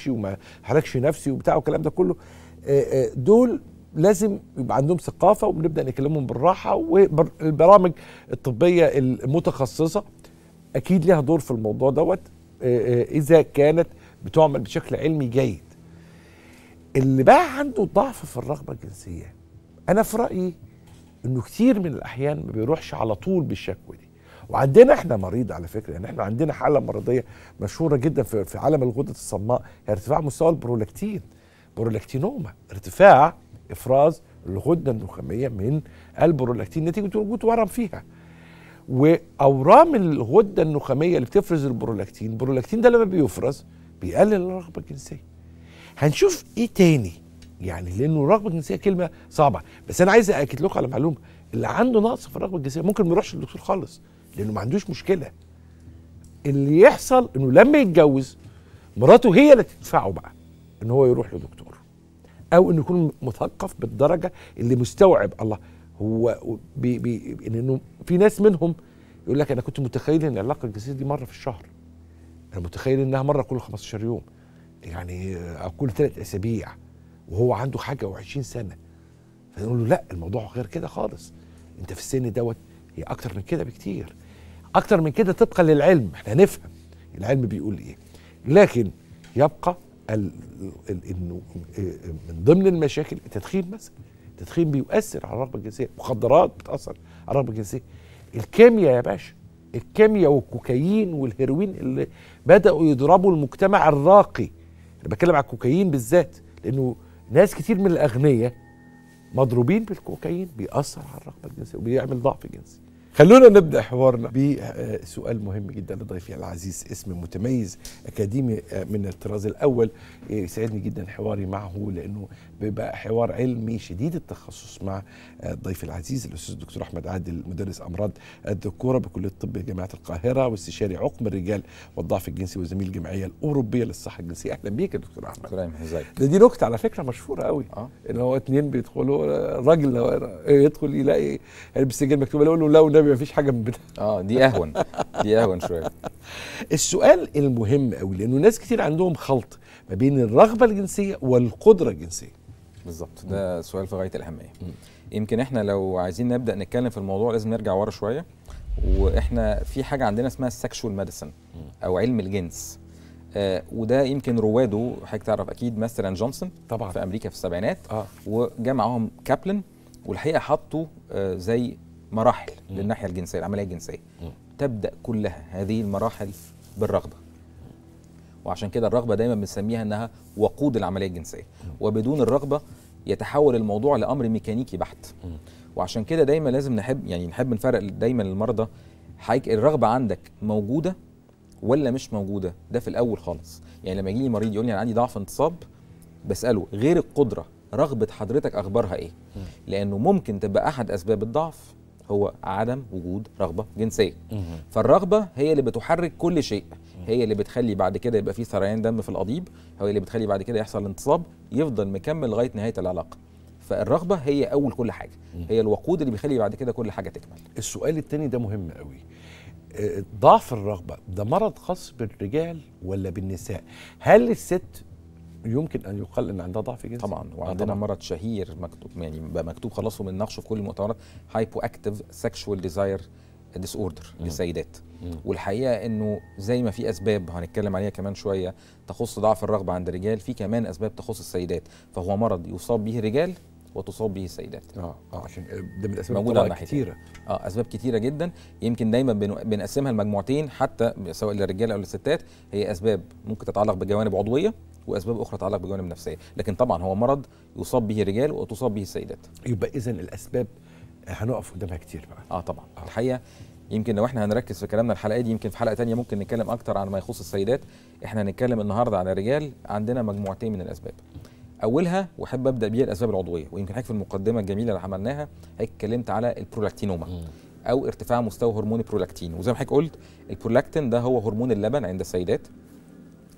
امشي وما حركش نفسي وبتاع والكلام ده كله آه، آه، دول لازم يبقى عندهم ثقافه وبنبدا نكلمهم بالراحه والبرامج الطبيه المتخصصه اكيد ليها دور في الموضوع دوت آه، اذا كانت بتعمل بشكل علمي جيد اللي بقى عنده ضعف في الرغبه الجنسيه انا في رايي انه كتير من الاحيان ما بيروحش على طول بالشكوى دي وعندنا احنا مريض على فكره يعني احنا عندنا حاله مرضيه مشهوره جدا في, في عالم الغدد الصماء هي ارتفاع مستوى البرولاكتين برولاكتينوما ارتفاع افراز الغده النخاميه من البرولاكتين نتيجه وجود ورم فيها واورام الغده النخاميه اللي بتفرز البرولاكتين البرولاكتين ده لما بيفرز بيقلل الرغبه الجنسيه هنشوف ايه تاني يعني لانه الرغبه الجنسيه كلمه صعبه بس انا عايز اكد لكم على معلومه اللي عنده نقص في الرغبه الجنسيه ممكن ما يروحش للدكتور خالص لانه ما عندوش مشكله اللي يحصل انه لما يتجوز مراته هي اللي تدفعه بقى ان هو يروح لدكتور او انه يكون مثقف بالدرجه اللي مستوعب الله هو بي بي يعني انه في ناس منهم يقول لك انا كنت متخيل ان العلاقه الجنسيه دي مره في الشهر انا متخيل انها مره كل 15 يوم يعني او كل ثلاث اسابيع وهو عنده حاجه و20 سنه فنقول له لا الموضوع غير كده خالص انت في السن دوت هي اكتر من كده بكتير اكتر من كده طبقا للعلم احنا نفهم العلم بيقول ايه لكن يبقى انه من ضمن المشاكل التدخين مثلا التدخين بيؤثر على الرغبه الجنسيه مخدرات بتاثر على الرغبه الجنسيه الكيمياء يا باشا الكيمياء والكوكايين والهيروين اللي بداوا يضربوا المجتمع الراقي انا بتكلم على الكوكايين بالذات لانه ناس كتير من الاغنياء مضروبين بالكوكايين بيأثر على الرغبه الجنسيه وبيعمل ضعف جنسي خلونا نبدا حوارنا بسؤال مهم جدا لضيفي العزيز اسم متميز اكاديمي آه، من الطراز الاول آه، يسعدني جدا حواري معه لانه بيبقى حوار علمي شديد التخصص مع الضيف آه، العزيز الاستاذ الدكتور احمد عادل مدرس امراض الذكوره بكليه الطب جامعه القاهره واستشاري عقم الرجال والضعف الجنسي وزميل الجمعيه الاوروبيه للصحه الجنسيه اهلا بيك يا دكتور احمد دكتور ازيك دي نكته على فكره مشهوره قوي آه. ان هو اتنين بيدخلوا راجل يدخل يلاقي السجل مكتوب له لا والنبي ما فيش حاجه من اه دي اهون دي اهون شويه السؤال المهم قوي لانه ناس كتير عندهم خلط ما بين الرغبه الجنسيه والقدره الجنسيه بالظبط ده سؤال في غايه الاهميه يمكن احنا لو عايزين نبدا نتكلم في الموضوع لازم نرجع ورا شويه واحنا في حاجه عندنا اسمها السكشوال ميديسن او علم الجنس آه وده يمكن رواده حضرتك تعرف اكيد ماستر اند جونسون طبعا في امريكا في السبعينات آه. وجمعهم كابلن والحقيقه حطوا آه زي مراحل م. للناحيه الجنسيه العمليه الجنسيه م. تبدا كلها هذه المراحل بالرغبه وعشان كده الرغبه دايما بنسميها انها وقود العمليه الجنسيه وبدون الرغبه يتحول الموضوع لامر ميكانيكي بحت وعشان كده دايما لازم نحب يعني نحب نفرق دايما للمرضى حضرتك الرغبه عندك موجوده ولا مش موجوده ده في الاول خالص يعني لما يجي لي مريض يقول لي انا عندي ضعف انتصاب بساله غير القدره رغبه حضرتك اخبارها ايه لانه ممكن تبقى احد اسباب الضعف هو عدم وجود رغبه جنسيه فالرغبه هي اللي بتحرك كل شيء هي اللي بتخلي بعد كده يبقى في سريان دم في القضيب هي اللي بتخلي بعد كده يحصل انتصاب يفضل مكمل لغايه نهايه العلاقه فالرغبه هي اول كل حاجه هي الوقود اللي بيخلي بعد كده كل حاجه تكمل السؤال الثاني ده مهم قوي آه، ضعف الرغبه ده مرض خاص بالرجال ولا بالنساء هل الست يمكن ان يقال ان عندها ضعف جنسي طبعا آه، وعندنا مرض شهير مكتوب يعني مكتوب خلاص ومنناقشه في كل المؤتمرات هايبو اكتف سكشوال ديزاير ديس اوردر للسيدات والحقيقه انه زي ما في اسباب هنتكلم عليها كمان شويه تخص ضعف الرغبه عند الرجال في كمان اسباب تخص السيدات فهو مرض يصاب به الرجال وتصاب به السيدات اه اه عشان ده من الاسباب موجوده كتيره اه اسباب كتيره جدا يمكن دايما بنقسمها لمجموعتين حتى سواء للرجال او للستات هي اسباب ممكن تتعلق بجوانب عضويه واسباب اخرى تتعلق بجوانب نفسيه لكن طبعا هو مرض يصاب به الرجال وتصاب به السيدات يبقى اذا الاسباب هنقف قدامها كتير بقى اه طبعا آه. الحقيقه يمكن لو احنا هنركز في كلامنا الحلقه دي يمكن في حلقه تانية ممكن نتكلم اكتر عن ما يخص السيدات احنا هنتكلم النهارده على الرجال عندنا مجموعتين من الاسباب اولها واحب ابدا بيها الاسباب العضويه ويمكن حضرتك في المقدمه الجميله اللي عملناها اتكلمت على البرولاكتينوما او ارتفاع مستوى هرمون البرولاكتين وزي ما حضرتك قلت البرولاكتين ده هو هرمون اللبن عند السيدات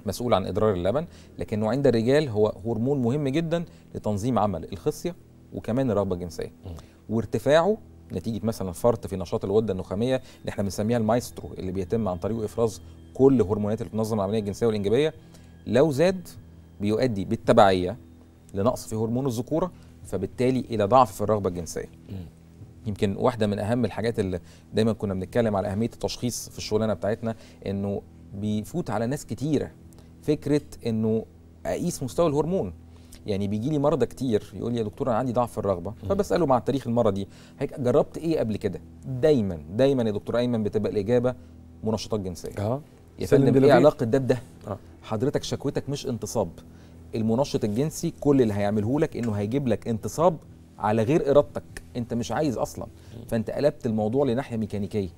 مسؤول عن ادرار اللبن لكنه عند الرجال هو هرمون مهم جدا لتنظيم عمل الخصيه وكمان الرغبه الجنسيه وارتفاعه نتيجه مثلا فرط في نشاط الغده النخاميه اللي احنا بنسميها المايسترو اللي بيتم عن طريقه افراز كل هرمونات اللي بتنظم العمليه الجنسيه والانجابيه لو زاد بيؤدي بالتبعيه لنقص في هرمون الذكوره فبالتالي الى ضعف في الرغبه الجنسيه يمكن واحده من اهم الحاجات اللي دايما كنا بنتكلم على اهميه التشخيص في الشغلانه بتاعتنا انه بيفوت على ناس كتيره فكره انه اقيس مستوى الهرمون يعني بيجي لي مرضى كتير يقول لي يا دكتور انا عندي ضعف في الرغبه فبساله مع التاريخ المرضي هيك جربت ايه قبل كده دايما دايما يا دكتور ايمن بتبقى الاجابه منشطات جنسيه اه يا فندم ايه علاقه ده بده آه. حضرتك شكوتك مش انتصاب المنشط الجنسي كل اللي هيعمله لك انه هيجيب لك انتصاب على غير ارادتك انت مش عايز اصلا فانت قلبت الموضوع لناحيه ميكانيكيه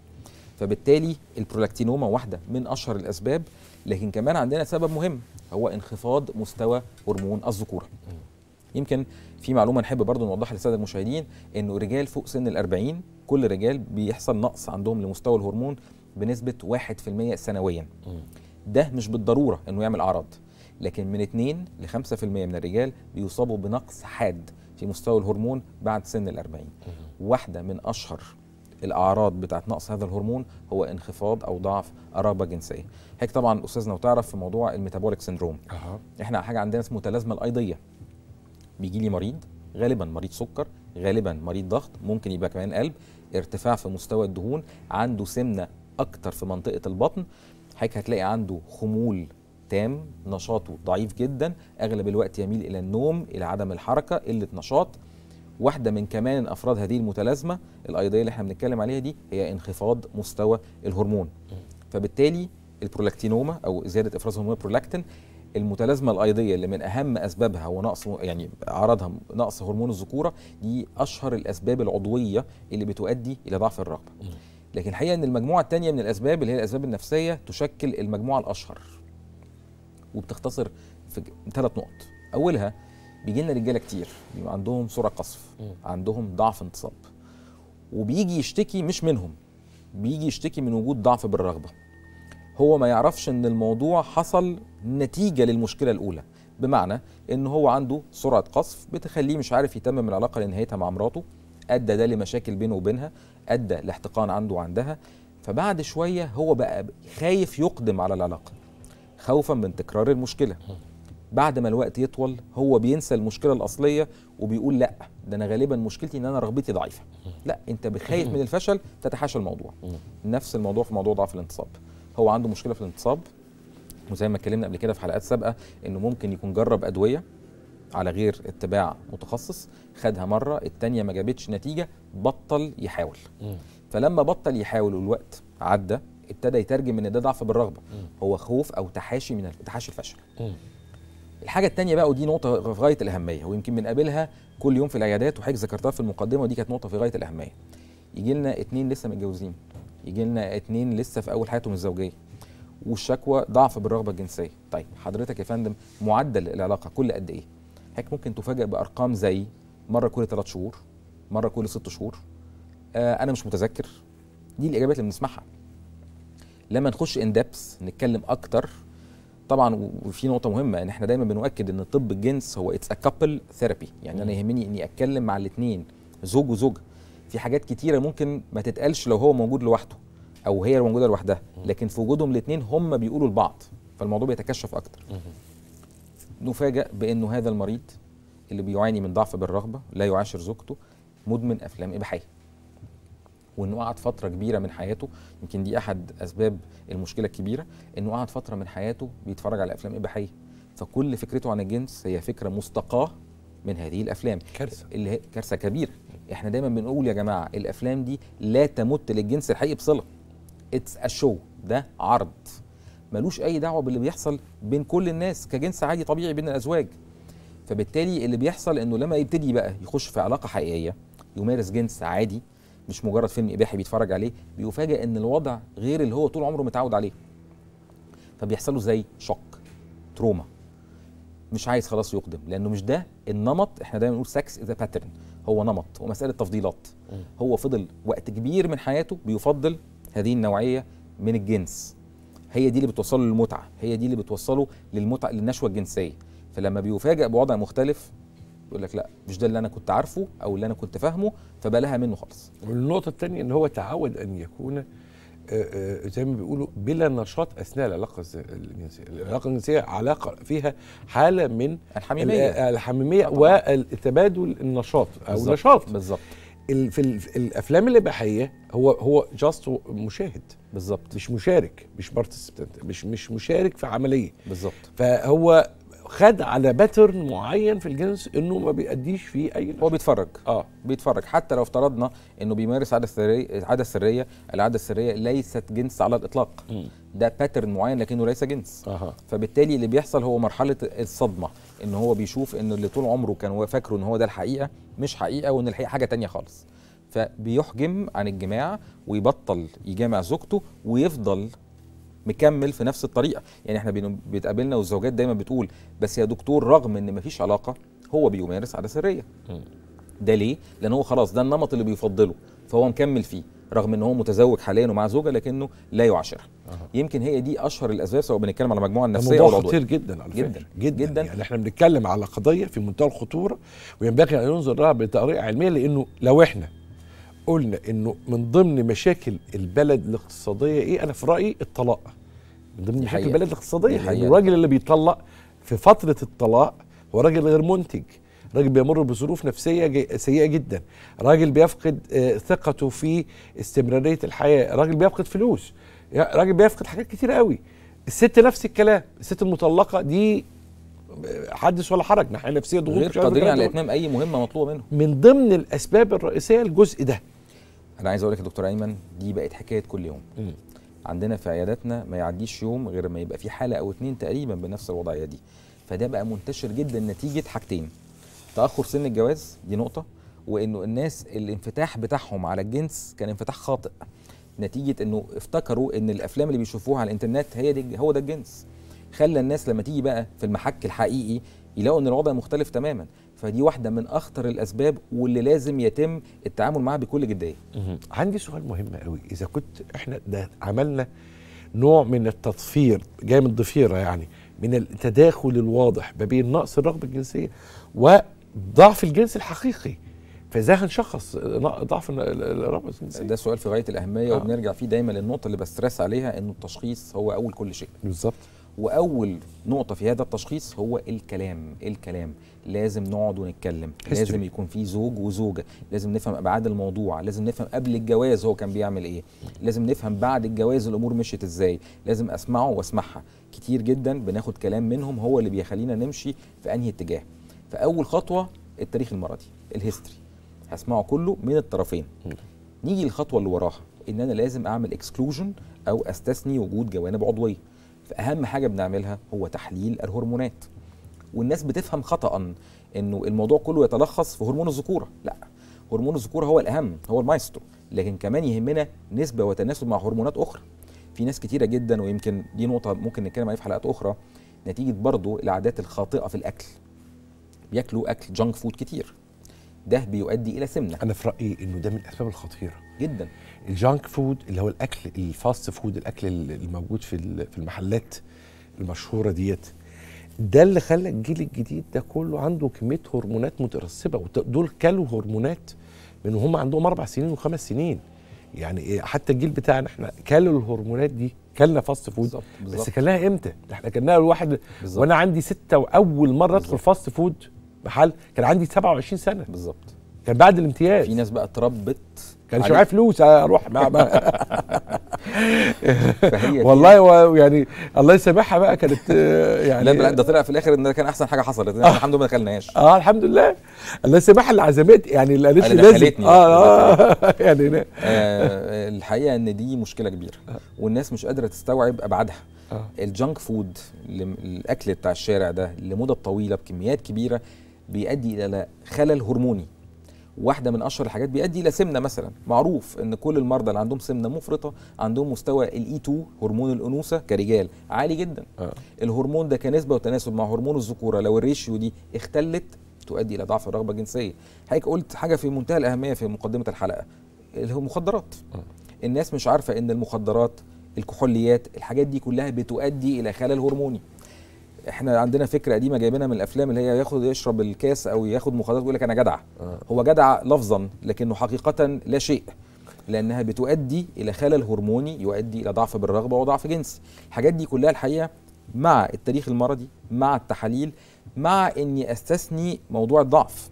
فبالتالي البرولاكتينوما واحده من اشهر الاسباب لكن كمان عندنا سبب مهم هو انخفاض مستوى هرمون الذكوره يمكن في معلومه نحب برضه نوضحها للساده المشاهدين انه رجال فوق سن ال40 كل رجال بيحصل نقص عندهم لمستوى الهرمون بنسبه 1% سنويا ده مش بالضروره انه يعمل اعراض لكن من 2 ل 5% من الرجال بيصابوا بنقص حاد في مستوى الهرمون بعد سن ال40 واحده من اشهر الاعراض بتاعت نقص هذا الهرمون هو انخفاض او ضعف قرابه جنسيه هيك طبعا استاذنا لو تعرف في موضوع الميتابوليك سيندروم أه. احنا حاجه عندنا اسمه متلازمه الايضيه بيجي لي مريض غالبا مريض سكر غالبا مريض ضغط ممكن يبقى كمان قلب ارتفاع في مستوى الدهون عنده سمنه اكتر في منطقه البطن حضرتك هتلاقي عنده خمول تام نشاطه ضعيف جدا اغلب الوقت يميل الى النوم الى عدم الحركه قله نشاط واحده من كمان افراد هذه المتلازمه الايضيه اللي احنا بنتكلم عليها دي هي انخفاض مستوى الهرمون فبالتالي البرولاكتينوما او زياده افراز هرمون البرولاكتين المتلازمه الايضيه اللي من اهم اسبابها ونقص يعني عرضها نقص هرمون الذكوره دي اشهر الاسباب العضويه اللي بتؤدي الى ضعف الرغبه لكن الحقيقه ان المجموعه الثانيه من الاسباب اللي هي الاسباب النفسيه تشكل المجموعه الاشهر وبتختصر في ثلاث نقط اولها بيجي لنا رجاله كتير بيبقى عندهم سرعه قصف عندهم ضعف انتصاب وبيجي يشتكي مش منهم بيجي يشتكي من وجود ضعف بالرغبه هو ما يعرفش ان الموضوع حصل نتيجه للمشكله الاولى بمعنى ان هو عنده سرعه قصف بتخليه مش عارف يتمم العلاقه لنهايتها مع مراته ادى ده لمشاكل بينه وبينها ادى لاحتقان عنده وعندها فبعد شويه هو بقى خايف يقدم على العلاقه خوفا من تكرار المشكله بعد ما الوقت يطول هو بينسى المشكله الاصليه وبيقول لا ده انا غالبا مشكلتي ان انا رغبتي ضعيفه لا انت بخايف من الفشل تتحاشى الموضوع نفس الموضوع في موضوع ضعف الانتصاب هو عنده مشكله في الانتصاب وزي ما اتكلمنا قبل كده في حلقات سابقه انه ممكن يكون جرب ادويه على غير اتباع متخصص خدها مره الثانيه ما جابتش نتيجه بطل يحاول فلما بطل يحاول والوقت عدى ابتدى يترجم ان ده ضعف بالرغبه هو خوف او تحاشي من تحاشي الفشل الحاجه الثانيه بقى ودي نقطه في غايه الاهميه ويمكن بنقابلها كل يوم في العيادات وحضرتك ذكرتها في المقدمه ودي كانت نقطه في غايه الاهميه يجي لنا اتنين لسه متجوزين يجي لنا اتنين لسه في اول حياتهم الزوجيه والشكوى ضعف بالرغبه الجنسيه طيب حضرتك يا فندم معدل العلاقه كل قد ايه حضرتك ممكن تفاجئ بارقام زي مره كل ثلاث شهور مره كل ست شهور آه انا مش متذكر دي الاجابات اللي بنسمعها لما نخش ان دبس نتكلم اكتر طبعا وفي نقطه مهمه ان احنا دايما بنؤكد ان طب الجنس هو اتس ا كابل ثيرابي يعني انا يهمني اني اتكلم مع الاثنين زوج وزوجه في حاجات كتيره ممكن ما تتقالش لو هو موجود لوحده او هي موجوده لوحدها لكن في وجودهم الاثنين هم بيقولوا لبعض فالموضوع بيتكشف اكتر نفاجأ بانه هذا المريض اللي بيعاني من ضعف بالرغبه لا يعاشر زوجته مدمن افلام اباحيه وانه قعد فتره كبيره من حياته يمكن دي احد اسباب المشكله الكبيره انه قعد فتره من حياته بيتفرج على افلام اباحيه فكل فكرته عن الجنس هي فكره مستقاه من هذه الافلام كارثه اللي هي كارثه كبيره احنا دايما بنقول يا جماعه الافلام دي لا تمت للجنس الحقيقي بصله اتس ا شو ده عرض ملوش اي دعوه باللي بيحصل بين كل الناس كجنس عادي طبيعي بين الازواج فبالتالي اللي بيحصل انه لما يبتدي بقى يخش في علاقه حقيقيه يمارس جنس عادي مش مجرد فيلم اباحي بيتفرج عليه بيفاجئ ان الوضع غير اللي هو طول عمره متعود عليه فبيحصله زي شوك تروما مش عايز خلاص يقدم لانه مش ده النمط احنا دايما بنقول سكس از باترن هو نمط ومساله تفضيلات هو فضل وقت كبير من حياته بيفضل هذه النوعيه من الجنس هي دي اللي بتوصله للمتعه هي دي اللي بتوصله للمتعه للنشوه الجنسيه فلما بيفاجئ بوضع مختلف يقول لك لا مش ده اللي انا كنت عارفه او اللي انا كنت فاهمه فبلاها منه خالص والنقطه الثانيه ان هو تعود ان يكون آه، آه، زي ما بيقولوا بلا نشاط اثناء العلاقه الجنسيه، العلاقه الجنسيه علاقه فيها حاله من الحميميه آه، الحميميه والتبادل النشاط او النشاط بالظبط في الافلام الاباحيه هو هو جاست مشاهد بالظبط مش مشارك مش بارتيسيبنت مش مش مشارك في عمليه بالظبط فهو خد على باترن معين في الجنس انه ما بيأديش فيه اي هو بيتفرج اه بيتفرج حتى لو افترضنا انه بيمارس عاده سريه عاده سريه العاده السريه ليست جنس على الاطلاق م. ده باترن معين لكنه ليس جنس أه. فبالتالي اللي بيحصل هو مرحله الصدمه ان هو بيشوف ان اللي طول عمره كان فاكره ان هو ده الحقيقه مش حقيقه وان الحقيقه حاجه تانية خالص فبيحجم عن الجماع ويبطل يجامع زوجته ويفضل مكمل في نفس الطريقه يعني احنا بيتقابلنا والزوجات دايما بتقول بس يا دكتور رغم ان مفيش علاقه هو بيمارس عاده سريه ده ليه لان هو خلاص ده النمط اللي بيفضله فهو مكمل فيه رغم ان هو متزوج حاليا ومع زوجه لكنه لا يعاشرها أه. يمكن هي دي اشهر الاسباب سواء بنتكلم على المجموعه النفسيه او الموضوع خطير جدا على جدا فكرة. جدا, جدا يعني احنا بنتكلم على قضيه في منتهى الخطوره وينبغي ان ننظر لها بطريقه علميه لانه لو احنا قلنا انه من ضمن مشاكل البلد الاقتصاديه ايه انا في رايي الطلاق من ضمن مشاكل البلد الاقتصاديه يعني الراجل اللي بيطلق في فتره الطلاق هو راجل غير منتج راجل بيمر بظروف نفسية جي... سيئة جدا راجل بيفقد آه ثقته في استمرارية الحياة راجل بيفقد فلوس راجل بيفقد حاجات كتير قوي الست نفس الكلام الست المطلقة دي آه، حدث ولا حرج ناحية نفسية ضغوط غير قادرين على إتمام أي مهمة مطلوبة منهم من ضمن الأسباب الرئيسية الجزء ده أنا عايز أقول لك يا دكتور أيمن دي بقت حكاية كل يوم م. عندنا في عياداتنا ما يعديش يوم غير ما يبقى في حاله او اتنين تقريبا بنفس الوضعيه دي فده بقى منتشر جدا نتيجه حاجتين تاخر سن الجواز دي نقطه وانه الناس الانفتاح بتاعهم على الجنس كان انفتاح خاطئ نتيجه انه افتكروا ان الافلام اللي بيشوفوها على الانترنت هي دي هو ده الجنس خلى الناس لما تيجي بقى في المحك الحقيقي يلاقوا ان الوضع مختلف تماما فدي واحده من اخطر الاسباب واللي لازم يتم التعامل معها بكل جديه عندي سؤال مهم قوي اذا كنت احنا ده عملنا نوع من التطفير جاي من الضفيره يعني من التداخل الواضح ما بين نقص الرغبه الجنسيه وضعف الجنس الحقيقي فازاي هنشخص ضعف الرغبه الجنسيه؟ ده سؤال في غايه الاهميه آه. وبنرجع فيه دايما للنقطه اللي بستريس عليها انه التشخيص هو اول كل شيء بالظبط واول نقطه في هذا التشخيص هو الكلام الكلام لازم نقعد ونتكلم history. لازم يكون في زوج وزوجه لازم نفهم ابعاد الموضوع لازم نفهم قبل الجواز هو كان بيعمل ايه لازم نفهم بعد الجواز الامور مشيت ازاي لازم اسمعه واسمعها كتير جدا بناخد كلام منهم هو اللي بيخلينا نمشي في انهي اتجاه فاول خطوه التاريخ المرضي الهيستوري هسمعه كله من الطرفين نيجي الخطوه اللي وراها ان انا لازم اعمل اكسكلوجن او استثني وجود جوانب عضويه فاهم حاجه بنعملها هو تحليل الهرمونات والناس بتفهم خطأ انه الموضوع كله يتلخص في هرمون الذكوره لا هرمون الذكوره هو الاهم هو المايسترو لكن كمان يهمنا نسبه وتناسب مع هرمونات اخرى في ناس كتيره جدا ويمكن دي نقطه ممكن نتكلم عليها في حلقات اخرى نتيجه برضه العادات الخاطئه في الاكل بياكلوا اكل جانك فود كتير ده بيؤدي الى سمنه انا في رايي انه ده من الاسباب الخطيره جدا الجانك فود اللي هو الاكل الفاست فود الاكل الموجود في في المحلات المشهوره ديت ده اللي خلى الجيل الجديد ده كله عنده كميه هرمونات مترسبه ودول كلوا هرمونات من وهم عندهم اربع سنين وخمس سنين يعني إيه، حتى الجيل بتاعنا احنا كلوا الهرمونات دي كلنا فاست فود بالزبط بالزبط بس كلناها امتى؟ احنا كلناها الواحد بالزبط وانا عندي ستة واول مره ادخل فاست فود محل كان عندي 27 سنه بالظبط كان بعد الامتياز في ناس بقى اتربت كانش معايا فلوس اروح والله يعني. يعني الله يسامحها بقى كانت آه، يعني لا ده طلع في الاخر ان ده كان احسن حاجه حصلت آه الحمد لله ما دخلناش اه الحمد لله الله يسامحها اللي عزمت يعني اللي قالت لي لازم اه اه, آه، يعني آه الحقيقه ان دي مشكله كبيره والناس مش قادره تستوعب ابعادها آه. الجنك فود الاكل بتاع الشارع ده لمده طويله بكميات كبيره بيؤدي الى خلل هرموني واحده من اشهر الحاجات بيؤدي الى سمنه مثلا معروف ان كل المرضى اللي عندهم سمنه مفرطه عندهم مستوى الاي 2 e هرمون الانوثه كرجال عالي جدا آه. الهرمون ده كنسبه وتناسب مع هرمون الذكوره لو الريشيو دي اختلت تؤدي الى ضعف الرغبه الجنسيه حضرتك قلت حاجه في منتهى الاهميه في مقدمه الحلقه المخدرات آه. الناس مش عارفه ان المخدرات الكحوليات الحاجات دي كلها بتؤدي الى خلل هرموني احنا عندنا فكره قديمه جايبينها من الافلام اللي هي ياخد يشرب الكاس او ياخد مخدرات ويقول لك انا جدع آه. هو جدع لفظا لكنه حقيقه لا شيء لانها بتؤدي الى خلل هرموني يؤدي الى ضعف بالرغبه وضعف جنسي الحاجات دي كلها الحقيقه مع التاريخ المرضي مع التحاليل مع اني استثني موضوع الضعف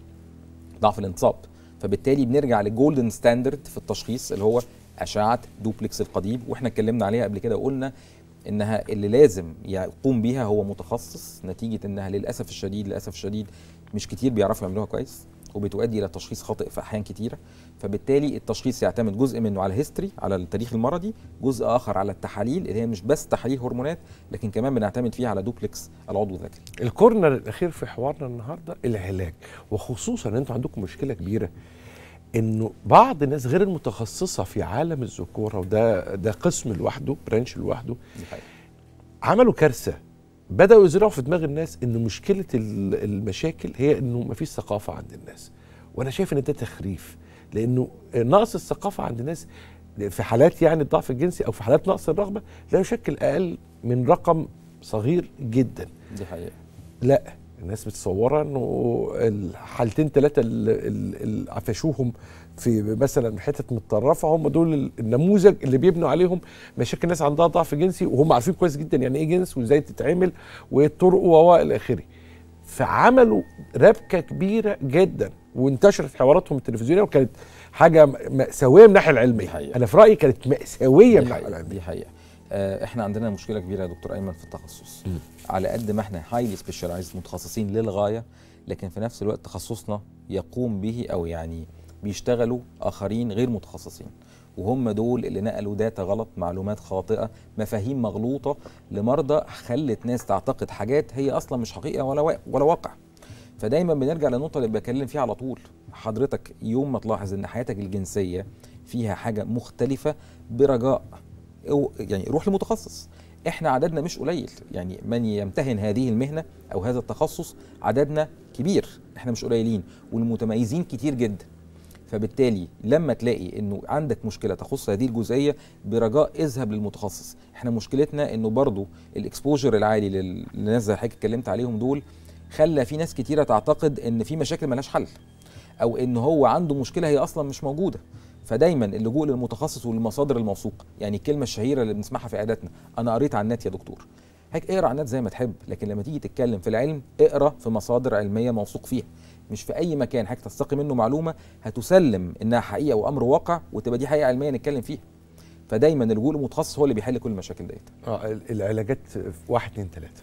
ضعف الانتصاب فبالتالي بنرجع للجولدن ستاندرد في التشخيص اللي هو اشعه دوبلكس القضيب واحنا اتكلمنا عليها قبل كده وقلنا انها اللي لازم يقوم بيها هو متخصص نتيجه انها للاسف الشديد للاسف الشديد مش كتير بيعرفوا يعملوها كويس وبتؤدي الى تشخيص خاطئ في احيان كتيره فبالتالي التشخيص يعتمد جزء منه على الهيستوري على التاريخ المرضي جزء اخر على التحاليل اللي هي مش بس تحاليل هرمونات لكن كمان بنعتمد فيها على دوبلكس العضو الذكري الكورنر الاخير في حوارنا النهارده العلاج وخصوصا انتوا عندكم مشكله كبيره انه بعض الناس غير المتخصصه في عالم الذكوره وده ده قسم لوحده برانش لوحده عملوا كارثه بداوا يزرعوا في دماغ الناس ان مشكله المشاكل هي انه ما فيش ثقافه عند الناس وانا شايف ان ده تخريف لانه نقص الثقافه عند الناس في حالات يعني الضعف الجنسي او في حالات نقص الرغبه لا يشكل اقل من رقم صغير جدا دي حقيقه لا الناس متصوره انه الحالتين ثلاثه اللي قفشوهم في مثلا حتت متطرفه هم دول النموذج اللي بيبنوا عليهم مشاكل ناس عندها ضعف جنسي وهم عارفين كويس جدا يعني ايه جنس وازاي تتعمل وايه الطرق و الى اخره. فعملوا ربكه كبيره جدا وانتشرت حواراتهم التلفزيونيه وكانت حاجه ماساويه من الناحيه العلميه. حقيقة. انا في رايي كانت ماساويه من الناحيه العلميه. دي حقيقه. آه، احنا عندنا مشكله كبيره يا دكتور ايمن في التخصص م. على قد ما احنا هايلي سبيشاليزد متخصصين للغايه لكن في نفس الوقت تخصصنا يقوم به او يعني بيشتغلوا اخرين غير متخصصين وهم دول اللي نقلوا داتا غلط معلومات خاطئه مفاهيم مغلوطه لمرضى خلت ناس تعتقد حاجات هي اصلا مش حقيقه ولا ولا واقع فدايما بنرجع للنقطه اللي بكلم فيها على طول حضرتك يوم ما تلاحظ ان حياتك الجنسيه فيها حاجه مختلفه برجاء يعني روح لمتخصص احنا عددنا مش قليل يعني من يمتهن هذه المهنه او هذا التخصص عددنا كبير احنا مش قليلين والمتميزين كتير جدا فبالتالي لما تلاقي انه عندك مشكله تخص هذه الجزئيه برجاء اذهب للمتخصص احنا مشكلتنا انه برضو الاكسبوجر العالي للناس زي حضرتك اتكلمت عليهم دول خلى في ناس كتيره تعتقد ان في مشاكل ملهاش حل او ان هو عنده مشكله هي اصلا مش موجوده فدايما اللجوء للمتخصص وللمصادر الموثوقه يعني الكلمه الشهيره اللي بنسمعها في عاداتنا انا قريت على النت يا دكتور هيك اقرا على النت زي ما تحب لكن لما تيجي تتكلم في العلم اقرا في مصادر علميه موثوق فيها مش في اي مكان حضرتك تستقي منه معلومه هتسلم انها حقيقه وامر واقع وتبقى دي حقيقه علميه نتكلم فيها فدايما اللجوء للمتخصص هو اللي بيحل كل المشاكل ديت اه العلاجات واحد اتنين تلاته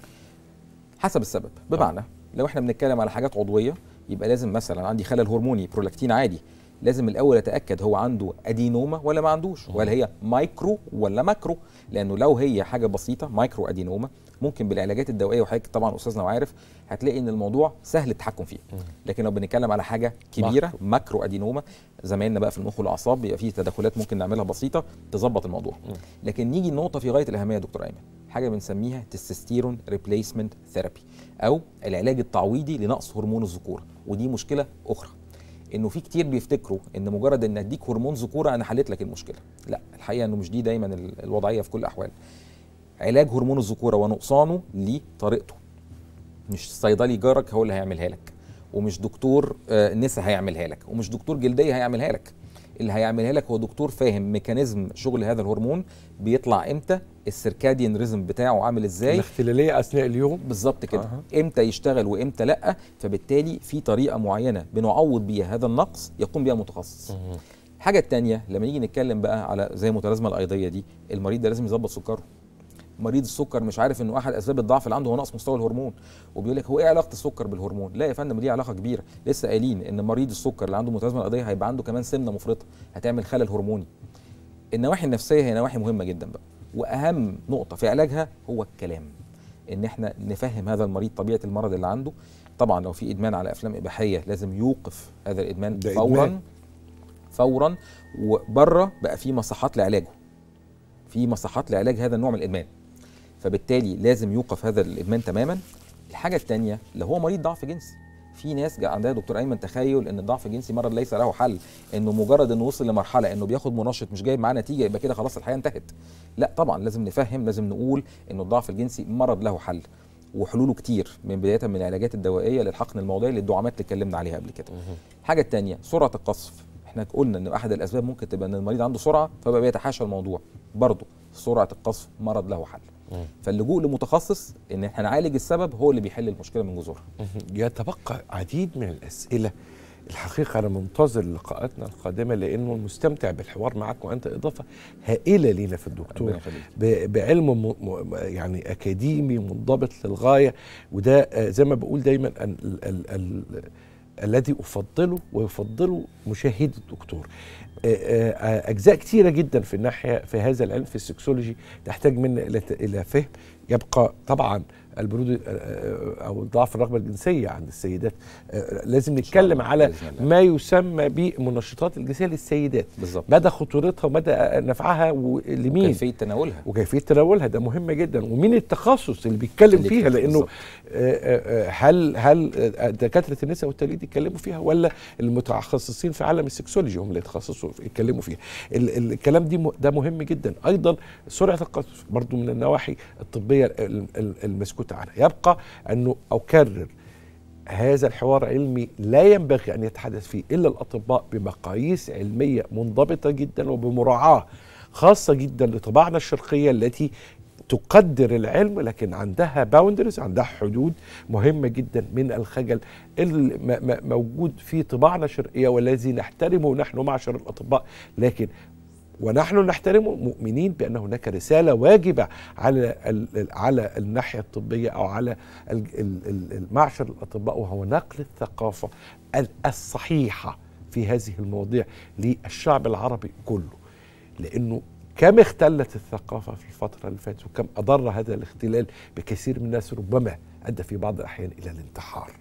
حسب السبب آه. بمعنى آه. لو احنا بنتكلم على حاجات عضويه يبقى لازم مثلا عندي خلل هرموني برولاكتين عادي لازم الاول اتاكد هو عنده ادينوما ولا ما عندوش ولا هي مايكرو ولا ماكرو لانه لو هي حاجه بسيطه مايكرو ادينوما ممكن بالعلاجات الدوائيه وحضرتك طبعا استاذنا وعارف هتلاقي ان الموضوع سهل التحكم فيه لكن لو بنتكلم على حاجه كبيره ماكرو ادينوما زمايلنا بقى في المخ والاعصاب بيبقى فيه تدخلات ممكن نعملها بسيطه تظبط الموضوع لكن نيجي النقطه في غايه الاهميه يا دكتور ايمن حاجه بنسميها تستستيرون ريبليسمنت ثيرابي او العلاج التعويضي لنقص هرمون الذكوره ودي مشكله اخرى انه في كتير بيفتكروا ان مجرد ان اديك هرمون ذكوره انا حليت لك المشكله لا الحقيقه انه مش دي دايما الوضعيه في كل الاحوال علاج هرمون الذكوره ونقصانه ليه طريقته مش صيدلي جارك هو اللي هيعملها لك ومش دكتور آه، نسا هيعملها لك ومش دكتور جلديه هيعملها لك اللي هيعملها لك هو دكتور فاهم ميكانيزم شغل هذا الهرمون بيطلع امتى السيركاديان ريزم بتاعه عامل ازاي الاختلاليه اثناء اليوم بالظبط كده أه. امتى يشتغل وامتى لا فبالتالي في طريقه معينه بنعوض بيها هذا النقص يقوم بيها متخصص الحاجه الثانيه لما نيجي نتكلم بقى على زي المتلازمه الايضيه دي المريض ده لازم يظبط سكره مريض السكر مش عارف انه احد اسباب الضعف اللي عنده هو نقص مستوى الهرمون وبيقول لك هو ايه علاقه السكر بالهرمون لا يا فندم دي علاقه كبيره لسه قايلين ان مريض السكر اللي عنده متلازمه الايضيه هيبقى عنده كمان سمنه مفرطه هتعمل خلل هرموني النواحي النفسيه هي نواحي مهمه جدا بقى واهم نقطه في علاجها هو الكلام ان احنا نفهم هذا المريض طبيعه المرض اللي عنده طبعا لو في ادمان على افلام اباحيه لازم يوقف هذا الادمان فورا إدمان. فورا وبره بقى في مصحات لعلاجه في مصحات لعلاج هذا النوع من الادمان فبالتالي لازم يوقف هذا الادمان تماما الحاجه الثانيه لو هو مريض ضعف جنسي في ناس عندها دكتور ايمن تخيل ان الضعف الجنسي مرض ليس له حل انه مجرد انه وصل لمرحله انه بياخد منشط مش جايب معاه نتيجه يبقى كده خلاص الحياه انتهت لا طبعا لازم نفهم لازم نقول انه الضعف الجنسي مرض له حل وحلوله كتير من بدايه من العلاجات الدوائيه للحقن الموضعي للدعامات اللي اتكلمنا عليها قبل كده الحاجه الثانيه سرعه القصف احنا قلنا ان احد الاسباب ممكن تبقى ان المريض عنده سرعه فبقى بيتحاشى الموضوع برضه سرعه القصف مرض له حل فاللجوء لمتخصص ان احنا نعالج السبب هو اللي بيحل المشكله من جذورها يتبقى عديد من الاسئله الحقيقة أنا منتظر لقاءاتنا القادمة لأنه المستمتع بالحوار معك وأنت إضافة هائلة لينا في الدكتور بعلم م م يعني أكاديمي منضبط للغاية وده آه، زي ما بقول دايما ال ال ال الذي أفضله ويفضله مشاهدي الدكتور آه، آه، أجزاء كثيره جدا في الناحية في هذا العلم في السكسولوجي تحتاج منا إلى فهم يبقى طبعا البرود آه، او ضعف الرغبه الجنسيه عند السيدات لازم نتكلم على ما يسمى بالمنشطات الجنسيه للسيدات بالزبط. مدى خطورتها ومدى نفعها ولمين وكيفيه تناولها وكيفيه تناولها ده مهم جدا ومين التخصص اللي بيتكلم فيها لانه آه، آه، آه، هل هل دكاتره النساء والتوليد يتكلموا فيها ولا المتخصصين في عالم السكسولوجي هم اللي يتخصصوا يتكلموا فيها الكلام دي ده مهم جدا ايضا سرعه القذف برضو من النواحي الطبيه المسكوت عنها يبقى انه اكرر هذا الحوار علمي لا ينبغي ان يتحدث فيه الا الاطباء بمقاييس علميه منضبطه جدا وبمراعاه خاصة جدا لطباعنا الشرقية التي تقدر العلم لكن عندها باوندرز عندها حدود مهمه جدا من الخجل الموجود في طباعنا الشرقيه والذي نحترمه نحن معشر الاطباء لكن ونحن نحترمه مؤمنين بان هناك رساله واجبه على على الناحيه الطبيه او على معشر الاطباء وهو نقل الثقافه الصحيحه في هذه المواضيع للشعب العربي كله لانه كم اختلت الثقافة في الفترة اللي فاتت وكم أضر هذا الاختلال بكثير من الناس ربما أدى في بعض الأحيان إلى الانتحار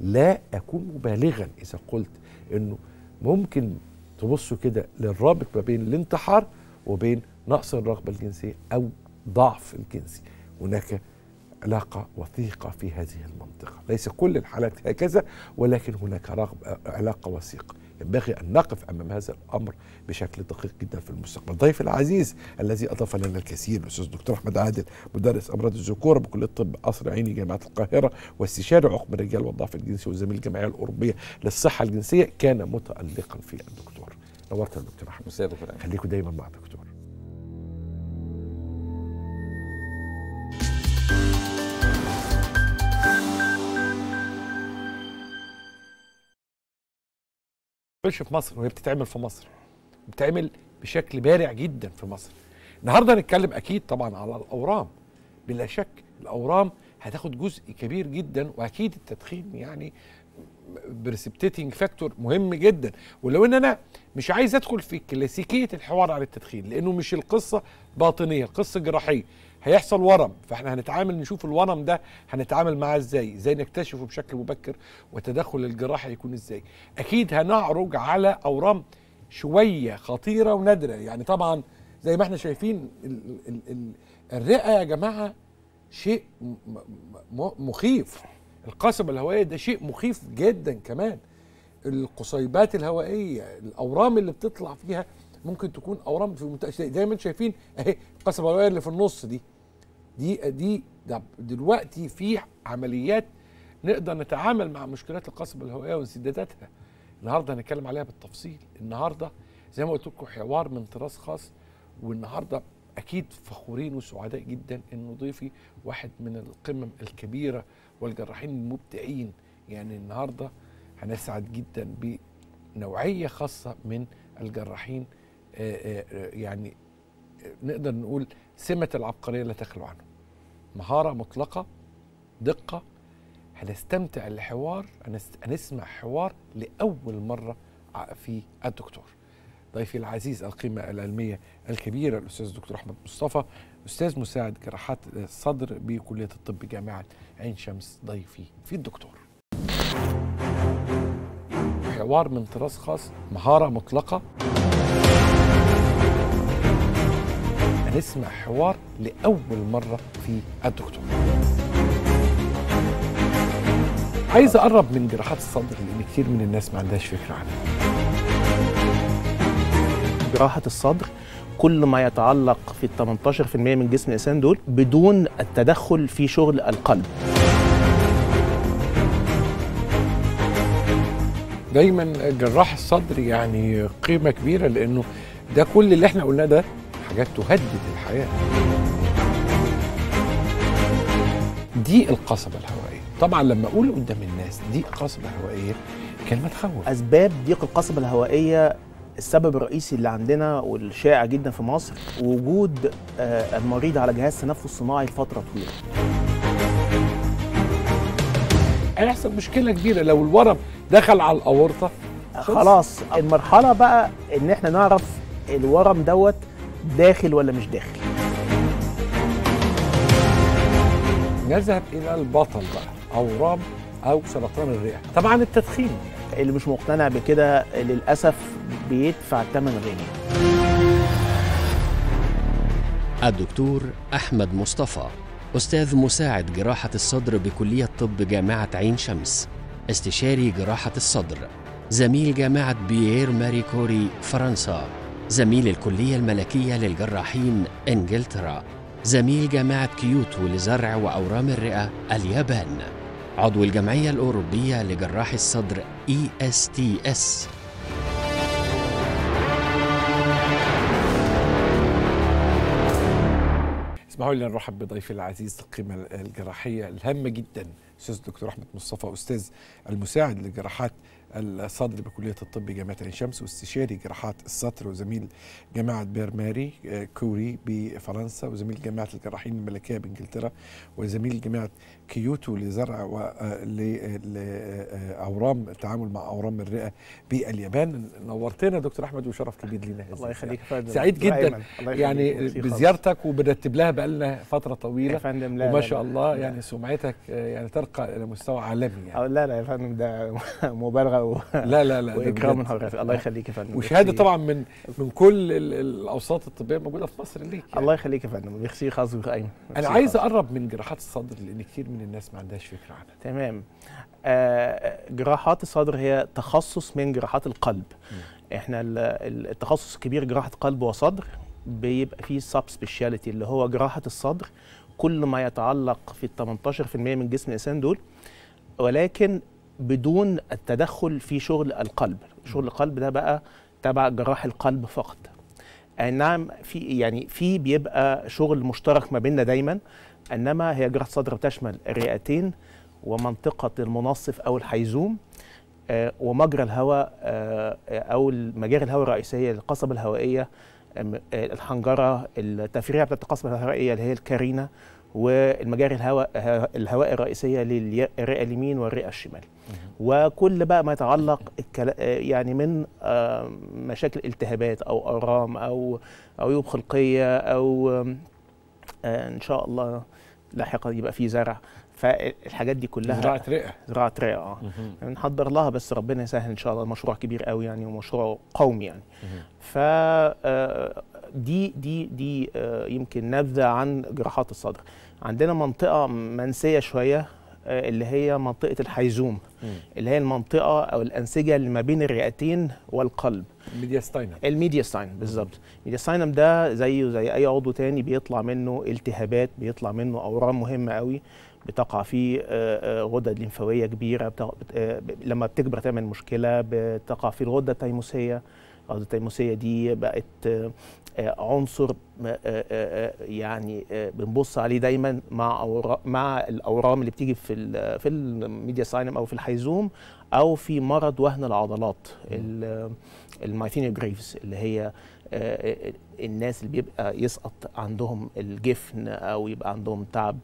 لا أكون مبالغا إذا قلت أنه ممكن تبصوا كده للرابط ما بين الانتحار وبين نقص الرغبة الجنسية أو ضعف الجنسي هناك علاقة وثيقة في هذه المنطقة ليس كل الحالات هكذا ولكن هناك رغبة علاقة وثيقة ينبغي أن نقف أمام هذا الأمر بشكل دقيق جدا في المستقبل ضيف العزيز الذي أضاف لنا الكثير الأستاذ الدكتور أحمد عادل مدرس أمراض الذكورة بكلية طب قصر عيني جامعة القاهرة واستشاري عقم الرجال والضعف الجنسي وزميل الجمعية الأوروبية للصحة الجنسية كان متألقا في الدكتور نورت يا دكتور أحمد خليكم دايما مع الدكتور بتعملش في مصر وهي بتتعمل في مصر بتتعمل بشكل بارع جدا في مصر النهارده هنتكلم اكيد طبعا على الاورام بلا شك الاورام هتاخد جزء كبير جدا واكيد التدخين يعني بريسبتيتنج فاكتور مهم جدا ولو ان انا مش عايز ادخل في كلاسيكيه الحوار عن التدخين لانه مش القصه باطنيه القصه جراحيه هيحصل ورم فاحنا هنتعامل نشوف الورم ده هنتعامل معاه ازاي ازاي نكتشفه بشكل مبكر وتدخل الجراحي يكون ازاي اكيد هنعرج على اورام شويه خطيره ونادره يعني طبعا زي ما احنا شايفين ال ال ال الرئه يا جماعه شيء مخيف القصبة الهوائية ده شيء مخيف جدا كمان القصيبات الهوائية الأورام اللي بتطلع فيها ممكن تكون أورام في زي ما انتم شايفين أهي القصبة الهوائية اللي في النص دي دي دي دلوقتي في عمليات نقدر نتعامل مع مشكلات القصب الهوائية وانسداداتها النهارده هنتكلم عليها بالتفصيل النهارده زي ما قلت لكم حوار من طراز خاص والنهارده اكيد فخورين وسعداء جدا انه ضيفي واحد من القمم الكبيره والجراحين المبدعين يعني النهارده هنسعد جدا بنوعيه خاصه من الجراحين آه، آه، يعني نقدر نقول سمه العبقريه لا تخلو عنه مهارة مطلقة دقة هنستمتع الحوار هنسمع حوار لأول مرة في الدكتور ضيفي العزيز القيمة العلمية الكبيرة الأستاذ الدكتور أحمد مصطفى أستاذ مساعد جراحات الصدر بكلية الطب جامعة عين شمس ضيفي في الدكتور حوار من طراز خاص مهارة مطلقة هنسمع حوار لأول مرة في الدكتور عايز أقرب من جراحات الصدر لأن كتير من الناس ما عندهاش فكرة عنها جراحة الصدر كل ما يتعلق في ال 18% من جسم الإنسان دول بدون التدخل في شغل القلب دايما جراح الصدر يعني قيمة كبيرة لأنه ده كل اللي احنا قلناه ده حاجات تهدد الحياه دي القصبه الهوائيه طبعا لما اقول قدام الناس دي قصبه هوائيه كلمه تخوف اسباب ضيق القصبه الهوائيه السبب الرئيسي اللي عندنا والشائع جدا في مصر وجود آه، المريض على جهاز تنفس صناعي لفتره طويله هيحصل مشكله كبيره لو الورم دخل على الاورطه خلاص المرحله بقى ان احنا نعرف الورم دوت داخل ولا مش داخل نذهب الى البطل بقى او اورام او سرطان الرئه طبعا التدخين اللي مش مقتنع بكده للاسف بيدفع ثمن غالي الدكتور احمد مصطفى استاذ مساعد جراحه الصدر بكليه طب جامعه عين شمس استشاري جراحه الصدر زميل جامعه بيير ماري كوري فرنسا زميل الكلية الملكية للجراحين إنجلترا زميل جامعة كيوتو لزرع وأورام الرئة اليابان عضو الجمعية الأوروبية لجراح الصدر ESTS اسمحوا لي نرحب بضيفي العزيز القيمة الجراحية الهامة جدا أستاذ الدكتور أحمد مصطفى أستاذ المساعد للجراحات الصدر بكلية الطب جامعة عين شمس واستشاري جراحات السطر وزميل جامعة بير ماري آه، كوري بفرنسا وزميل جامعة الجراحين الملكية بإنجلترا وزميل جامعة كيوتو لزرع آه، لاورام آه، التعامل مع اورام الرئه باليابان نورتنا دكتور احمد وشرف كبير لينا الله يخليك يا فندم سعيد جدا يعني بزيارتك وبنرتب لها بقى لنا فتره طويله يا فندم لا وما شاء الله لا يعني سمعتك آه، يعني ترقى الى مستوى عالمي يعني لا لا يا فندم ده مبالغه و... لا لا لا واكرام من الله يخليك يا فندم وشهاده طبعا من من كل الاوساط الطبيه الموجودة في مصر ليك يعني. الله يخليك يا فندم بيخسي خاص انا عايز اقرب من جراحات الصدر لان كتير من الناس ما عندهاش فكره عنها تمام آه, آه، جراحات الصدر هي تخصص من جراحات القلب م. احنا التخصص الكبير جراحه قلب وصدر بيبقى فيه سب سبيشاليتي اللي هو جراحه الصدر كل ما يتعلق في ال 18% من جسم الانسان دول ولكن بدون التدخل في شغل القلب شغل القلب ده بقى تبع جراح القلب فقط نعم في يعني في بيبقى شغل مشترك ما بيننا دايما انما هي جراحه صدر بتشمل الرئتين ومنطقه المنصف او الحيزوم آه، ومجرى الهواء آه، او مجاري الهواء الرئيسيه القصبه الهوائيه آه، الحنجره التفريعه بتاعت القصبه الهوائيه اللي هي الكارينا والمجاري الهواء الهواء الرئيسيه للرئه اليمين والرئه الشمال وكل بقى ما يتعلق يعني من آه، مشاكل التهابات او اورام او عيوب خلقيه او آه، ان شاء الله لاحقا يبقى في زرع فالحاجات دي كلها زراعه رئه زراعه رئه اه بنحضر لها بس ربنا يسهل ان شاء الله مشروع كبير قوي يعني ومشروع قومي يعني ف آه، دي دي دي يمكن نبذه عن جراحات الصدر عندنا منطقه منسيه شويه آه، اللي هي منطقه الحيزوم اللي هي المنطقه او الانسجه اللي ما بين الرئتين والقلب الميدياستاينم الميدياستاينم بالظبط الميدياستاينم ده زيه زي اي عضو تاني بيطلع منه التهابات بيطلع منه اورام مهمه قوي بتقع فيه آه، آه، غدد ليمفاويه كبيره بتق... لما بتكبر تعمل مشكله بتقع فيه الغده التيموسيه الغده التيموسيه دي بقت آه، عنصر آه، آه، يعني بنبص عليه دايما مع مع الاورام اللي بتيجي في في الميديا ساينم او في الحيزوم او في مرض وهن العضلات المايثينيا جريفز اللي هي الناس اللي بيبقى يسقط عندهم الجفن او يبقى عندهم تعب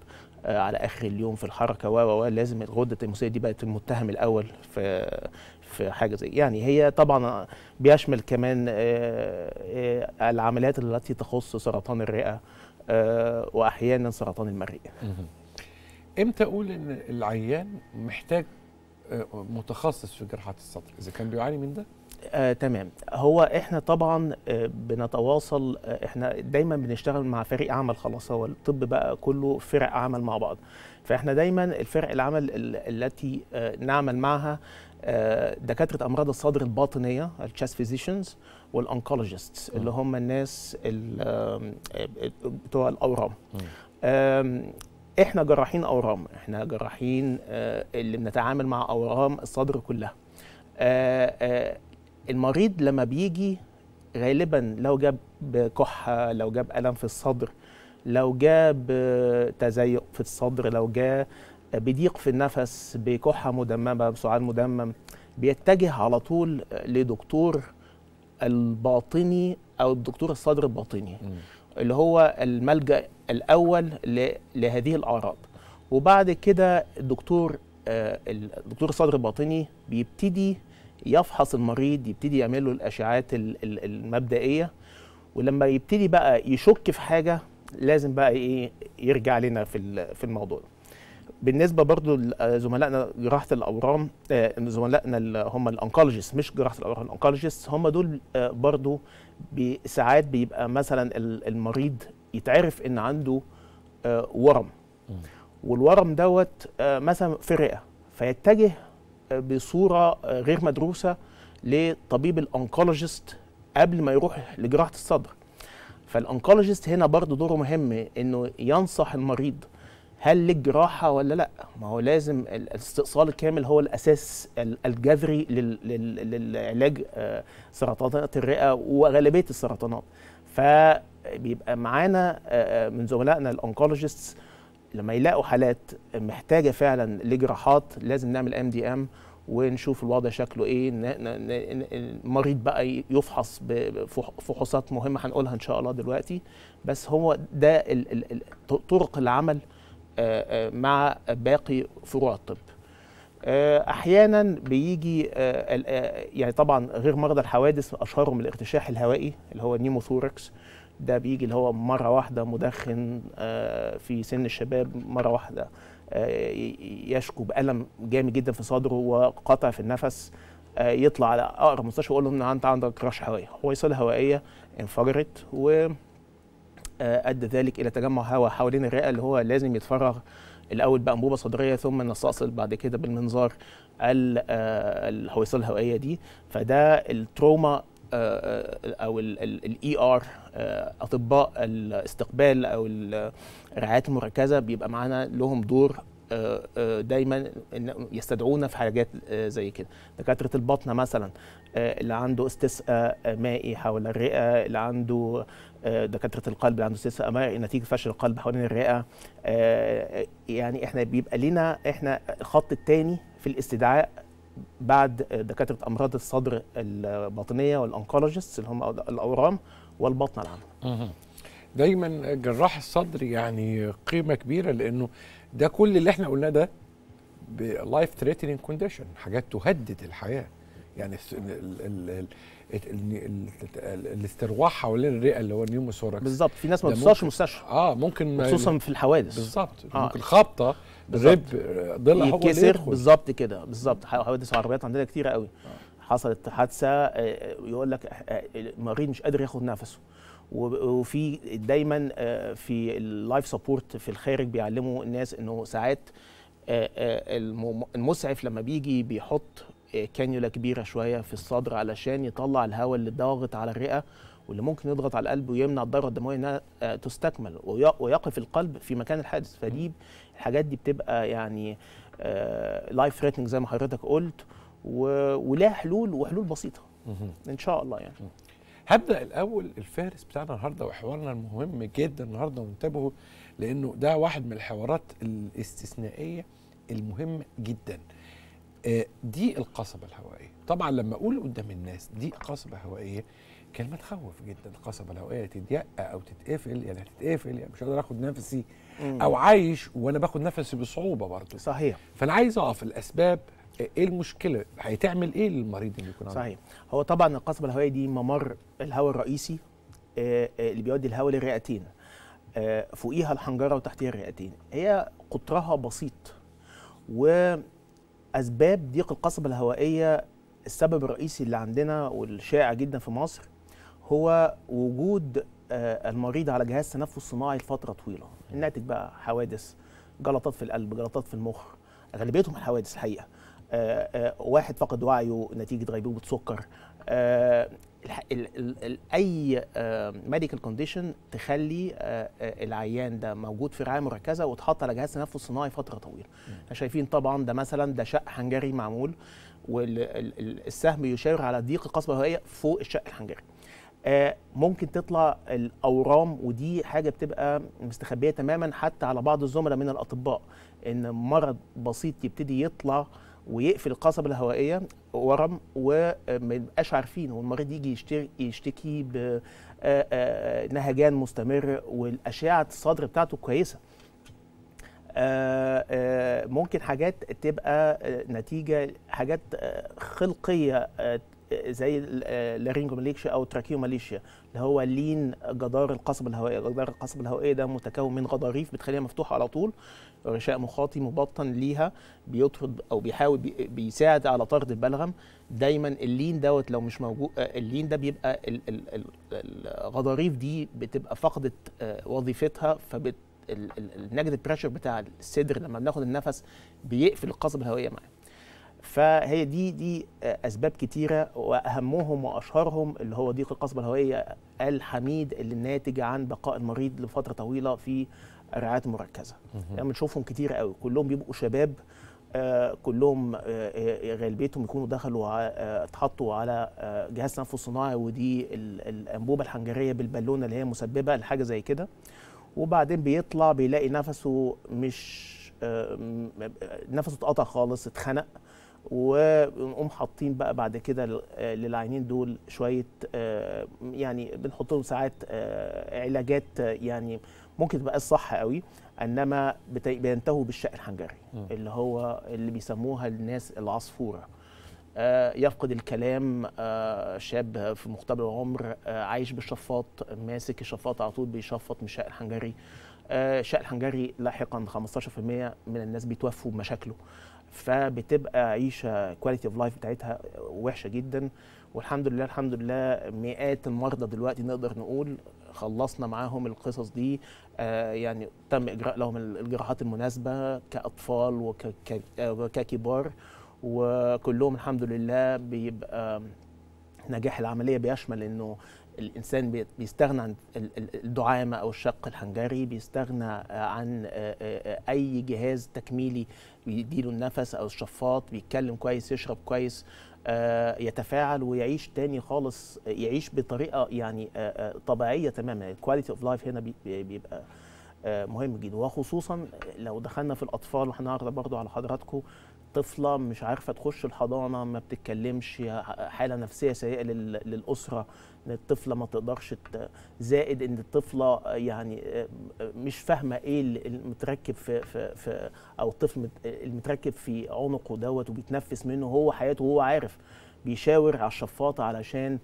على اخر اليوم في الحركه و لازم الغده التيموسيه دي بقت المتهم الاول في في حاجه زي يعني هي طبعا بيشمل كمان آه، آه، العمليات التي تخص سرطان الرئه آه، واحيانا سرطان المريء امتى اقول ان العيان محتاج متخصص في جراحات الصدر اذا كان بيعاني من ده آه، تمام هو احنا طبعا آه، بنتواصل آه، احنا دايما بنشتغل مع فريق عمل خلاص هو الطب بقى كله فرق عمل مع بعض فاحنا دايما الفرق العمل التي نعمل معها آه، دكاتره امراض الصدر الباطنيه التشست فيزيشنز والانكولوجيست اللي هم الناس آه، بتوع الاورام احنا جراحين اورام احنا جراحين آه، اللي بنتعامل مع اورام الصدر كلها المريض لما بيجي غالبا لو جاب كحه لو جاب الم في الصدر لو جاب تزيق في الصدر لو جاب بضيق في النفس بكحه مدممه بسعال مدمم بيتجه على طول لدكتور الباطني او الدكتور الصدر الباطني اللي هو الملجا الاول لهذه الاعراض وبعد كده الدكتور الدكتور آه، الصدر الباطني بيبتدي يفحص المريض يبتدي يعمل له الاشعاعات المبدئيه ولما يبتدي بقى يشك في حاجه لازم بقى ايه يرجع لنا في في الموضوع بالنسبه برضو لزملائنا آه، جراحه الاورام آه، زملائنا اللي هم الانكولوجيست مش جراحه الاورام الانكولوجيست هم دول آه، برضو ساعات بيبقى مثلا المريض يتعرف ان عنده ورم والورم دوت مثلا في الرئه فيتجه بصوره غير مدروسه لطبيب الانكولوجيست قبل ما يروح لجراحه الصدر فالانكولوجيست هنا برضو دوره مهم انه ينصح المريض هل للجراحه ولا لا ما هو لازم الاستئصال الكامل هو الاساس الجذري للعلاج آه، سرطانات الرئه وغالبيه السرطانات فبيبقى معانا آه، آه، من زملائنا الأنكولوجيست لما يلاقوا حالات محتاجه فعلا لجراحات لازم نعمل ام دي ام ونشوف الوضع شكله ايه المريض بقى يفحص بفحوصات مهمه هنقولها ان شاء الله دلوقتي بس هو ده طرق العمل آه، آه، مع باقي فروع الطب آه، احيانا بيجي يعني طبعا غير مرضى الحوادث اشهرهم الارتشاح الهوائي اللي هو النيموثوركس ده بيجي اللي هو مره واحده مدخن في سن الشباب مره واحده يشكو بالم جامد جدا في صدره وقطع في النفس يطلع على اقرب مستشفى يقول لهم ان انت عندك رشح هوائي هو يصل هوائيه انفجرت و ادى ذلك الى تجمع هواء حوالين الرئه اللي هو لازم يتفرغ الاول بانبوبه صدريه ثم نستأصل بعد كده بالمنظار آه، الهويصله الهوائيه دي فده التروما آه، آه، او الاي ار e اطباء الاستقبال او الرعايات المركزه بيبقى معانا لهم دور دايما يستدعونا في حاجات زي كده دكاتره البطنه مثلا اللي عنده استسقاء مائي حول الرئه اللي عنده آه، دكاتره القلب الاندوستيس الامعي نتيجه فشل القلب حوالين الرئه آه، يعني احنا بيبقى لنا احنا الخط الثاني في الاستدعاء بعد دكاتره امراض الصدر الباطنيه والانكولوجيست اللي هم الاورام والبطن العامه دايما جراح الصدر يعني قيمه كبيره لانه ده كل اللي احنا قلناه ده لايف ثريتنينج كونديشن حاجات تهدد الحياه يعني الاسترواح حوالين الرئه اللي هو النيوموثوركس بالظبط في ناس ما بتوصلش مستشفى اه ممكن خصوصا في الحوادث بالظبط آه. ممكن خبطه رب ضلع هو يتكسر بالظبط كده بالظبط حوادث عربيات عندنا كتيره قوي آه. حصلت حادثه آه، آه، يقول لك آه، المريض مش قادر ياخد نفسه وفي دايما في اللايف سبورت في الخارج بيعلموا الناس انه ساعات المسعف لما بيجي بيحط آه، كانيولا كبيره شويه في الصدر علشان يطلع الهواء اللي ضاغط على الرئه واللي ممكن يضغط على القلب ويمنع الدوره الدمويه انها آه، تستكمل ويقف القلب في مكان الحادث فدي الحاجات دي بتبقى يعني لايف آه، ثريتنج زي ما حضرتك قلت ولها حلول وحلول بسيطه ان شاء الله يعني هبدا الاول الفارس بتاعنا النهارده وحوارنا المهم جدا النهارده وانتبهوا لانه ده واحد من الحوارات الاستثنائيه المهمه جدا آه، دي القصبة الهوائية طبعا لما أقول قدام الناس دي قصبة هوائية كلمة تخوف جدا القصبة الهوائية تضيق أو تتقفل يعني هتتقفل يعني مش قادر آخد نفسي أو عايش وأنا باخد نفسي بصعوبة برضه صحيح فأنا عايز أقف الأسباب آه، ايه المشكله هيتعمل ايه للمريض اللي يكون عنده صحيح هو طبعا القصبه الهوائيه دي ممر الهواء الرئيسي آه، اللي بيودي الهواء للرئتين فوقيها الحنجره وتحتيها الرئتين هي قطرها بسيط و اسباب ضيق القصبه الهوائيه السبب الرئيسي اللي عندنا والشائع جدا في مصر هو وجود آه، المريض على جهاز تنفس صناعي لفتره طويله الناتج بقى حوادث جلطات في القلب جلطات في المخ غالبيتهم الحوادث الحقيقه آه، آه، واحد فقد وعيه نتيجه غيبوبه سكر ال ال اي ميديكال آه، كونديشن تخلي آه، آه، العيان ده موجود في رعايه مركزه واتحط على جهاز تنفس صناعي فتره طويله احنا شايفين طبعا ده مثلا ده شق حنجري معمول والسهم يشاور على ضيق القصبه الهوائيه فوق الشق الحنجري ممكن تطلع الاورام ودي حاجه بتبقى مستخبيه تماما حتى على بعض الزملاء من الاطباء ان مرض بسيط يبتدي يطلع ويقفل القصبة الهوائية ورم وما يبقاش عارفين والمريض يجي يشتكي بنهجان آه، آه، مستمر والأشعة الصدر بتاعته كويسة آه، ممكن حاجات تبقى نتيجة حاجات خلقية زي آه، ماليشيا او ماليشيا اللي هو لين جدار القصب الهوائيه جدار القصب الهوائيه ده متكون من غضاريف بتخليها مفتوحه على طول غشاء مخاطي مبطن ليها بيطرد او بيحاول بيساعد على طرد البلغم دايما اللين دوت لو مش موجود آه، اللين ده بيبقى الغضاريف دي بتبقى فقدت آه، وظيفتها فبت النيجاتيف بريشر بتاع الصدر لما بناخد النفس بيقفل القصب الهوائيه معاه فهي دي دي اسباب كتيره واهمهم واشهرهم اللي هو ضيق القصبه الهوائيه الحميد اللي الناتج عن بقاء المريض لفتره طويله في الرعايه المركزه يعني بنشوفهم كتير قوي كلهم بيبقوا شباب آه، كلهم آه، آه، غالبيتهم يكونوا دخلوا اتحطوا على جهاز تنفس صناعي ودي الانبوبه الحنجريه بالبالونه اللي هي مسببه لحاجه زي كده وبعدين بيطلع بيلاقي نفسه مش نفسه اتقطع خالص اتخنق ونقوم حاطين بقى بعد كده آه، للعينين دول شويه آه، يعني بنحط لهم ساعات آه، علاجات يعني ممكن تبقى الصح قوي انما بينتهوا بالشق الحنجري اللي هو اللي بيسموها الناس العصفوره يفقد الكلام شاب في مقتبل العمر عايش بالشفاط ماسك الشفاط على طول بيشفط من الشق الحنجري الشق الحنجري لاحقا 15% من الناس بيتوفوا بمشاكله فبتبقى عيشه كواليتي اوف لايف بتاعتها وحشه جدا والحمد لله الحمد لله مئات المرضى دلوقتي نقدر نقول خلصنا معاهم القصص دي آه، يعني تم اجراء لهم الجراحات المناسبه كاطفال آه، وككبار وكلهم الحمد لله بيبقى نجاح العمليه بيشمل انه الانسان بيستغنى عن الدعامه او الشق الحنجري بيستغنى عن آه، اي جهاز تكميلي بيديله النفس او الشفاط بيتكلم كويس يشرب كويس آه، يتفاعل ويعيش تاني خالص يعيش بطريقه يعني آه، آه، طبيعيه تماما الكواليتي اوف لايف هنا بيبقى مهم جدا وخصوصا لو دخلنا في الاطفال وهنعرض برضو على حضراتكم طفله مش عارفه تخش الحضانه ما بتتكلمش حاله نفسيه سيئه للاسره ان الطفله ما تقدرش زائد ان الطفله آه، يعني آه، آه، مش فاهمه ايه المتركب في, في, في او الطفل المتركب في عنقه دوت وبيتنفس منه هو حياته هو عارف بيشاور على الشفاطه علشان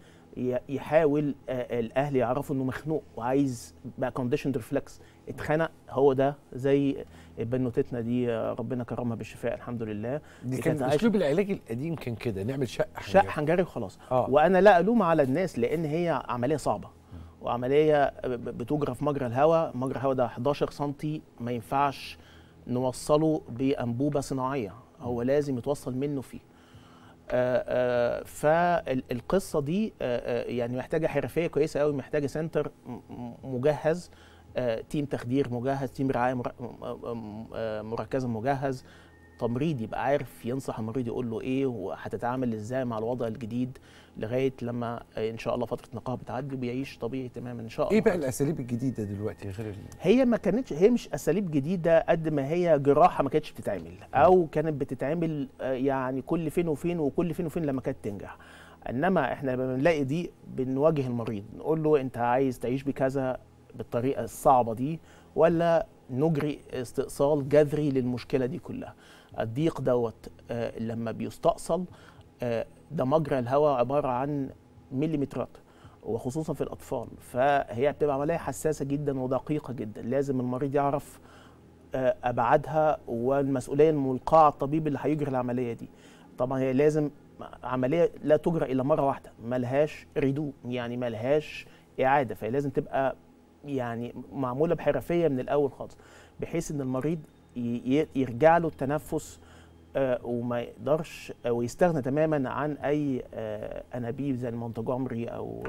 يحاول الاهل يعرفوا انه مخنوق وعايز بقى كونديشن ريفلكس اتخنق هو ده زي بنوتتنا دي ربنا كرمها بالشفاء الحمد لله دي كان اسلوب العلاج القديم كان كده نعمل شق حنجري شق حنجري وخلاص آه. وانا لا الوم على الناس لان هي عمليه صعبه وعمليه بتجرى في مجرى الهواء مجرى الهواء ده 11 سم ما ينفعش نوصله بانبوبه صناعيه هو لازم يتوصل منه فيه آه، آه، فالقصه دي آه، يعني محتاجه حرفيه كويسه قوي محتاجه سنتر مجهز تيم تخدير مجهز تيم رعايه مركزه مجهز تمريض يبقى عارف ينصح المريض يقول له ايه وهتتعامل ازاي مع الوضع الجديد لغايه لما ان شاء الله فتره نقاهه بتعدي وبيعيش طبيعي تماما ان شاء إيه الله ايه بقى الاساليب الجديده دلوقتي غير هي ما كانتش هي مش اساليب جديده قد ما هي جراحه ما كانتش بتتعمل او كانت بتتعمل آه، يعني كل فين وفين وكل فين وفين لما كانت تنجح انما احنا لما بنلاقي دي بنواجه المريض نقول له انت عايز تعيش بكذا بالطريقه الصعبه دي ولا نجري استئصال جذري للمشكله دي كلها الضيق دوت آه، لما بيستأصل آه، ده مجرى الهواء عباره عن مليمترات وخصوصا في الاطفال فهي بتبقى عمليه حساسه جدا ودقيقه جدا لازم المريض يعرف آه، ابعادها والمسؤوليه الملقاه على الطبيب اللي هيجري العمليه دي طبعا هي لازم عمليه لا تجرى الا مره واحده ملهاش ريدو يعني ملهاش اعاده فهي لازم تبقى يعني معموله بحرفيه من الاول خالص بحيث ان المريض يرجع له التنفس آه، وما يقدرش آه، ويستغنى تماما عن اي آه، انابيب زي المونتجومري او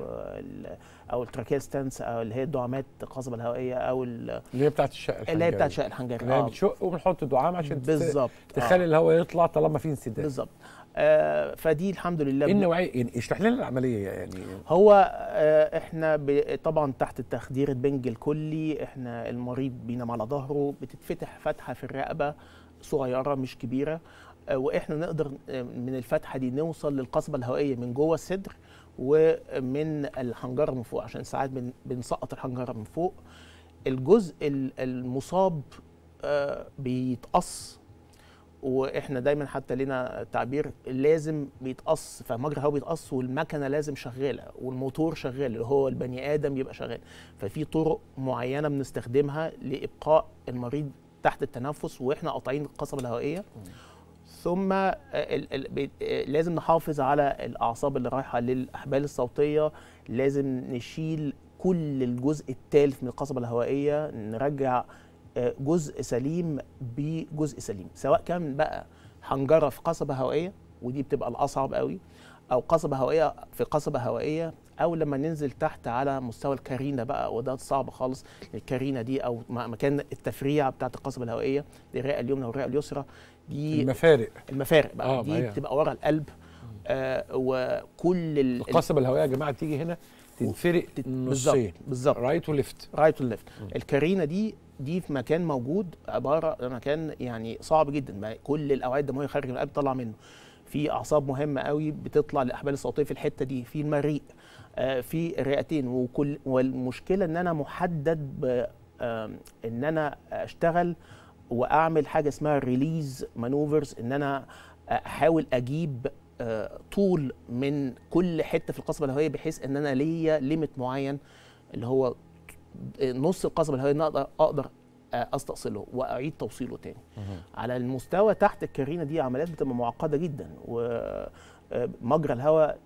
او التراكيستانس او اللي هي الدعامات القصبه الهوائيه او اللي هي بتاعت الشقه الحنجري اللي هي بتاعت الشقه الحنجري اللي هي بتشق وبنحط دعام عشان بالظبط تخلي آه. الهواء يطلع طالما في انسداد بالظبط آه فدي الحمد لله ايه النوعيه يعني اشرح لنا العمليه يعني هو آه احنا طبعا تحت التخدير البنج الكلي احنا المريض بينام على ظهره بتتفتح فتحه في الرقبه صغيره مش كبيره آه، واحنا نقدر آه، من الفتحه دي نوصل للقصبه الهوائيه من جوه الصدر ومن الحنجره من فوق عشان ساعات بنسقط الحنجره من فوق الجزء المصاب آه، بيتقص واحنا دايما حتى لنا تعبير لازم بيتقص فمجرى الهواء بيتقص والمكنه لازم شغاله والموتور شغال اللي هو البني ادم يبقى شغال ففي طرق معينه بنستخدمها لابقاء المريض تحت التنفس واحنا قاطعين القصبه الهوائيه ثم آه، لازم نحافظ على الاعصاب اللي رايحه للاحبال الصوتيه لازم نشيل كل الجزء التالف من القصبه الهوائيه نرجع آه، جزء سليم بجزء سليم سواء كان بقى حنجره في قصبه هوائيه ودي بتبقى الاصعب قوي او قصبه هوائيه في قصبه هوائيه او لما ننزل تحت على مستوى الكارينا بقى وده صعب خالص الكارينا دي او مكان التفريع بتاعت القصبه الهوائيه الرئة اليمنى والرئه اليسرى دي المفارق المفارق بقى آه دي معايا. بتبقى ورا القلب آه وكل القصبه الهوائيه يا جماعه تيجي هنا تنفرق نصين بالظبط رايت وليفت رايت وليفت الكارينا دي دي في مكان موجود عباره مكان يعني صعب جدا كل الاوعيه الدمويه خارج من القلب طالعه منه في اعصاب مهمه قوي بتطلع للاحبال الصوتيه في الحته دي في المريء آه، في الرئتين وكل والمشكله ان انا محدد ان انا اشتغل واعمل حاجه اسمها ريليز مانوفرز ان انا احاول اجيب آه، طول من كل حته في القصبه الهوائيه بحيث ان انا ليا ليميت معين اللي هو نص القصبه الهوائيه اقدر اقدر آه، استأصله واعيد توصيله تاني على المستوى تحت الكارينا دي عمليات بتبقى معقده جدا ومجرى الهواء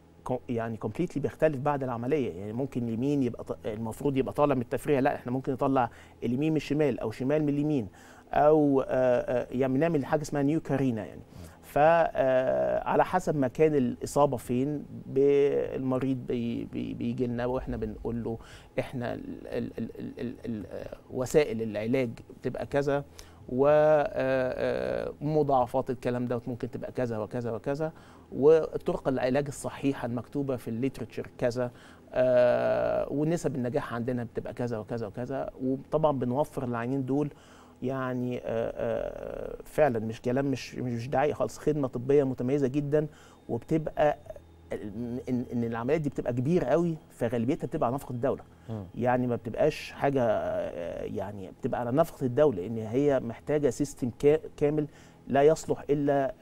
يعني كومبليتلي بيختلف بعد العمليه يعني ممكن يمين يبقى المفروض يبقى طالع من التفريع لا احنا ممكن نطلع اليمين من الشمال او شمال من اليمين او آه، آه، يعني نعمل حاجه اسمها نيو كارينا يعني فعلى آه، حسب ما كان الاصابه فين المريض بيجي لنا واحنا بنقول له احنا وسائل العلاج بتبقى كذا ومضاعفات الكلام دوت ممكن تبقى كذا وكذا وكذا وطرق العلاج الصحيحه المكتوبه في الليترتشر كذا آه، ونسب النجاح عندنا بتبقى كذا وكذا وكذا وطبعا بنوفر العينين دول يعني آه، آه، فعلا مش كلام مش مش دعايه خالص خدمه طبيه متميزه جدا وبتبقى ان ان العمليات دي بتبقى كبيره قوي فغالبيتها بتبقى على نفقه الدوله م. يعني ما بتبقاش حاجه يعني بتبقى على نفقه الدوله ان هي محتاجه سيستم كامل لا يصلح الا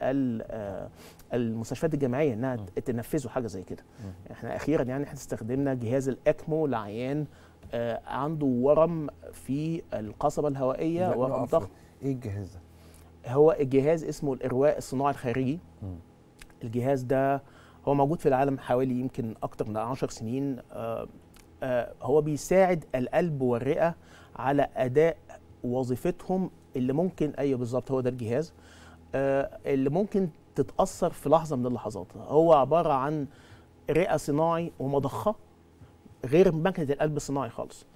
المستشفيات الجامعيه انها تنفذوا حاجه زي كده احنا اخيرا يعني احنا استخدمنا جهاز الاكمو لعيان آه عنده ورم في القصبه الهوائيه ورم ضغط ايه الجهاز ده هو الجهاز اسمه الارواء الصناعي الخارجي مم. الجهاز ده هو موجود في العالم حوالي يمكن اكتر من 10 سنين آه آه هو بيساعد القلب والرئه على اداء وظيفتهم اللي ممكن ايوه بالظبط هو ده الجهاز آه، اللي ممكن تتاثر في لحظه من اللحظات هو عباره عن رئه صناعي ومضخه غير مكنه القلب الصناعي خالص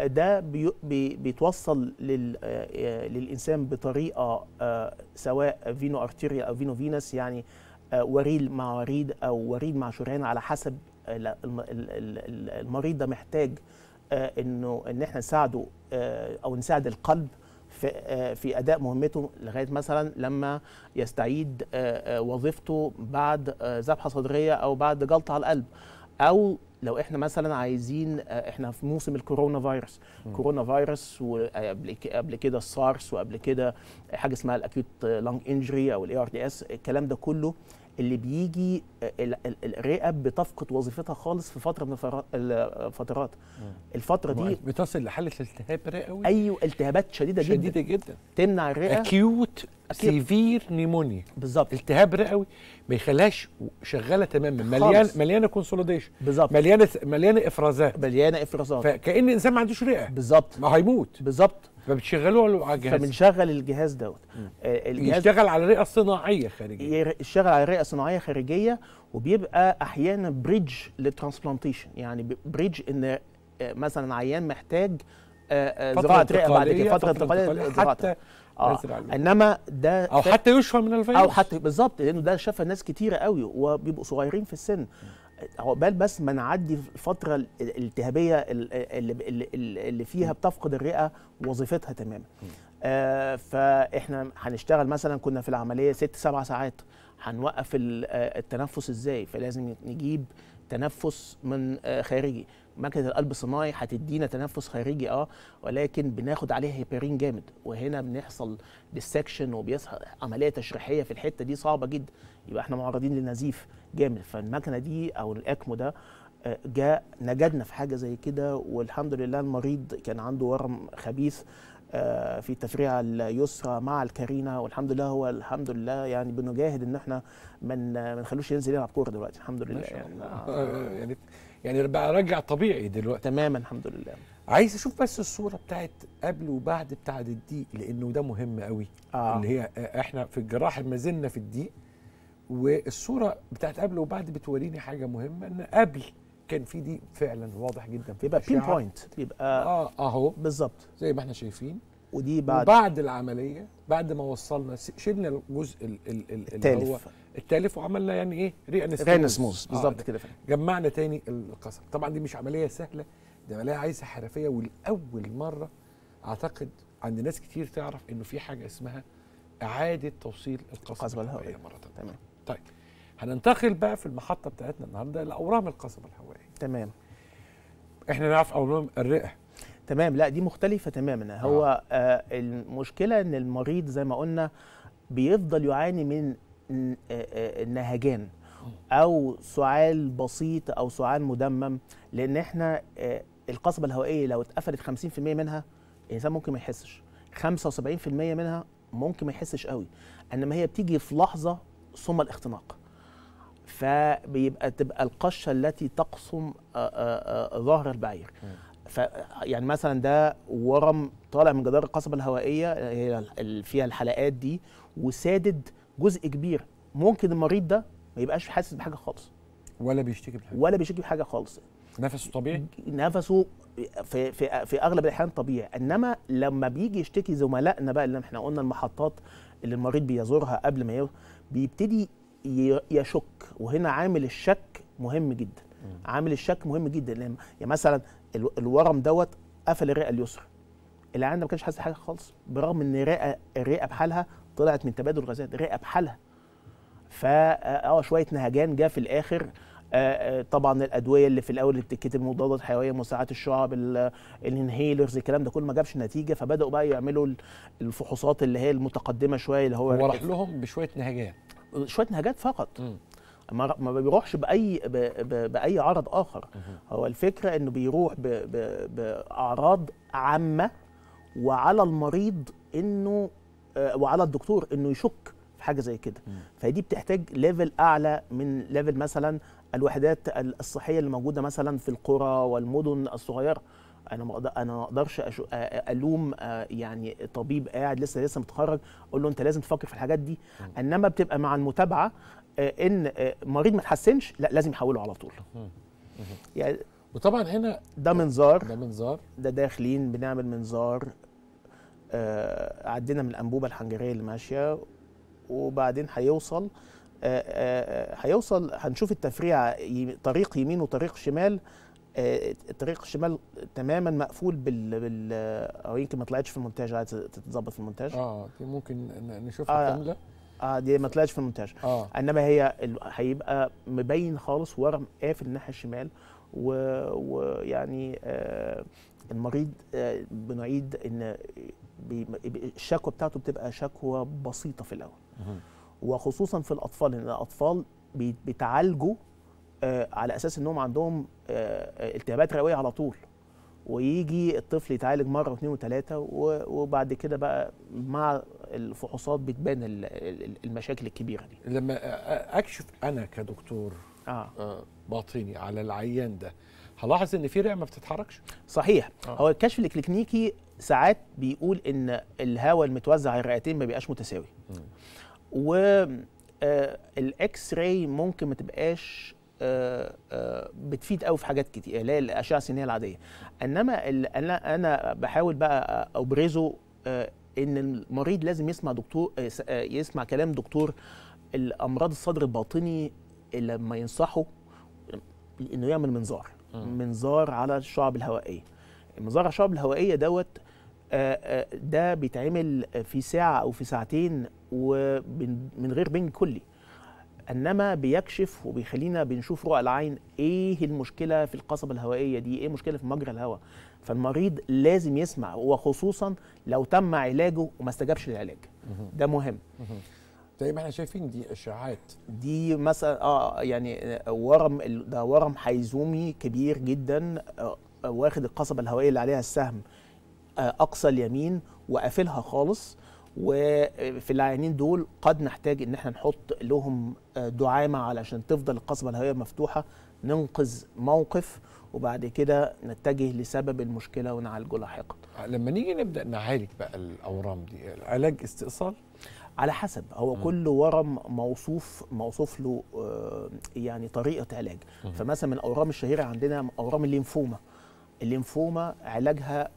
ده بي بي بيتوصل لل آه، للانسان بطريقه آه، سواء فينو ارتيريا او فينو فينس يعني آه، وريد مع وريد او وريد مع شريان على حسب المريض ده محتاج انه ان احنا نساعده او نساعد القلب في آه، في اداء مهمته لغايه مثلا لما يستعيد آه، آه، وظيفته بعد ذبحه صدريه او بعد جلطه على القلب او لو احنا مثلا عايزين احنا في موسم الكورونا فيروس كورونا فيروس وقبل كده السارس وقبل كده حاجه اسمها الاكيوت لانج انجري او الاي ار دي اس الكلام ده كله اللي بيجي آه، الرئه بتفقد وظيفتها خالص في فتره من الفترات الفتره دي بتصل لحاله التهاب رئوي ايوه التهابات شديده, شديدة جدا شديده جدا تمنع الرئه اكيوت سيفير نيمونيا بالظبط التهاب رئوي ما يخليهاش شغاله تماما مليان مليانه كونسوليديشن بالظبط مليانه مليانه افرازات مليانه افرازات فكان الانسان ما عندوش رئه بالظبط ما هيموت بالظبط فبتشغلوه على الجهاز فبنشغل الجهاز دوت آه، يشتغل على رئه صناعيه خارجيه يشتغل على رئه صناعيه خارجيه وبيبقى احيانا بريدج للترانسبلانتيشن يعني بريدج ان آه، مثلا عيان محتاج آه، زراعه رئه بعد كده فتره انتقاليه حتى آه. انما ده او حتى يشفى من الفيروس او حتى بالظبط لانه ده شفى ناس كتيره قوي وبيبقوا صغيرين في السن م. عقبال بس ما نعدي الفتره الالتهابيه اللي, اللي فيها بتفقد الرئه وظيفتها تماما آه فاحنا هنشتغل مثلا كنا في العمليه ست سبع ساعات هنوقف آه، التنفس ازاي فلازم نجيب تنفس من آه، خارجي مكنة القلب الصناعي هتدينا تنفس خارجي اه ولكن بناخد عليها هيبرين جامد وهنا بنحصل ديسكشن وبيحصل عمليه تشريحيه في الحته دي صعبه جدا يبقى احنا معرضين للنزيف جامد فالمكنه دي او الاكمو ده آه، جاء نجدنا في حاجه زي كده والحمد لله المريض كان عنده ورم خبيث آه، في التفريعه اليسرى مع الكارينا والحمد لله هو الحمد لله يعني بنجاهد ان احنا من ما نخلوش ينزل يلعب كوره دلوقتي الحمد لله يعني يعني يعني بقى راجع طبيعي دلوقتي تماما الحمد لله عايز اشوف بس الصوره بتاعت قبل وبعد بتاعت الضيق لانه ده مهم قوي آه. اللي هي احنا في الجراحه ما زلنا في الضيق والصوره بتاعت قبل وبعد بتوريني حاجه مهمه ان قبل كان في دي فعلا واضح جدا في بيبقى بين بوينت بيبقى اه اهو بالظبط زي ما احنا شايفين ودي بعد وبعد العمليه بعد ما وصلنا شلنا الجزء ال ال ال التالف هو التالف وعملنا يعني ايه ريانسموز آه، بالظبط كده جمعنا تاني القصر طبعا دي مش عمليه سهله دي عمليه عايزه حرفيه ولاول مره اعتقد عند ناس كتير تعرف انه في حاجه اسمها اعاده توصيل القصر مره تانيه تمام طيب هننتقل بقى في المحطه بتاعتنا النهارده لاورام القصبه الهوائيه تمام احنا نعرف اورام الرئه تمام لا دي مختلفه تماما هو آه. آه المشكله ان المريض زي ما قلنا بيفضل يعاني من آه، آه، نهجان او سعال بسيط او سعال مدمم لان احنا آه، القصبه الهوائيه لو اتقفلت 50% منها الانسان ممكن ما يحسش 75% منها ممكن ما يحسش قوي انما هي بتيجي في لحظه ثم الاختناق فبيبقى تبقى القشه التي تقصم آه، آه، آه، ظهر البعير ف يعني مثلا ده ورم طالع من جدار القصبه الهوائيه هي فيها الحلقات دي وسادد جزء كبير ممكن المريض ده ما يبقاش حاسس بحاجه خالص ولا بيشتكي بحاجه ولا بيشتكي بحاجه خالص نفسه طبيعي نفسه في في في اغلب الاحيان طبيعي انما لما بيجي يشتكي زملائنا بقى اللي احنا قلنا المحطات اللي المريض بيزورها قبل ما بيبتدي يشك وهنا عامل الشك مهم جدا عامل الشك مهم جدا لان يعني مثلا الورم دوت قفل الرئه اليسرى العيان ما كانش حاسس حاجه خالص برغم ان الرئه الرئه بحالها طلعت من تبادل غازات الرئه بحالها فا آه،, اه شويه نهجان جه في الاخر آه، آه، طبعا الادويه اللي في الاول التكيت المضادات الحيويه مساعدات الشعب الانهيلرز الكلام ده كله ما جابش نتيجه فبداوا بقى يعملوا الفحوصات اللي هي المتقدمه شويه اللي هو وراح لهم بشويه نهجات شويه نهجات فقط م. ما بيروحش باي باي عرض اخر هو الفكره انه بيروح باعراض عامه وعلى المريض انه آه، وعلى الدكتور انه يشك في حاجه زي كده فدي بتحتاج ليفل اعلى من ليفل مثلا الوحدات الصحيه اللي موجوده مثلا في القرى والمدن الصغيره انا ما انا ما اقدرش الوم يعني طبيب قاعد لسه لسه متخرج اقول له انت لازم تفكر في الحاجات دي انما بتبقى مع المتابعه ان مريض ما اتحسنش لا لازم يحوله على طول يعني وطبعا هنا ده منظار ده منظار ده داخلين بنعمل منظار آه عدينا من الانبوبه الحنجريه اللي ماشيه وبعدين هيوصل آه، آه، آه، هيوصل هنشوف التفريع طريق يمين وطريق شمال الطريق الشمال تماما مقفول بال, بال او يمكن ما طلعتش في المونتاج عايز تتظبط في المونتاج اه دي ممكن نشوفها آه كامله اه دي ما طلعتش في المونتاج آه. انما هي هيبقى مبين خالص ورم قافل الناحيه الشمال ويعني آه المريض آه بنعيد ان الشكوى بتاعته بتبقى شكوى بسيطه في الاول وخصوصا في الاطفال لان الاطفال بيتعالجوا آه، على اساس انهم عندهم آه، آه، التهابات رئويه على طول ويجي الطفل يتعالج مره واثنين وثلاثه وبعد كده بقى مع الفحوصات بتبان المشاكل الكبيره دي لما اكشف انا كدكتور آه. باطني على العيان ده هلاحظ ان في رئه ما بتتحركش صحيح آه. هو الكشف الكلينيكي ساعات بيقول ان الهواء المتوزع على الرئتين ما بيبقاش متساوي م. والاكس آه، راي ممكن ما تبقاش آه، آه، بتفيد قوي في حاجات كتير اللي هي الاشعه السينيه العاديه انما انا انا بحاول بقى ابرزه ان المريض لازم يسمع دكتور يسمع كلام دكتور الامراض الصدر الباطني لما ينصحه انه يعمل منظار منظار على الشعب الهوائيه المنظار على الشعب الهوائيه دوت ده بيتعمل في ساعه او في ساعتين ومن غير بنج كلي انما بيكشف وبيخلينا بنشوف رؤى العين ايه المشكله في القصبه الهوائيه دي ايه المشكله في مجرى الهواء فالمريض لازم يسمع وخصوصا لو تم علاجه وما استجابش للعلاج ده مهم زي طيب، ما احنا شايفين دي اشعاعات دي مثلا اه يعني آه، ورم ده ورم حيزومي كبير جدا آه، واخد القصبه الهوائيه اللي عليها السهم آه، اقصى اليمين وقافلها خالص وفي العيانين دول قد نحتاج ان احنا نحط لهم آه، دعامه علشان تفضل القصبه الهوائيه مفتوحه ننقذ موقف وبعد كده نتجه لسبب المشكله ونعالجه لاحقا. آه، لما نيجي نبدا نعالج بقى الاورام دي العلاج استئصال؟ على حسب هو م. كل ورم موصوف موصوف له آه، يعني طريقه علاج م. فمثلا من الاورام الشهيره عندنا اورام الليمفوما الليمفوما علاجها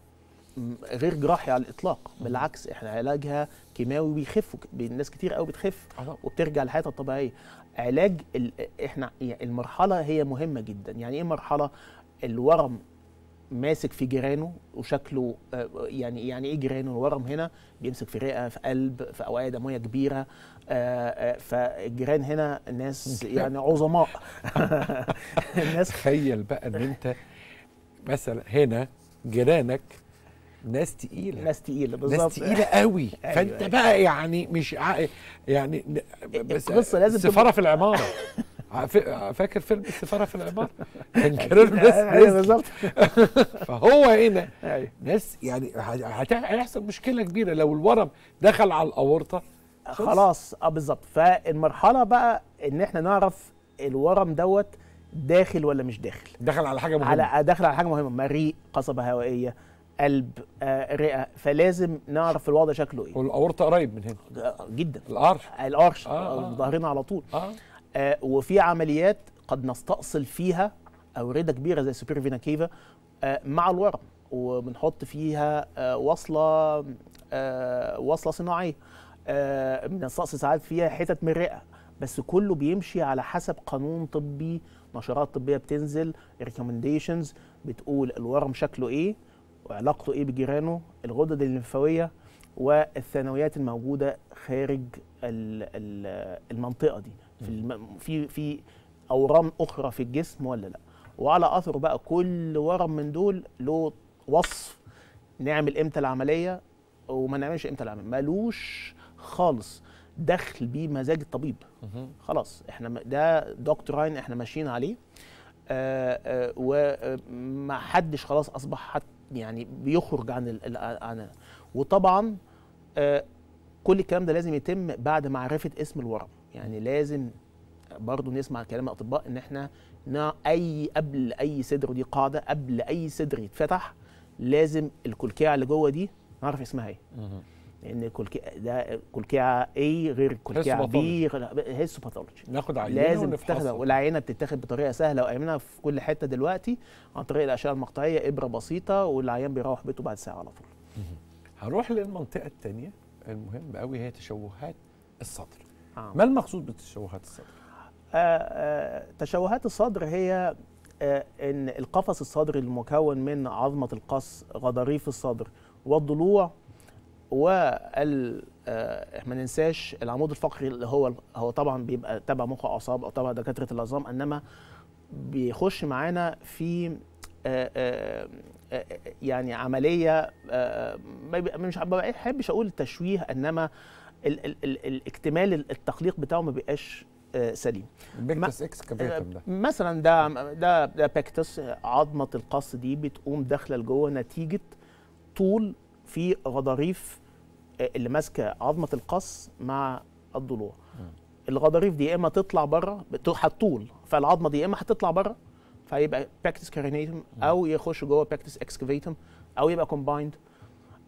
غير جراحي على الاطلاق بالعكس احنا علاجها كيماوي بيخف الناس كتير قوي بتخف وبترجع لحياتها الطبيعيه علاج احنا يعني المرحله هي مهمه جدا يعني ايه مرحله الورم ماسك في جيرانه وشكله آه، يعني يعني ايه جيرانه الورم هنا بيمسك في رئه في قلب في اوعيه دمويه كبيره آه، آه، فالجيران هنا ناس يعني عظماء الناس تخيل بقى ان انت مثلا هنا جيرانك ناس تقيله ناس تقيله بالظبط ناس تقيله قوي أيوة. فانت بقى يعني مش ع... يعني إيه، بس القصه لازم السفاره في العماره فاكر فيلم السفاره في العماره كان كانوا أيوة، ناس بالظبط فهو هنا أيوة. ناس يعني هيحصل مشكله كبيره لو الورم دخل على الاورطه خلاص اه بالظبط فالمرحله بقى ان احنا نعرف الورم دوت داخل ولا مش داخل داخل على حاجه مهمه على داخل على حاجه مهمه مريء قصبه هوائيه قلب آه، رئه فلازم نعرف الوضع شكله ايه والاورطه قريب من هنا آه، جدا القرش القرش آه. آه. ظهرنا على طول آه. آه وفي عمليات قد نستأصل فيها أوردة كبيرة زي سوبر فينا كيفا آه مع الورم وبنحط فيها آه وصلة آه وصلة صناعية آه بنستأصل ساعات فيها حتت من الرئة بس كله بيمشي على حسب قانون طبي نشرات طبية بتنزل ريكومنديشنز بتقول الورم شكله ايه وعلاقته ايه بجيرانه الغدد الليمفاويه والثانويات الموجوده خارج المنطقه دي في في في اورام اخرى في الجسم ولا لا وعلى اثره بقى كل ورم من دول له وصف نعمل امتى العمليه وما نعملش امتى العمليه ملوش خالص دخل بمزاج الطبيب خلاص احنا ده دكتوراين احنا ماشيين عليه آآ آه، آه، وما آه، حدش خلاص اصبح حتى يعني بيخرج عن عن وطبعا آه، كل الكلام ده لازم يتم بعد معرفه اسم الورم يعني لازم برضه نسمع كلام الاطباء ان احنا اي قبل اي صدر ودي قاعده قبل اي صدر يتفتح لازم الكلكيع اللي جوه دي نعرف اسمها ايه لان كلكيع ده كلكيعه اي غير كلكيعه بي هيستو باثولوجي ناخد عينه لازم تتاخد والعينه بتتاخد بطريقه سهله وامنه في كل حته دلوقتي عن طريق الاشعه المقطعيه ابره بسيطه والعيان بيروح بيته بعد ساعه على طول هروح للمنطقه الثانيه المهمه قوي هي تشوهات الصدر آه. ما المقصود بتشوهات الصدر آه آه تشوهات الصدر هي آه ان القفص الصدري المكون من عظمه القص غضاريف الصدر والضلوع و آه، ما ننساش العمود الفقري اللي هو هو طبعا بيبقى تبع مخ اعصاب او تبع دكاتره العظام انما بيخش معانا في آه، آه، يعني عمليه مش ما بحبش اقول تشويه انما ال ال ال الاكتمال التقليق بتاعه ما بيبقاش سليم البيكتس مثلا ده ده ده بيكتس عظمه القص دي بتقوم داخله لجوه نتيجه طول في غضاريف آه، اللي ماسكه عظمه القص مع الضلوع الغضاريف دي يا اما تطلع بره هتطول فالعظمه دي يا اما هتطلع بره فيبقى باكتس كارينيتم او يخش جوه باكتس اكسكفيتم او يبقى كومبايند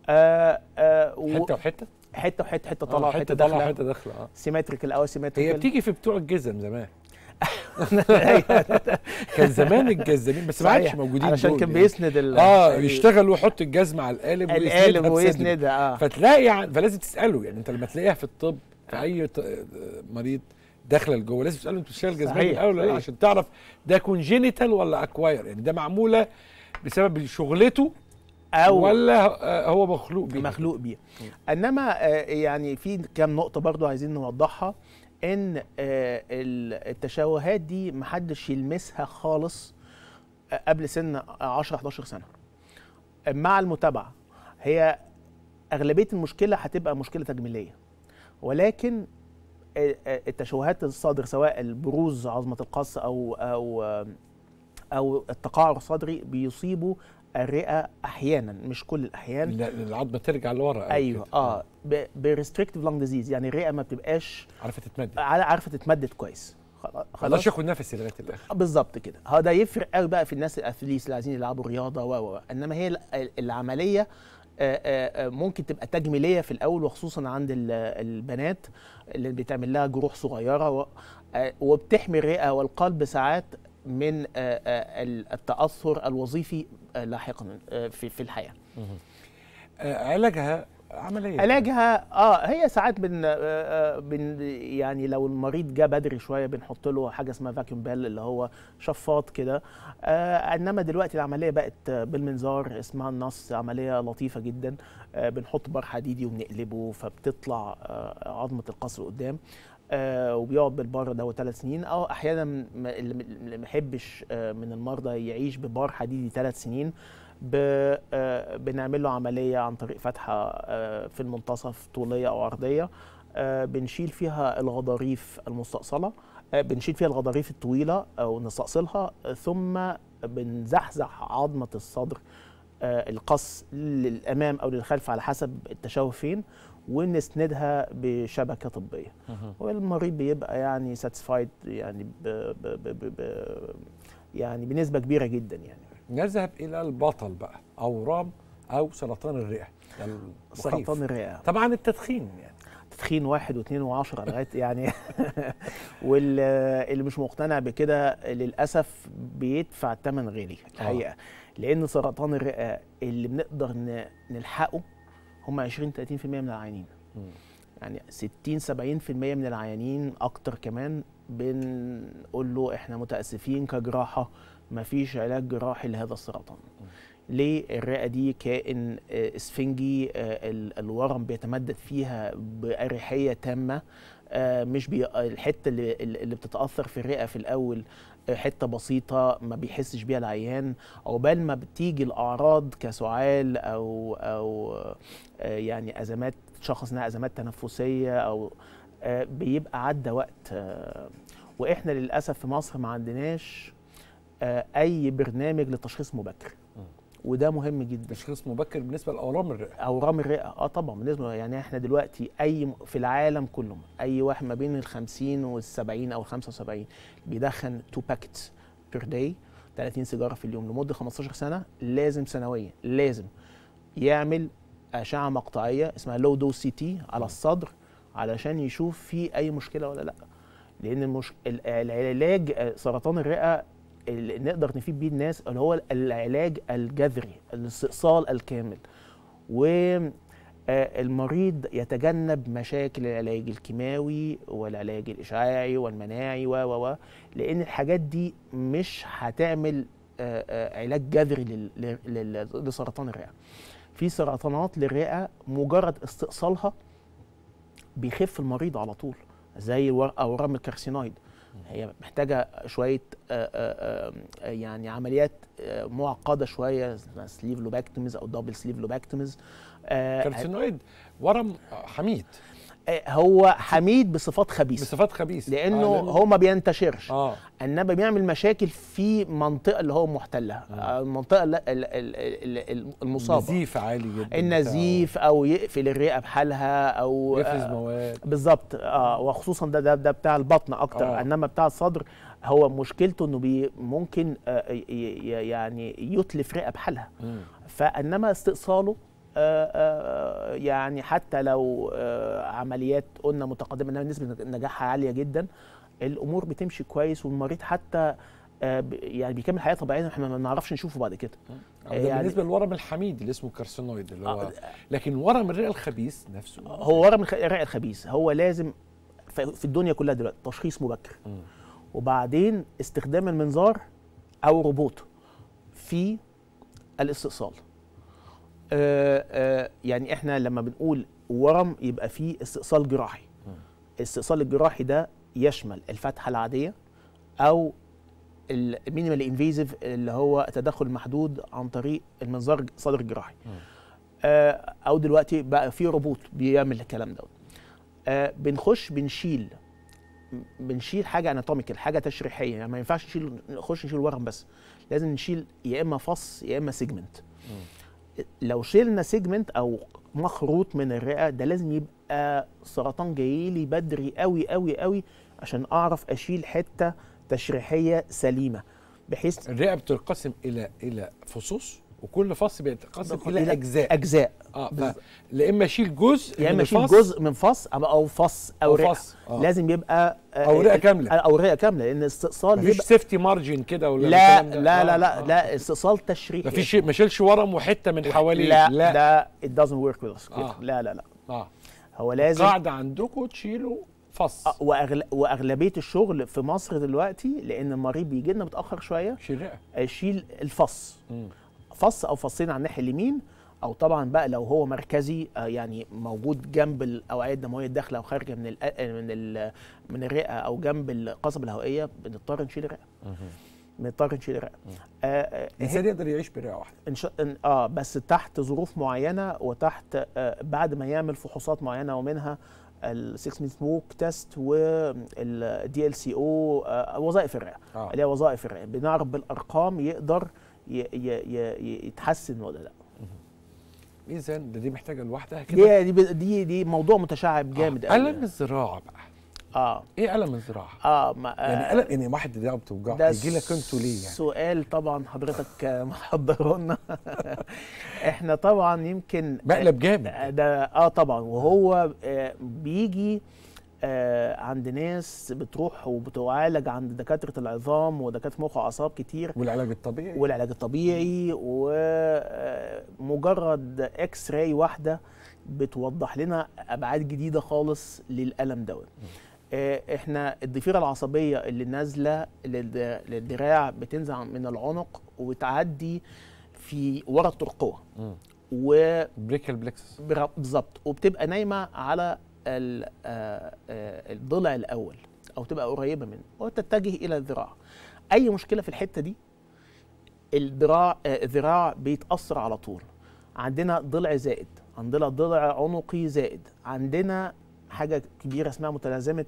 آه آه و... حته وحته حته وحته حته آه، طالعه حته داخله حته داخله اه سيمتريكال او سيمتريكال هي بتيجي في بتوع الجزم زمان كان زمان الجزامين بس ما عادش موجودين عشان كان يعني. بيسند ال اه يشتغل ويحط الجزمه على القالب القالب ويسندها اه فتلاقي يعني فلازم تساله يعني انت لما تلاقيها في الطب في اي آه، مريض داخله لجوه لازم تساله انت بتشتغل جزمين الاول ولا لا عشان تعرف ده كونجينيتال ولا اكواير يعني ده معموله بسبب شغلته أو ولا آه، هو مخلوق بيه مخلوق بيه انما آه، يعني في كام نقطه برضو عايزين نوضحها ان آه، التشوهات دي محدش يلمسها خالص آه، قبل سن 10 11 سنه مع المتابعه هي اغلبيه المشكله هتبقى مشكله تجميليه ولكن آه، التشوهات الصدر سواء البروز عظمه القص او او او التقعر الصدري بيصيبوا الرئه احيانا مش كل الاحيان العظمه ترجع لورا ايوه كده. اه بريستريكتيف لانج ديزيز يعني الرئه ما بتبقاش عارفه تتمدد عارفه تتمدد كويس خلاص ياخد نفسي لغايه الاخر بالظبط كده هو ده يفرق قوي بقى في الناس الاثليس اللي عايزين يلعبوا رياضه و انما هي العمليه ممكن تبقى تجميليه في الاول وخصوصا عند البنات اللي بتعمل لها جروح صغيره وبتحمي الرئه والقلب ساعات من آه، آه، التاثر الوظيفي آه، لاحقا في الحياه علاجها عمليه علاجها اه هي ساعات بن, بن يعني لو المريض جه بدري شويه بنحط له حاجه اسمها فاكيوم بال اللي هو شفاط كده آه انما دلوقتي العمليه بقت بالمنظار اسمها النص عمليه لطيفه جدا آه بنحط بار حديدي وبنقلبه فبتطلع آه عظمه القصر قدام آه، وبيقعد بالبار ده ثلاث سنين او احيانا اللي ما يحبش آه، من المرضى يعيش ببار حديدي ثلاث سنين آه، بنعمل له عمليه عن طريق فتحه في المنتصف طوليه او عرضيه بنشيل فيها الغضاريف المستأصلة بنشيل فيها الغضاريف الطويلة ونستأصلها ثم بنزحزح عظمة الصدر القص للأمام أو للخلف على حسب التشوه فين ونسندها بشبكه طبيه والمريض بيبقى يعني ساتسفايد يعني ب ب ب بـ يعني بنسبه كبيره جدا يعني نذهب الى البطل بقى اورام او سرطان الرئه سرطان الرئه طبعا التدخين يعني تدخين واحد واثنين وعشرة لغايه يعني واللي مش مقتنع بكده للاسف بيدفع ثمن غالي آه. الحقيقه لان سرطان الرئه اللي بنقدر نلحقه هم 20 30% من العيانين يعني 60 70% من العيانين اكتر كمان بنقول له احنا متاسفين كجراحه ما فيش علاج جراحي لهذا السرطان ليه الرئه دي كائن آه، اسفنجي آه، الورم بيتمدد فيها باريحيه تامه آه، مش بي... الحته اللي, اللي بتتاثر في الرئه في الاول حته بسيطه ما بيحسش بيها العيان عقبال ما بتيجي الاعراض كسعال او او آه، يعني ازمات شخص انها ازمات تنفسيه او آه، بيبقى عدى وقت آه، واحنا للاسف في مصر ما عندناش اي برنامج لتشخيص مبكر وده مهم جدا تشخيص مبكر بالنسبه لاورام الرئه اورام الرئه اه طبعا بالنسبه يعني احنا دلوقتي اي في العالم كله اي واحد ما بين ال 50 وال 70 او ال 75 بيدخن تو باكتس بير داي 30 سيجاره في اليوم لمده 15 سنه لازم سنويا لازم يعمل اشعه مقطعيه اسمها لو دو سي تي على الصدر علشان يشوف في اي مشكله ولا لا لان المش... العلاج سرطان الرئه اللي نقدر نفيد بيه الناس اللي هو العلاج الجذري الاستئصال الكامل و آه، المريض يتجنب مشاكل العلاج الكيماوي والعلاج الإشعاعي والمناعي و و لأن الحاجات دي مش هتعمل آه، آه، علاج جذري لسرطان الرئة في سرطانات للرئة مجرد استئصالها بيخف المريض على طول زي ورم الكارسينويد هي محتاجه شويه آه، آه، آه، يعني عمليات معقده شويه سليف لوباكتمز او دبل سليف لوباكتمز كارسينويد ورم حميد هو حميد بصفات خبيث بصفات خبيث لانه آه لأنه... هو ما بينتشرش آه. انما بيعمل مشاكل في منطقه اللي هو محتلها آه. آه، المنطقه ال ال ال المصابه النزيف عالي جدا النزيف بتاعه. او يقفل الرئه بحالها او يفرز آه، مواد بالظبط اه وخصوصا ده ده, ده بتاع البطن اكتر آه. انما بتاع الصدر هو مشكلته انه بي ممكن آه، يعني يتلف رئه بحالها فانما استئصاله آه، آه، يعني حتى لو آه، عمليات قلنا متقدمه انها نسبه نجاحها عاليه جدا الامور بتمشي كويس والمريض حتى يعني بيكمل حياته طبيعيه احنا ما بنعرفش نشوفه بعد كده يعني بالنسبه للورم الحميد اللي اسمه كارسينويد اللي هو لكن ورم الرئه الخبيث نفسه هو ورم الرئه الخبيث هو لازم في الدنيا كلها دلوقتي تشخيص مبكر وبعدين استخدام المنظار او روبوت في الاستئصال آه، آه، يعني احنا لما بنقول ورم يبقى فيه استئصال جراحي الاستئصال الجراحي ده يشمل الفتحه العاديه او المينيمال انفيزيف اللي هو تدخل المحدود عن طريق المنظار صدر الجراحي آه، او دلوقتي بقى في روبوت بيعمل الكلام دوت بنخش بنشيل بنشيل حاجه اناتوميكال حاجه تشريحيه يعني ما ينفعش نشيل نخش نشيل ورم بس لازم نشيل يا اما فص يا اما سيجمنت لو شلنا سيجمنت او مخروط من الرئه ده لازم يبقى سرطان جاي لي بدري قوي قوي قوي عشان اعرف اشيل حته تشريحيه سليمه بحيث الرئه بتنقسم الى الى فصوص وكل فص بيتقسم الى اجزاء اجزاء اه لا اما اشيل جزء يا اما اشيل جزء من فص او فص او, فص أو رئه فص. آه. لازم يبقى آه اورقه آه، كامله اورقه كامله لان استئصال مفيش يبقى سيفتي مارجن كده ولا لا لا, لا آه. لا آه. لا استئصال تشريحي مفيش ما شيلش ورم وحته من حواليه لا لا لا ات دازنت ورك with us آه. لا لا لا اه هو لازم القاعده عندكم تشيلوا فص وأغل... واغلبيه الشغل في مصر دلوقتي لان المريض بيجي لنا متاخر شويه شيل رئه اشيل الفص مم. فص او فصين على الناحيه اليمين او طبعا بقى لو هو مركزي آه، يعني موجود جنب الاوعيه الدمويه الداخله او خارجه من آه، من من الرئه او جنب القصبه الهوائيه بنضطر نشيل الرئه بنضطر نشيل الرئه آه، الانسان يقدر يعيش برئه واحده إن شاء اه بس تحت ظروف معينه وتحت آه بعد ما يعمل فحوصات معينه ومنها ال 6 سموك تيست والدي ال سي او وظائف الرئه اللي هي وظائف الرئه بنعرف بالارقام يقدر يتحسن ولا لا ميزان ده دي محتاجه لوحدها كده دي دي دي موضوع متشعب آه، جامد قوي آه. الم يعني. الزراعه بقى اه ايه الم الزراعه؟ اه ما يعني آه يعني الم يعني واحد دراعه بتوجعه يجي لك انتوا ليه يعني؟ سؤال طبعا حضرتك محضره لنا احنا طبعا يمكن مقلب جامد ده اه طبعا وهو آه بيجي آه، عند ناس بتروح وبتعالج عند دكاتره العظام ودكاتره مخ واعصاب كتير والعلاج الطبيعي والعلاج الطبيعي ومجرد اكس راي واحده بتوضح لنا ابعاد جديده خالص للالم دوت آه، احنا الضفيره العصبيه اللي نازله للذراع بتنزع من العنق وتعدي في ورا الترقوه و بريك البلكسس بالظبط وبتبقى نايمه على آه، آه، الضلع الاول او تبقى قريبه منه وتتجه الى الذراع اي مشكله في الحته دي الذراع آه، الذراع بيتاثر على طول عندنا ضلع زائد عندنا ضلع عنقي زائد عندنا حاجه كبيره اسمها متلازمه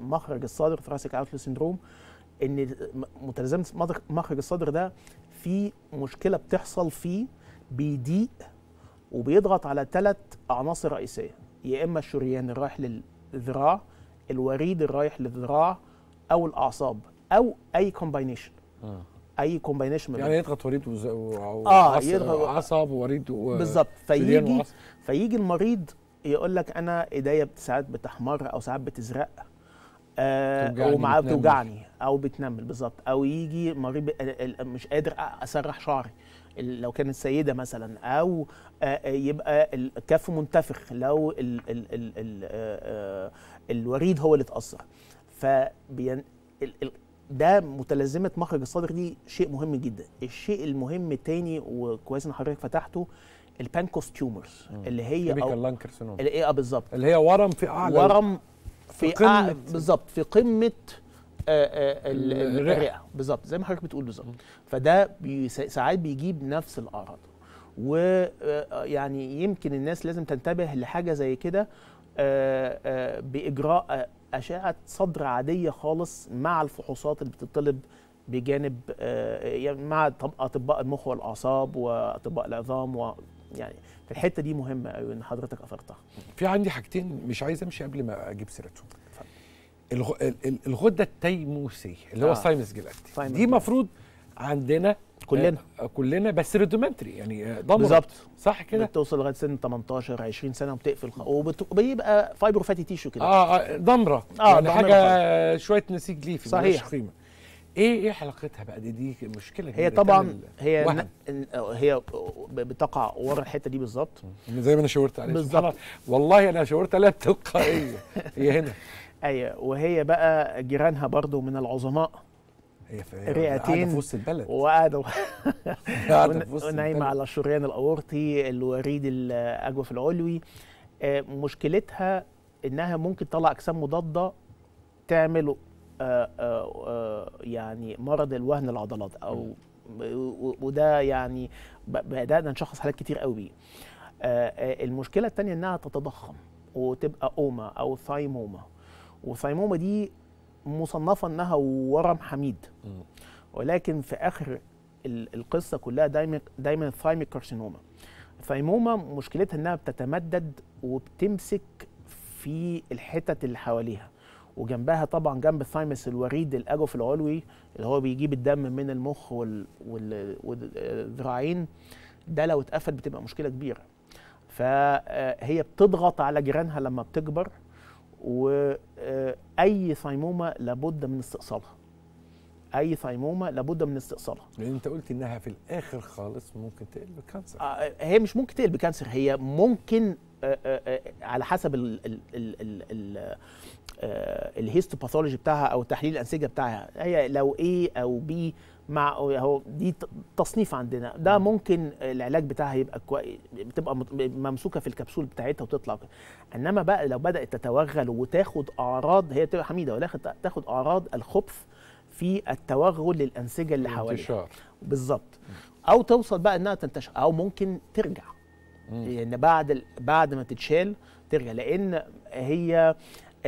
مخرج الصدر ثراسيك اوتلو سندروم ان متلازمه مخرج الصدر ده في مشكله بتحصل فيه بيضيق وبيضغط على ثلاث عناصر رئيسيه يا اما الشريان اللي رايح للذراع الوريد اللي رايح للذراع او الاعصاب او اي كومباينيشن آه. اي كومباينيشن يعني يضغط وريد وز... و... اه يضغط عصب ووريد و... بالظبط فيجي فيجي المريض يقول لك انا ايديا ساعات بتحمر او ساعات بتزرق آه ومعاه بتوجعني او بتنمل بالظبط او يجي مريض مش قادر اسرح شعري لو كانت سيده مثلا او آه، آه، يبقى الكف منتفخ لو ال ال ال الـ آه، الوريد هو اللي اتاثر ف ده متلازمه مخرج الصدر دي شيء مهم جدا الشيء المهم تاني وكويس ان حضرتك فتحته تيومرز اللي هي كيميكال اللي ايه بالظبط اللي هي ورم في اعلى ورم في, في بالظبط في قمه آه، آه، الرئه بالظبط زي ما حضرتك بتقول بالظبط فده ساعات بيجيب نفس الاعراض ويعني آه، يمكن الناس لازم تنتبه لحاجه زي كده باجراء اشعه صدر عاديه خالص مع الفحوصات اللي بتطلب بجانب يعني مع اطباء المخ والاعصاب واطباء العظام و يعني في الحته دي مهمه قوي ان حضرتك اثرتها. في عندي حاجتين مش عايز امشي قبل ما اجيب سيرتهم. الغده التيموسيه اللي هو آه. ساينس جلاكتي دي مفروض عندنا كلنا آه كلنا بس ريدومنتري يعني آه، ضمر بالظبط صح كده بتوصل لغايه سن 18 20 سنه وبتقفل وبيبقى فايبرو فاتي تيشو كده اه ضمره آه،, آه يعني حاجه فايبر. شويه نسيج ليفي صحيح خيمه ايه ايه علاقتها بقى دي دي مشكله هي طبعا هي ن... هي بتقع ورا الحته دي بالظبط زي ما انا شاورت عليها بالظبط والله انا شاورت عليها تلقائيه هي هنا ايوه وهي بقى جيرانها برضو من العظماء هي في رئتين في وسط البلد وقاعده ونايمه على الشريان الاورطي الوريد الاجوف العلوي آه، مشكلتها انها ممكن تطلع اجسام مضاده تعمل آه، آه، يعني مرض الوهن العضلات او وده يعني بدانا نشخص حالات كتير قوي بيه المشكله الثانيه انها تتضخم وتبقى اوما او ثايموما وصيمومه دي مصنفه انها ورم حميد ولكن في اخر القصه كلها دايما دايما الثايميك كارسينوما الثايموما مشكلتها انها بتتمدد وبتمسك في الحتت اللي حواليها وجنبها طبعا جنب الثايمس الوريد الاجوف العلوي اللي هو بيجيب الدم من المخ والذراعين ده لو اتقفل بتبقى مشكله كبيره فهي بتضغط على جيرانها لما بتكبر واي صيمومه لابد من استئصالها اي صيمومه لابد من استئصالها لان انت قلت انها في الاخر خالص ممكن تقلب كانسر آه، هي مش ممكن تقلب كانسر هي ممكن آه، آه، على حسب الهيستوباثولوجي بتاعها او تحليل الانسجه بتاعها هي لو ايه او بي مع هو دي تصنيف عندنا ده ممكن العلاج بتاعها يبقى كويس بتبقى ممسوكه في الكبسول بتاعتها وتطلع انما بقى لو بدات تتوغل وتاخد اعراض هي تبقى حميده ولكن تاخد اعراض الخبث في التوغل للانسجه اللي حواليها بالظبط او توصل بقى انها تنتشر او ممكن ترجع لان يعني بعد بعد ما تتشال ترجع لان هي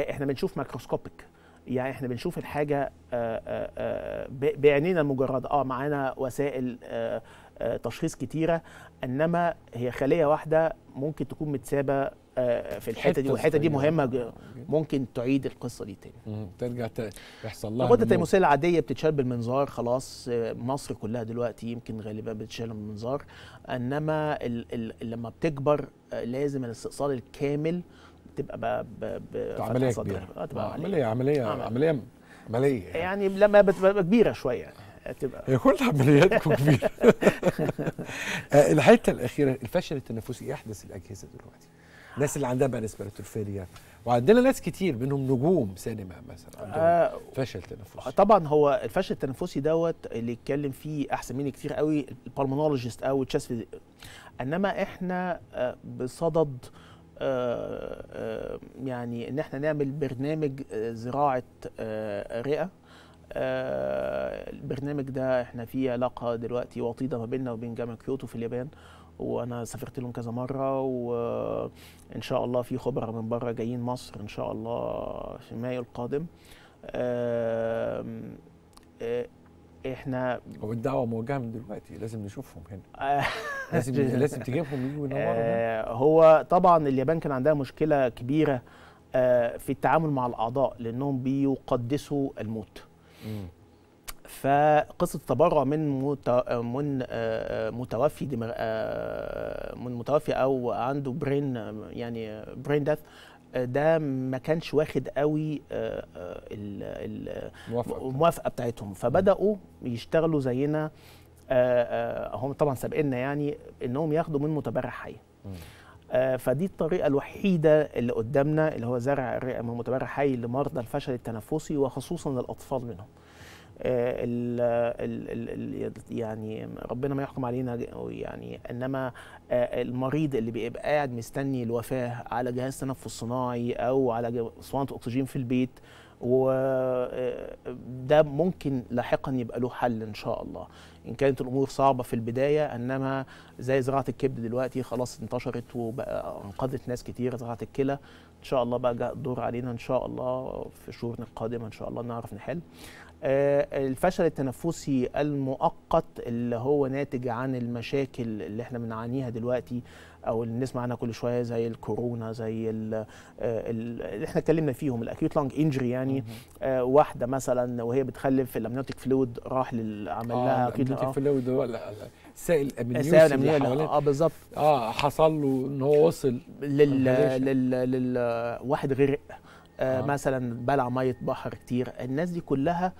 احنا بنشوف ماكروسكوبيك يعني احنا بنشوف الحاجه آه، آه، آه، بعينينا المجرده اه معانا وسائل تشخيص كتيره انما هي خليه واحده ممكن تكون متسابه في الحته دي والحته دي مهمه ممكن تعيد القصه دي تاني ترجع يحصل لها الغده التيموسيه العاديه بتتشال بالمنظار خلاص مصر كلها دلوقتي يمكن غالبا بتتشال بالمنظار انما لما بتكبر لازم الاستئصال الكامل ب... عمليه كبيره اه تبقى آه، عمليه عمليه عمليه آه، عمليه يعني, يعني لما بتبقى كبيره شويه يعني تبقى هي كل عملياتكم كبيره الحته الاخيره الفشل التنفسي احدث الاجهزه دلوقتي الناس اللي عندها بقى نسبه وعندنا ناس كتير منهم نجوم سينما مثلا عندهم آه فشل تنفسي طبعا هو الفشل التنفسي دوت اللي اتكلم فيه احسن مني كتير قوي البالمونولوجيست او التشست انما احنا بصدد آه آه، آه، يعني ان احنا نعمل برنامج آه، زراعه رئه البرنامج ده احنا فيه علاقه دلوقتي وطيده ما بيننا وبين جامعه كيوتو في اليابان وانا سافرت لهم كذا مره وان شاء الله في خبراء من بره جايين مصر ان شاء الله في مايو القادم احنا والدعوه موجهه من دلوقتي لازم نشوفهم هنا آه، لازم لازم تجيبهم يجوا ينوروا آه، هو طبعا اليابان كان عندها مشكله كبيره آه، في التعامل مع الاعضاء لانهم بيقدسوا الموت فقصه التبرع من من متوفي من متوفي او عنده برين يعني برين داث ده ما كانش واخد قوي آه، آه، الموافقه بتاعتهم فبداوا يشتغلوا زينا آه، هم طبعا سابقنا يعني انهم ياخدوا من متبرع حي فدي الطريقه الوحيده اللي قدامنا اللي هو زرع الرئه من متبرع حي لمرضى الفشل التنفسي وخصوصا الاطفال منهم آه، ال ال ال يعني ربنا ما يحكم علينا يعني انما آه، المريض اللي بيبقى قاعد مستني الوفاه على جهاز تنفس صناعي او على صوانه اكسجين في البيت وده آه، ممكن لاحقا يبقى له حل ان شاء الله ان كانت الامور صعبه في البدايه انما زي زراعه الكبد دلوقتي خلاص انتشرت وبقى انقذت ناس كتير زراعه الكلى ان شاء الله بقى جاء الدور علينا ان شاء الله في شهورنا القادمه ان شاء الله نعرف نحل آه، الفشل التنفسي المؤقت اللي هو ناتج عن المشاكل اللي احنا بنعانيها دلوقتي او اللي بنسمع عنها كل شويه زي الكورونا زي الـ آه، الـ اللي احنا اتكلمنا فيهم الاكيوت لانج انجري يعني آه، واحده مثلا وهي بتخلف الامنيوتيك فلويد راح لعمل لها الامنيوتيك آه فلويد ولا سائل الامنيوسي السائل الامنيوي اه بالظبط اه حصل له ان هو وصل لل... لل... لل... واحد غرق آه،, آه. مثلا بلع ميه بحر كتير الناس دي كلها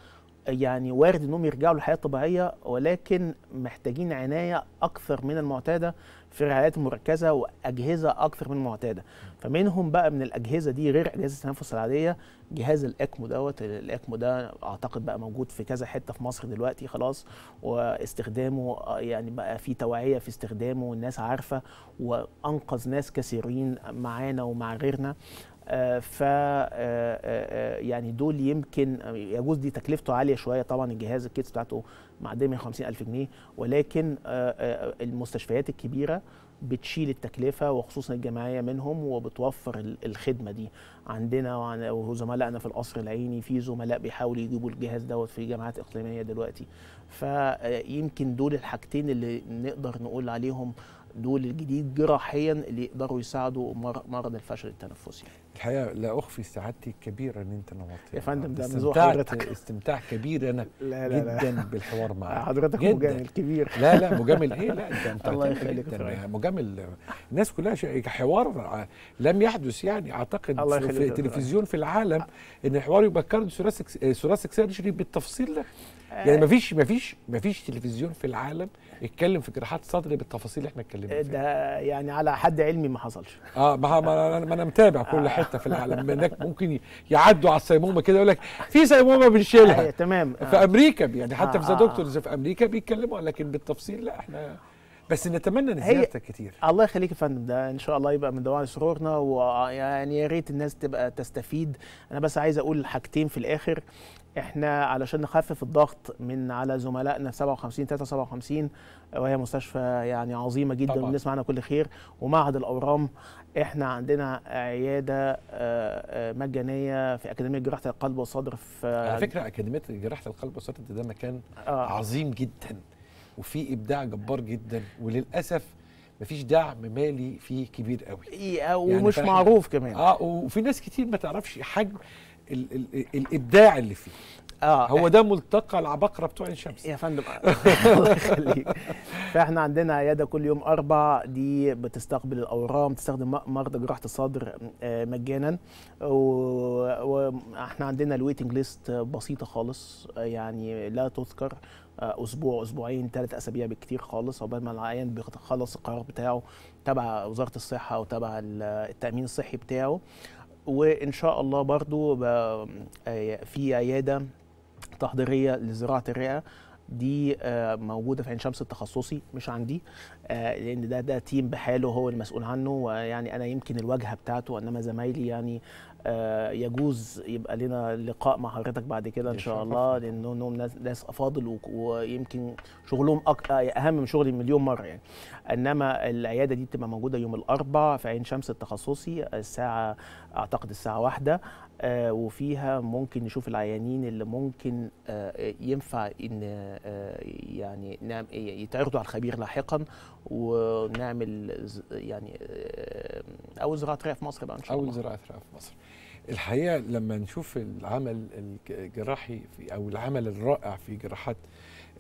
يعني وارد انهم يرجعوا للحياه الطبيعيه ولكن محتاجين عنايه اكثر من المعتاده في رعايات مركزه واجهزه اكثر من المعتاده فمنهم بقى من الاجهزه دي غير اجهزه التنفس العاديه جهاز الاكمو دوت الاكمو ده اعتقد بقى موجود في كذا حته في مصر دلوقتي خلاص واستخدامه آه، يعني بقى في توعيه في استخدامه والناس عارفه وانقذ ناس كثيرين معانا ومع غيرنا آه، ف آه، آه، يعني دول يمكن يجوز دي تكلفته عاليه شويه طبعا الجهاز الكيتس بتاعته معديه 150 الف جنيه ولكن المستشفيات الكبيره بتشيل التكلفه وخصوصا الجماعيه منهم وبتوفر الخدمه دي عندنا وزملائنا في القصر العيني في زملاء بيحاولوا يجيبوا الجهاز دوت في جامعات اقليميه دلوقتي فيمكن دول الحاجتين اللي نقدر نقول عليهم دول الجديد جراحيا اللي يقدروا يساعدوا مرض الفشل التنفسي الحقيقه لا اخفي سعادتي الكبيره ان انت نورت يا فندم ده استمتاع حضرتك استمتاع كبير انا لا لا لا. جدا بالحوار معك حضرتك مجامل كبير لا لا مجامل ايه لا انت انت الله يخليك مجامل الناس كلها حوار لم يحدث يعني اعتقد الله في التلفزيون في العالم ان الحوار يبقى كارد سوراسك سوراسك سيرجري بالتفصيل ده يعني ما آه. ما فيش فيش ما فيش تلفزيون في العالم اتكلم في جراحات صدر بالتفاصيل اللي احنا اتكلمنا فيها ده يعني على حد علمي ما حصلش اه ما, ما, ما انا متابع كل آه. حته في العالم هناك ممكن يعدوا على السيمومه كده يقول لك في سيمومه بنشيلها ايوه تمام آه. في امريكا يعني حتى في ذا دكتورز في امريكا بيتكلموا لكن بالتفصيل لا احنا بس نتمنى ان زيارتك كتير الله يخليك يا فندم ده ان شاء الله يبقى من دوام سرورنا ويعني يا ريت الناس تبقى تستفيد انا بس عايز اقول حاجتين في الاخر احنا علشان نخفف الضغط من على زملائنا في 57 53 وهي مستشفى يعني عظيمه جدا طبعا. وبنسمع عنها كل خير ومعهد الاورام احنا عندنا عياده آه، آه، مجانيه في اكاديميه جراحه القلب والصدر في على فكره اكاديميه جراحه القلب والصدر ده مكان آه. عظيم جدا وفي ابداع جبار جدا وللاسف مفيش دعم مالي فيه كبير قوي إيه يعني ومش يعني معروف كمان اه وفي ناس كتير ما تعرفش حجم الـ الـ الابداع اللي فيه اه هو ده ملتقى العباقره بتوع عين شمس يا فندم الله يخليك فاحنا عندنا عياده كل يوم اربع دي بتستقبل الاورام بتستخدم مرضى جراحه الصدر آه، مجانا واحنا عندنا الويتنج ليست بسيطه خالص يعني لا تذكر آه، اسبوع اسبوعين ثلاث اسابيع بالكتير خالص عقبال ما العيان بيخلص القرار بتاعه تبع وزاره الصحه وتبع التامين الصحي بتاعه وان شاء الله برضو آه، في عياده تحضيريه لزراعه الرئه دي آه، موجوده في عين شمس التخصصي مش عندي آه، لان ده ده تيم بحاله هو المسؤول عنه ويعني انا يمكن الواجهه بتاعته انما زمايلي يعني آه، يجوز يبقى لنا لقاء مع حضرتك بعد كده ان شاء الله لانهم ناس افاضل ويمكن شغلهم آه، اهم من شغلي مليون مره يعني انما العياده دي بتبقى موجوده يوم الاربعاء في عين شمس التخصصي الساعه اعتقد الساعه واحدة آه، وفيها ممكن نشوف العيانين اللي ممكن آه، ينفع ان آه، يعني نعم، يتعرضوا على الخبير لاحقا ونعمل يعني او زراعه رئه في مصر بقى ان شاء الله او زراعه رئه في مصر الحقيقه لما نشوف العمل الجراحي في او العمل الرائع في جراحات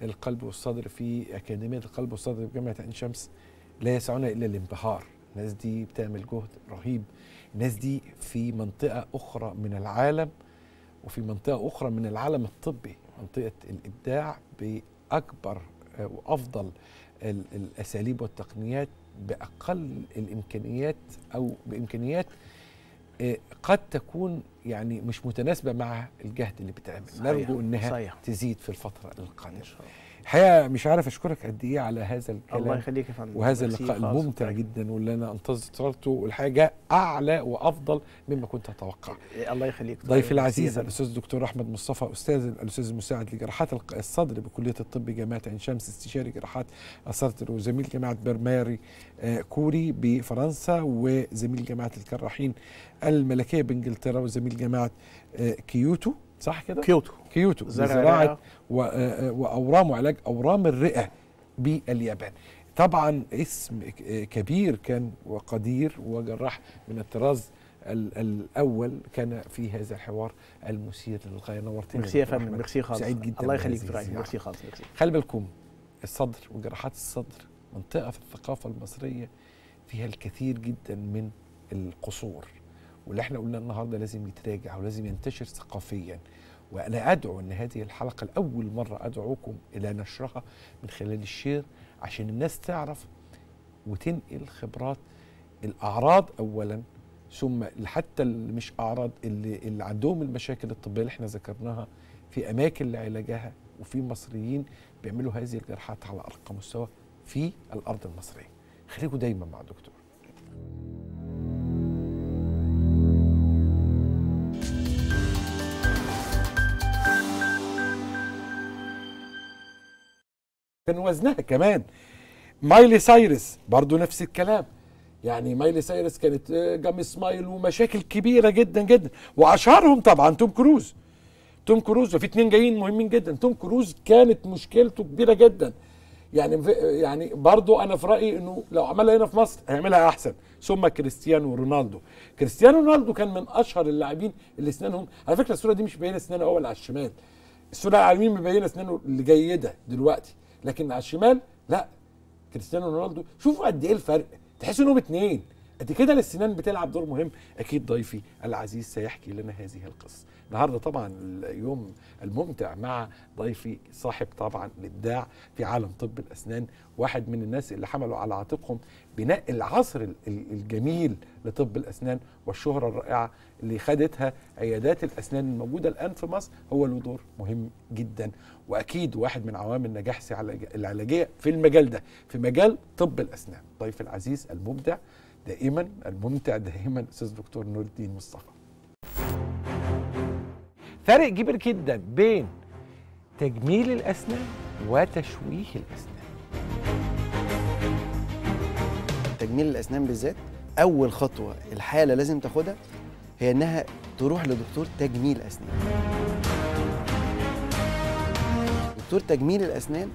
القلب والصدر في اكاديميه القلب والصدر بجامعه عين شمس لا يسعنا الا الانبهار الناس دي بتعمل جهد رهيب الناس دي في منطقة أخرى من العالم وفي منطقة أخرى من العالم الطبي منطقة الإبداع بأكبر آه، وأفضل الأساليب والتقنيات بأقل الإمكانيات أو بإمكانيات آه، قد تكون يعني مش متناسبة مع الجهد اللي بيتعمل نرجو أنها صحيح. تزيد في الفترة القادمة إن شاء الله. الحقيقه مش عارف اشكرك قد ايه على هذا الكلام الله يخليك يا فندم وهذا اللقاء الممتع جدا واللي انا انتظرته والحاجه اعلى وافضل مما كنت اتوقع الله يخليك ضيفي العزيز الاستاذ الدكتور احمد مصطفى استاذ الاستاذ المساعد لجراحات الصدر بكليه الطب جامعه عين شمس استشاري جراحات الصدر وزميل جامعه برماري آه، كوري بفرنسا وزميل جامعه الجراحين الملكيه بانجلترا وزميل جامعه آه، كيوتو صح كده كيوتو كيوتو زراعه آه، واورام وعلاج اورام الرئه باليابان طبعا اسم آه، كبير كان وقدير وجراح من الطراز الاول كان في هذا الحوار المثير للغايه نورتني ميرسي يا فندم ميرسي خالص سعيد جدا الله يخليك في رأيك ميرسي خالص ميرسي خلي بالكم الصدر وجراحات الصدر منطقه في الثقافه المصريه فيها الكثير جدا من القصور واللي احنا قلنا النهارده لازم يتراجع ولازم ينتشر ثقافيا وانا ادعو ان هذه الحلقه لاول مره ادعوكم الى نشرها من خلال الشير عشان الناس تعرف وتنقل خبرات الاعراض اولا ثم حتى اللي مش اعراض اللي, اللي عندهم المشاكل الطبيه اللي احنا ذكرناها في اماكن لعلاجها وفي مصريين بيعملوا هذه الجراحات على ارقى مستوى في الارض المصريه خليكم دايما مع دكتور كان وزنها كمان مايلي سايرس برضو نفس الكلام يعني مايلي سايرس كانت آه، جام سمايل ومشاكل كبيره جدا جدا واشهرهم طبعا توم كروز توم كروز وفي اتنين جايين مهمين جدا توم كروز كانت مشكلته كبيره جدا يعني يعني برضو انا في رايي انه لو عملها هنا في مصر هيعملها احسن ثم كريستيانو رونالدو كريستيانو رونالدو كان من اشهر اللاعبين اللي اسنانهم على فكره الصوره دي مش مبينه اسنانه اول على الشمال الصوره على اليمين مبينه اسنانه اللي جيده دلوقتي لكن على الشمال لا كريستيانو رونالدو شوفوا قد ايه الفرق تحس انهم اتنين قد كده السنان بتلعب دور مهم اكيد ضيفي العزيز سيحكي لنا هذه القصه النهارده طبعا اليوم الممتع مع ضيفي صاحب طبعا الابداع في عالم طب الاسنان واحد من الناس اللي حملوا على عاتقهم بناء العصر الجميل لطب الاسنان والشهره الرائعه اللي خدتها عيادات الاسنان الموجوده الان في مصر هو له دور مهم جدا واكيد واحد من عوامل نجاح العلاجيه في المجال ده في مجال طب الاسنان ضيف العزيز المبدع دائما الممتع دائما استاذ دكتور نور الدين مصطفى فرق كبير جدا بين تجميل الاسنان وتشويه الاسنان تجميل الاسنان بالذات اول خطوه الحاله لازم تاخدها هي انها تروح لدكتور تجميل اسنان دكتور تجميل الاسنان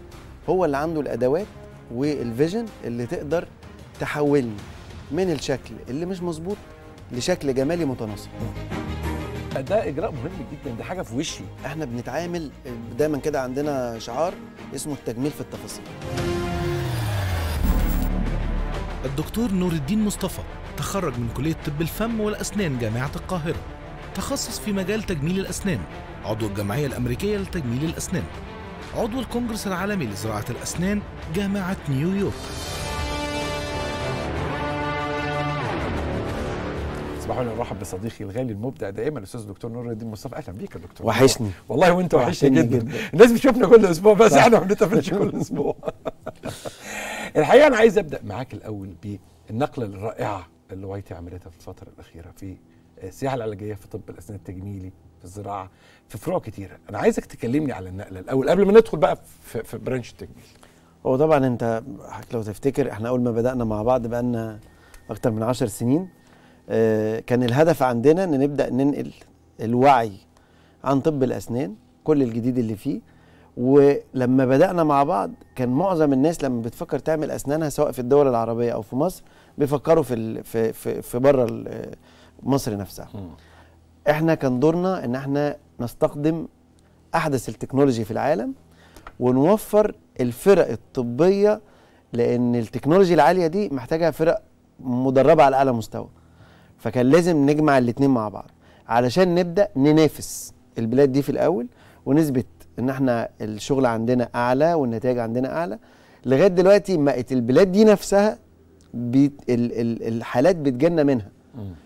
هو اللي عنده الادوات والفيجن اللي تقدر تحولني من الشكل اللي مش مظبوط لشكل جمالي متناسق ده اجراء مهم جدا ده حاجه في وشي احنا بنتعامل دايما كده عندنا شعار اسمه التجميل في التفاصيل الدكتور نور الدين مصطفى تخرج من كليه طب الفم والاسنان جامعه القاهره تخصص في مجال تجميل الاسنان عضو الجمعيه الامريكيه لتجميل الاسنان عضو الكونجرس العالمي لزراعه الاسنان جامعه نيويورك صباح الفل ارحب بصديقي الغالي المبدع دائما الاستاذ الدكتور نور الدين مصطفى اهلا بيك يا دكتور وحشني والله وانت وحشني جدا. جدا الناس بتشوفنا كل اسبوع بس احنا ما بنتقابلش كل اسبوع الحقيقه انا عايز ابدا معاك الاول بالنقله الرائعه اللي وايتي عملتها في الفتره الاخيره في السياحه العلاجيه في طب الاسنان التجميلي في الزراعه في فروع كتيره انا عايزك تكلمني على النقله الاول قبل ما ندخل بقى في, في برانش التجميل هو طبعا انت لو تفتكر احنا اول ما بدانا مع بعض بقى لنا اكتر من 10 سنين آه، كان الهدف عندنا ان نبدا ننقل الوعي عن طب الاسنان كل الجديد اللي فيه ولما بدانا مع بعض كان معظم الناس لما بتفكر تعمل اسنانها سواء في الدول العربيه او في مصر بيفكروا في في في, في بره آه، مصر نفسها احنا كان دورنا ان احنا نستخدم احدث التكنولوجي في العالم ونوفر الفرق الطبيه لان التكنولوجي العاليه دي محتاجه فرق مدربه على اعلى مستوى فكان لازم نجمع الاثنين مع بعض علشان نبدا ننافس البلاد دي في الاول ونثبت ان احنا الشغل عندنا اعلى والنتائج عندنا اعلى لغايه دلوقتي بقت البلاد دي نفسها بيت ال ال الحالات بتجنى منها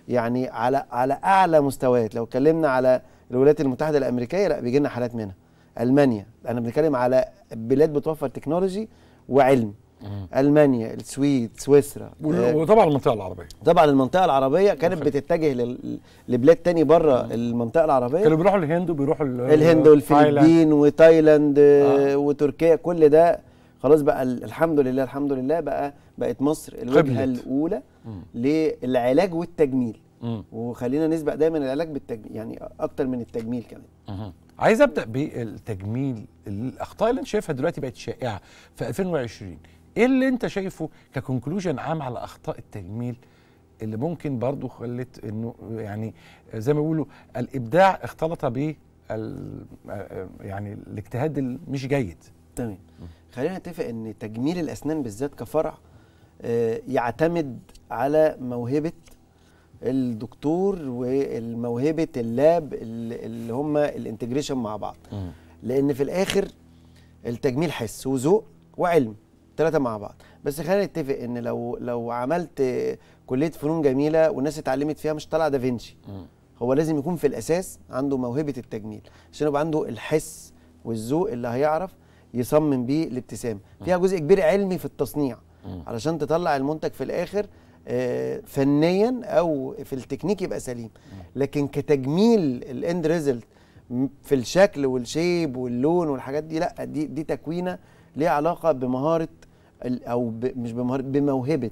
يعني على على اعلى مستويات لو اتكلمنا على الولايات المتحده الامريكيه لا بيجي لنا حالات منها المانيا انا بنتكلم على بلاد بتوفر تكنولوجي وعلم المانيا السويد سويسرا آه، وطبعا المنطقه العربيه طبعا المنطقه العربيه كانت بتتجه لبلاد تاني بره المنطقه العربيه كانوا بيروحوا الهند وبيروحوا الهند آه، والفلبين وتايلاند آه،, آه. وتركيا كل ده خلاص بقى الحمد لله الحمد لله بقى بقت مصر الوجهه الاولى للعلاج والتجميل مم. وخلينا نسبق دايما العلاج بالتجميل يعني اكتر من التجميل كمان عايز ابدا بالتجميل الاخطاء اللي انت شايفها دلوقتي بقت شائعه في 2020 ايه اللي انت شايفه ككونكلوجن عام على اخطاء التجميل اللي ممكن برضو خلت انه يعني زي ما بيقولوا الابداع اختلط ب آه، آه، يعني الاجتهاد المش جيد تمام خلينا نتفق ان تجميل الاسنان بالذات كفرع آه، يعتمد على موهبه الدكتور وموهبه اللاب اللي هم الانتجريشن مع بعض لان في الاخر التجميل حس وذوق وعلم الثلاثه مع بعض بس خلينا نتفق ان لو لو عملت كليه فنون جميله والناس اتعلمت فيها مش طالع دافنشي هو لازم يكون في الاساس عنده موهبه التجميل عشان يبقى عنده الحس والذوق اللي هيعرف يصمم بيه الابتسامه فيها جزء كبير علمي في التصنيع علشان تطلع المنتج في الاخر آه، فنيا او في التكنيك يبقى سليم لكن كتجميل الاند ريزلت في الشكل والشيب واللون والحاجات دي لا دي دي تكوينه ليها علاقه بمهاره او ب... مش بمهارة بموهبه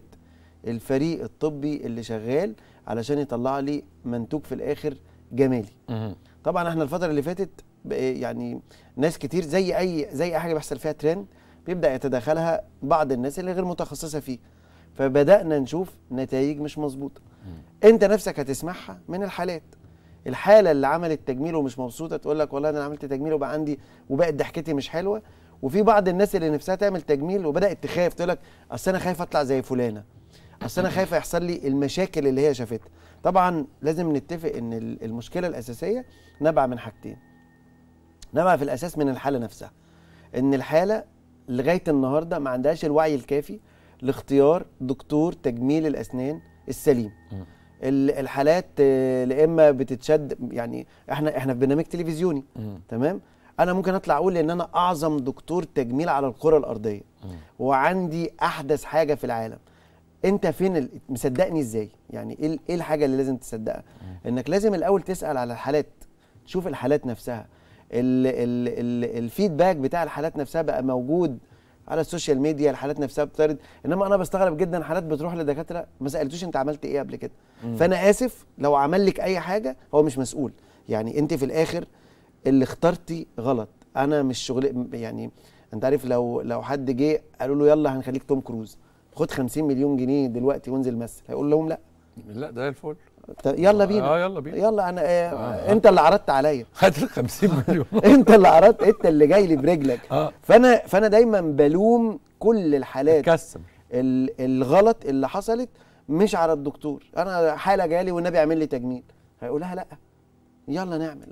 الفريق الطبي اللي شغال علشان يطلع لي منتوج في الاخر جمالي طبعا احنا الفتره اللي فاتت يعني ناس كتير زي اي زي اي حاجه بيحصل فيها ترند بيبدا يتداخلها بعض الناس اللي غير متخصصه فيه فبدانا نشوف نتائج مش مظبوطه انت نفسك هتسمعها من الحالات الحاله اللي عملت تجميل ومش مبسوطه تقول لك والله انا عملت تجميل وبقى عندي وبقت ضحكتي مش حلوه وفي بعض الناس اللي نفسها تعمل تجميل وبدات تخاف تقول لك اصل انا خايف اطلع زي فلانه اصل انا خايف يحصل لي المشاكل اللي هي شافتها طبعا لازم نتفق ان المشكله الاساسيه نبع من حاجتين نبع في الاساس من الحاله نفسها ان الحاله لغايه النهارده ما عندهاش الوعي الكافي لاختيار دكتور تجميل الاسنان السليم الحالات آه، اما بتتشد يعني احنا احنا في برنامج تلفزيوني تمام انا ممكن اطلع اقول ان انا اعظم دكتور تجميل على الكره الارضيه وعندي احدث حاجه في العالم انت فين ال... مصدقني ازاي يعني ايه ايه الحاجه اللي لازم تصدقها انك لازم الاول تسال على الحالات تشوف الحالات نفسها ال... ال... ال... الفيدباك بتاع الحالات نفسها بقى موجود على السوشيال ميديا الحالات نفسها بترد انما انا بستغرب جدا حالات بتروح لدكاتره ما سالتوش انت عملت ايه قبل كده فانا اسف لو عمل لك اي حاجه هو مش مسؤول يعني انت في الاخر اللي اخترتي غلط انا مش شغل يعني انت عارف لو لو حد جه قالوا له يلا هنخليك توم كروز خد 50 مليون جنيه دلوقتي وانزل مثل هيقول لهم لا لا ده الفل يلا بينا اه يلا بينا يلا انا آه, آه،, آه. انت اللي عرضت عليا خد ال 50 مليون انت اللي عرضت انت اللي جاي لي برجلك آه. فانا فانا دايما بلوم كل الحالات الكسر الغلط اللي حصلت مش على الدكتور انا حاله جالي والنبي عامل لي تجميل هيقولها لا يلا نعمل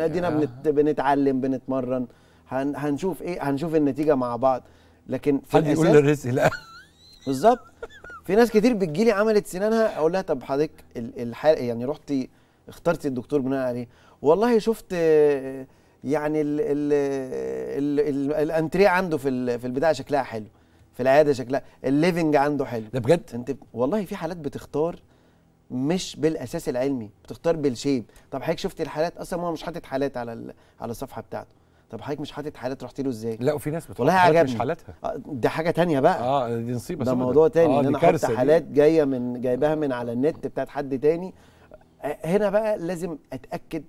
ادينا بنت بنتعلم بنتمرن هن هنشوف ايه هنشوف النتيجه مع بعض لكن في حد يقول الرزق لا بالظبط في ناس كتير بتجيلي عملت سنانها اقول لها طب حضرتك الحلقه يعني رحتي اخترتي الدكتور بناء عليه والله شفت يعني الـ الـ الـ الـ الانتريه عنده في في البتاع شكلها حلو في العياده شكلها الليفنج عنده حلو ده بجد انت والله في حالات بتختار مش بالاساس العلمي بتختار بالشيب طب حضرتك شفت الحالات اصلا هو مش حاطط حالات على على الصفحه بتاعته طب حضرتك مش حاطط حالات رحت له ازاي لا وفي ناس بتقول والله عجبني مش حالاتها ده آه، حاجه تانية بقى اه دي نصيب ده موضوع تاني آه ان انا حاطط حالات دي. جايه من جايباها من على النت بتاعت حد تاني آه، هنا بقى لازم اتاكد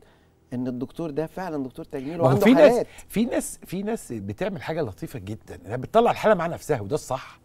ان الدكتور ده فعلا دكتور تجميل وعنده في حالات ناس في ناس في ناس بتعمل حاجه لطيفه جدا انها بتطلع الحاله مع نفسها وده الصح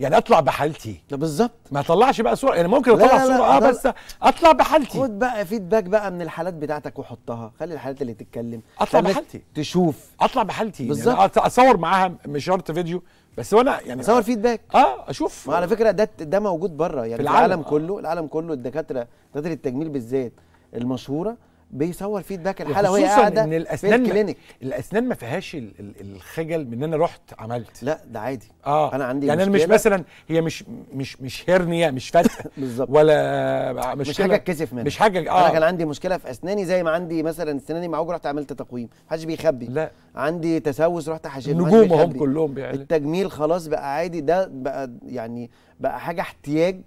يعني اطلع بحالتي لا بالظبط ما اطلعش بقى صوره يعني ممكن اطلع صوره اه بس اطلع بحالتي خد بقى فيدباك بقى من الحالات بتاعتك وحطها خلي الحالات اللي تتكلم اطلع بحالتي تشوف اطلع بحالتي يعني بالظبط يعني اصور معاها مش شرط فيديو بس وانا يعني اصور فيدباك اه اشوف على فكره ده ده موجود بره يعني في العالم, العالم كله العالم كله الدكاتره دكاتره التجميل بالذات المشهوره بيصور فيدباك الحاله وهي قاعده ان الاسنان في الكلينيك الاسنان ما فيهاش الخجل من ان انا رحت عملت لا ده عادي اه انا عندي يعني انا مش مثلا هي مش مش مش هرنيا مش فتح بالظبط ولا مش, مش حاجه اتكسف منها مش حاجه اه انا كان عندي مشكله في اسناني زي ما عندي مثلا اسناني معوج رحت عملت تقويم محدش بيخبي لا عندي تسوس رحت حشيت نجوم هم كلهم بيعلي. التجميل خلاص بقى عادي ده بقى يعني بقى حاجه احتياج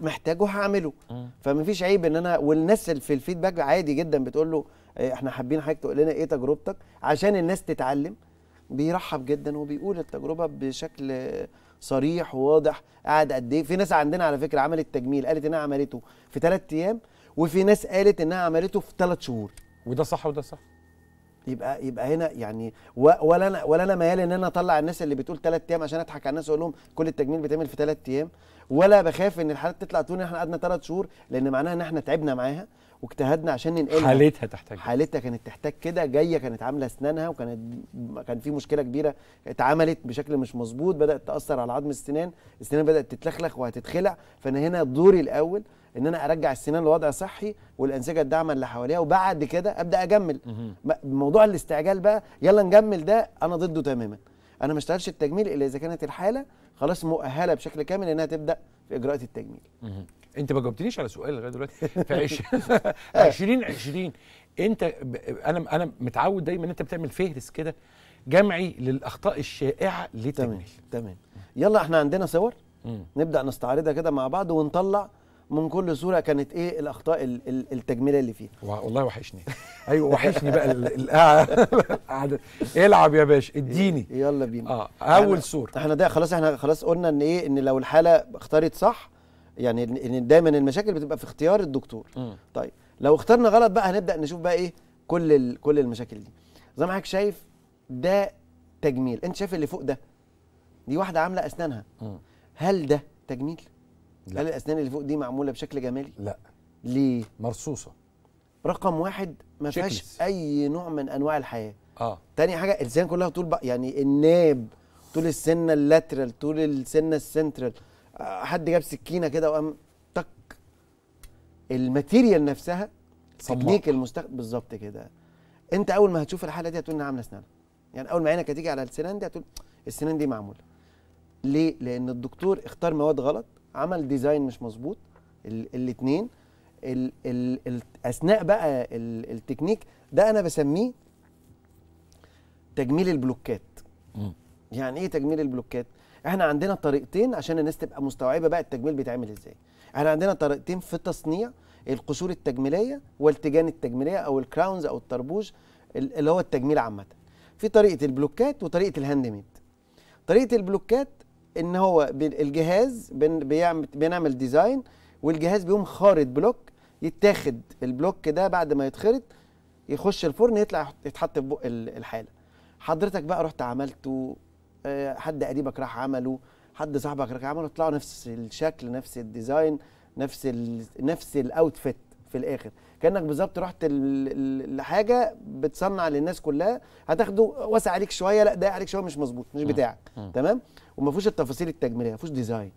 محتاجه هعمله فمفيش عيب ان انا والناس في الفيدباك عادي جدا بتقول له إيه، احنا حابين حضرتك تقول لنا ايه تجربتك عشان الناس تتعلم بيرحب جدا وبيقول التجربه بشكل صريح وواضح قاعد قد ايه في ناس عندنا على فكره عملت تجميل قالت انها عملته في ثلاث ايام وفي ناس قالت انها عملته في ثلاث شهور وده صح وده صح يبقى يبقى هنا يعني ولا انا ولا انا ميال ان انا اطلع الناس اللي بتقول ثلاث ايام عشان اضحك على الناس واقول لهم كل التجميل بيتعمل في ثلاث ايام ولا بخاف ان الحالات تطلع تقول ان احنا قعدنا ثلاث شهور لان معناها ان احنا تعبنا معاها واجتهدنا عشان ننقلها حالتها تحتاج حالتها كانت تحتاج كده جايه كانت عامله اسنانها وكانت كان في مشكله كبيره اتعملت بشكل مش مظبوط بدات تاثر على عظم السنان السنان بدات تتلخلخ وهتتخلع فانا هنا دوري الاول ان انا ارجع السنان لوضع صحي والانسجه الداعمه اللي حواليها وبعد كده ابدا اجمل موضوع الاستعجال بقى يلا نجمل ده انا ضده تماما انا ما اشتغلش التجميل الا اذا كانت الحاله خلاص مؤهله بشكل كامل انها تبدا في اجراءات التجميل انت ما جاوبتنيش على سؤال لغايه دلوقتي في 2020 انت انا انا متعود دايما انت بتعمل فهرس كده جمعي للاخطاء الشائعه للتجميل تمام يلا احنا عندنا صور مم. نبدا نستعرضها كده مع بعض ونطلع من كل صوره كانت ايه الاخطاء التجميليه اللي فيها والله وحشني ايوه وحشني بقى القعده آه. العب يا باشا اديني يلا بينا اه اول صوره احنا ده خلاص احنا خلاص قلنا ان ايه ان لو الحاله اختارت صح يعني, يعني دايما المشاكل بتبقى في اختيار الدكتور م. طيب لو اخترنا غلط بقى هنبدا نشوف بقى ايه كل كل المشاكل دي زي ما حضرتك شايف ده تجميل انت شايف اللي فوق ده دي واحده عامله اسنانها م. هل ده تجميل لا. هل الاسنان اللي فوق دي معموله بشكل جمالي لا ليه مرصوصه رقم واحد ما فيهاش اي نوع من انواع الحياه اه تاني حاجه الاسنان كلها طول بقى يعني الناب طول السنه اللاترال طول السنه السنترال حد جاب سكينه كده وقام طق الماتيريال نفسها تكنيك المستخدم بالظبط كده انت اول ما هتشوف الحاله دي هتقول انها عامله اسنانها يعني اول ما عينك هتيجي على السنان دي هتقول السنان دي معموله ليه لان الدكتور اختار مواد غلط عمل ديزاين مش مظبوط الاثنين ال ال ال اثناء بقى ال التكنيك ده انا بسميه تجميل البلوكات م. يعني ايه تجميل البلوكات احنا عندنا طريقتين عشان الناس تبقى مستوعبه بقى التجميل بيتعمل ازاي احنا عندنا طريقتين في التصنيع القشور التجميليه والتجان التجميليه او الكراونز او التربوج اللي هو التجميل عامه في طريقه البلوكات وطريقه الهاند ميد طريقه البلوكات ان هو الجهاز بيعمل بنعمل ديزاين والجهاز بيقوم خارط بلوك يتاخد البلوك ده بعد ما يتخرط يخش الفرن يطلع يتحط في بق الحاله حضرتك بقى رحت عملته آه، حد قريبك راح عمله حد صاحبك راح عمله طلعوا نفس الشكل نفس الديزاين نفس الـ نفس الاوتفيت في الاخر كانك بالظبط رحت لحاجه بتصنع للناس كلها هتاخده واسع عليك شويه لا ده عليك شويه مش مظبوط مش بتاعك تمام وما فيهوش التفاصيل التجميليه ما فيهوش ديزاين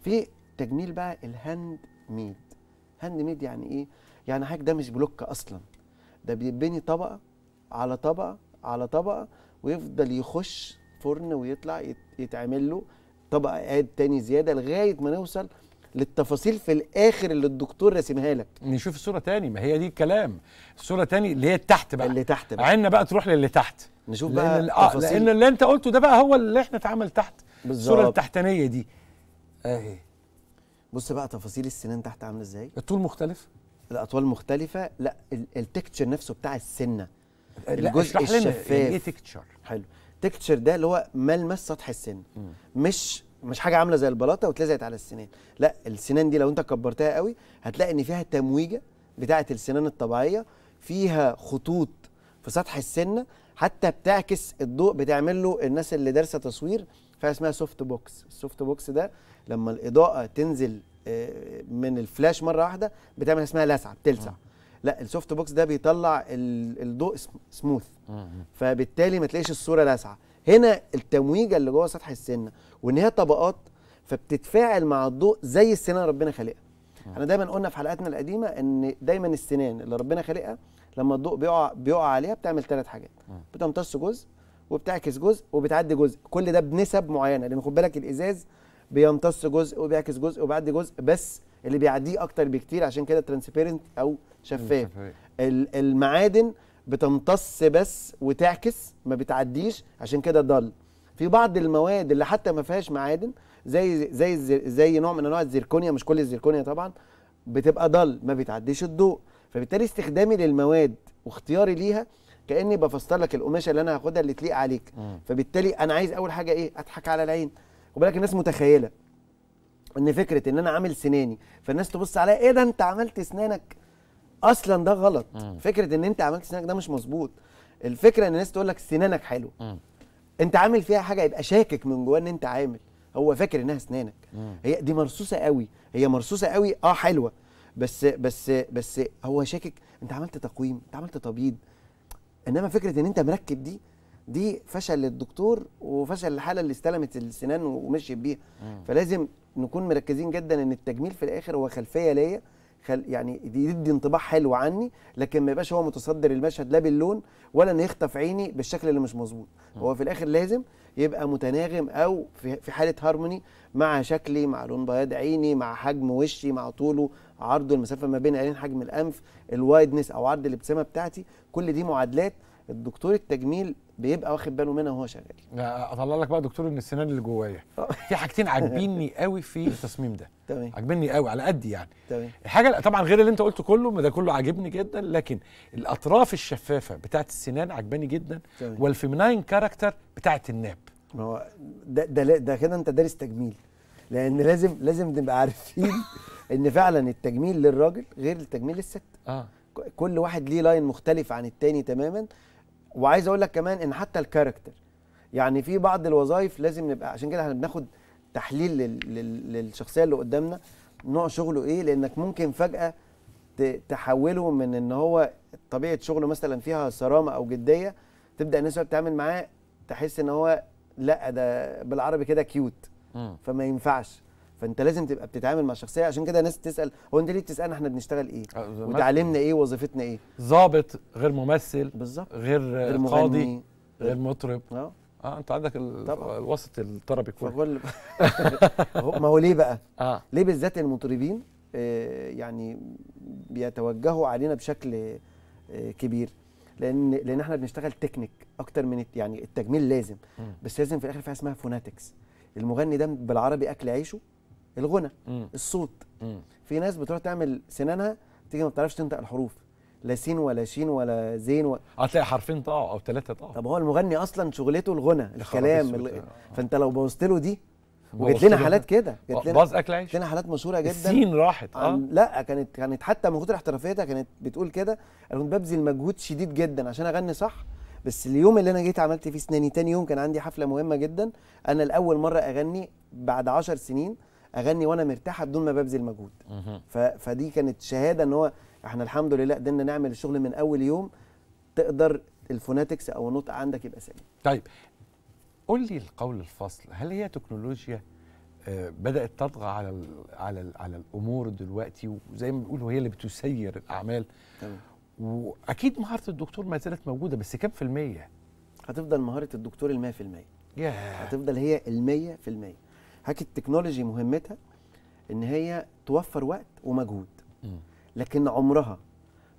في تجميل بقى الهاند ميد هاند ميد يعني ايه يعني حاجه ده مش بلوك اصلا ده بيبني طبقه على طبقه على طبقه ويفضل يخش فرن ويطلع يتعمل له طبق قاعد تاني زياده لغايه ما نوصل للتفاصيل في الاخر اللي الدكتور راسمها لك نشوف الصوره تاني ما هي دي الكلام الصوره تاني اللي هي تحت بقى اللي تحت بقى عنا بقى تروح للي تحت نشوف بقى لأن, آه لان اللي انت قلته ده بقى هو اللي احنا اتعمل تحت بالظبط الصوره التحتانيه دي اهي بص بقى تفاصيل السنان تحت عامله ازاي الطول مختلف الاطوال مختلفه لا التكتشر نفسه بتاع السنه الجزء لا الشفاف لنا يعني ايه تكتشر حلو تكتشر ده اللي هو ملمس سطح السن مش مش حاجه عامله زي البلاطه واتلزقت على السنان لا السنان دي لو انت كبرتها قوي هتلاقي ان فيها تمويجه بتاعه السنان الطبيعيه فيها خطوط في سطح السنه حتى بتعكس الضوء بتعمل له الناس اللي دارسه تصوير فيها اسمها سوفت بوكس السوفت بوكس ده لما الاضاءه تنزل آه، من الفلاش مره واحده بتعمل اسمها لسعه بتلسع لا السوفت بوكس ده بيطلع الضوء سموث فبالتالي ما تلاقيش الصوره لاسعه هنا التمويجه اللي جوه سطح السنه وان هي طبقات فبتتفاعل مع الضوء زي السنان ربنا خالقها احنا دايما قلنا في حلقاتنا القديمه ان دايما السنان اللي ربنا خالقها لما الضوء بيقع بيقع عليها بتعمل ثلاث حاجات بتمتص جزء وبتعكس جزء وبتعدي جزء كل ده بنسب معينه لان خد بالك الازاز بيمتص جزء وبيعكس جزء وبيعدي جزء بس اللي بيعديه اكتر بكتير عشان كده ترانسبيرنت او شفاف المعادن بتمتص بس وتعكس ما بتعديش عشان كده ضل في بعض المواد اللي حتى ما فيهاش معادن زي زي زي نوع من انواع الزركونيا مش كل الزركونيا طبعا بتبقى ضل ما بتعديش الضوء فبالتالي استخدامي للمواد واختياري ليها كاني بفسر لك القماشه اللي انا هاخدها اللي تليق عليك فبالتالي انا عايز اول حاجه ايه اضحك على العين وبالك الناس متخيله ان فكره ان انا عامل سناني فالناس تبص عليا ايه ده انت عملت سنانك اصلا ده غلط مم. فكره ان انت عملت سنانك ده مش مظبوط الفكره ان الناس تقول لك سنانك حلو مم. انت عامل فيها حاجه يبقى شاكك من جواه ان انت عامل هو فاكر انها مم. هي دي مرصوصه قوي هي مرصوصه قوي اه حلوه بس بس بس هو شاكك انت عملت تقويم انت عملت تبييض انما فكره ان انت مركب دي دي فشل للدكتور وفشل الحاله اللي استلمت السنان ومشيت بيها فلازم نكون مركزين جدا ان التجميل في الاخر هو خلفيه ليا خل يعني يدي انطباع حلو عني لكن ما يبقاش هو متصدر المشهد لا باللون ولا انه يخطف عيني بالشكل اللي مش مظبوط هو في الاخر لازم يبقى متناغم او في حاله هارموني مع شكلي مع لون بياض عيني مع حجم وشي مع طوله عرضه المسافه ما بين عينين حجم الانف الوايدنس او عرض الابتسامه بتاعتي كل دي معادلات الدكتور التجميل بيبقى واخد باله منها وهو شغال اطلع لك بقى دكتور من السنان اللي جوايا آه. في حاجتين عاجبيني قوي في التصميم ده تمام عاجبني قوي على قد يعني تمام الحاجه طبعا غير اللي انت قلته كله ده كله عاجبني جدا لكن الاطراف الشفافه بتاعه السنان عجباني جدا والفيمناين كاركتر بتاعه الناب ما هو ده ده ده كده انت دارس تجميل لان لازم لازم نبقى عارفين ان فعلا التجميل للراجل غير التجميل للست اه كل واحد ليه لاين مختلف عن التاني تماما وعايز اقول لك كمان ان حتى الكاركتر يعني في بعض الوظائف لازم نبقى عشان كده احنا بناخد تحليل للشخصيه اللي قدامنا نوع شغله ايه لانك ممكن فجاه تحوله من ان هو طبيعه شغله مثلا فيها صرامه او جديه تبدا الناس بتتعامل معاه تحس ان هو لا ده بالعربي كده كيوت فما ينفعش فانت لازم تبقى بتتعامل مع الشخصيه عشان كده ناس تسال هو انت ليه بتسالنا احنا بنشتغل ايه آه، وتعليمنا ايه وظيفتنا ايه ظابط غير ممثل بالظبط غير, غير قاضي غير مطرب اه اه انت عندك الوسط الطربي كله ما هو ليه بقى آه. ليه بالذات المطربين آه يعني بيتوجهوا علينا بشكل آه كبير لان لان احنا بنشتغل تكنيك اكتر من يعني التجميل لازم بس لازم في الاخر في حاجه اسمها فوناتكس المغني ده بالعربي اكل عيشه الغنى مم. الصوت مم. في ناس بتروح تعمل سنانها تيجي ما بتعرفش تنطق الحروف لا سين ولا شين ولا زين و... هتلاقي اه، حرفين طقعوا او ثلاثه طقعوا طب هو المغني اصلا شغلته الغنى الكلام ال... آه. فانت لو بوظت له دي وجت لنا حالات كده جت آه، لنا باظ اكل عيش لنا حالات مشهوره جدا السين راحت اه لا كانت كانت حتى من كتر احترافيتها كانت بتقول كده انا كنت ببذل مجهود شديد جدا عشان اغني صح بس اليوم اللي انا جيت عملت فيه سناني تاني يوم كان عندي حفله مهمه جدا انا لاول مره اغني بعد 10 سنين اغني وانا مرتاحه بدون ما ببذل مجهود فدي كانت شهاده ان هو احنا الحمد لله قدرنا نعمل الشغل من اول يوم تقدر الفوناتكس او النطق عندك يبقى سليم طيب قول لي القول الفصل هل هي تكنولوجيا آه، بدات تطغى على الـ على الـ على الامور دلوقتي وزي ما بيقولوا هي اللي بتسير الاعمال تمام واكيد مهاره الدكتور ما زالت موجوده بس كم في الميه هتفضل مهاره الدكتور ال 100% هتفضل هي ال 100% هاك التكنولوجي مهمتها ان هي توفر وقت ومجهود لكن عمرها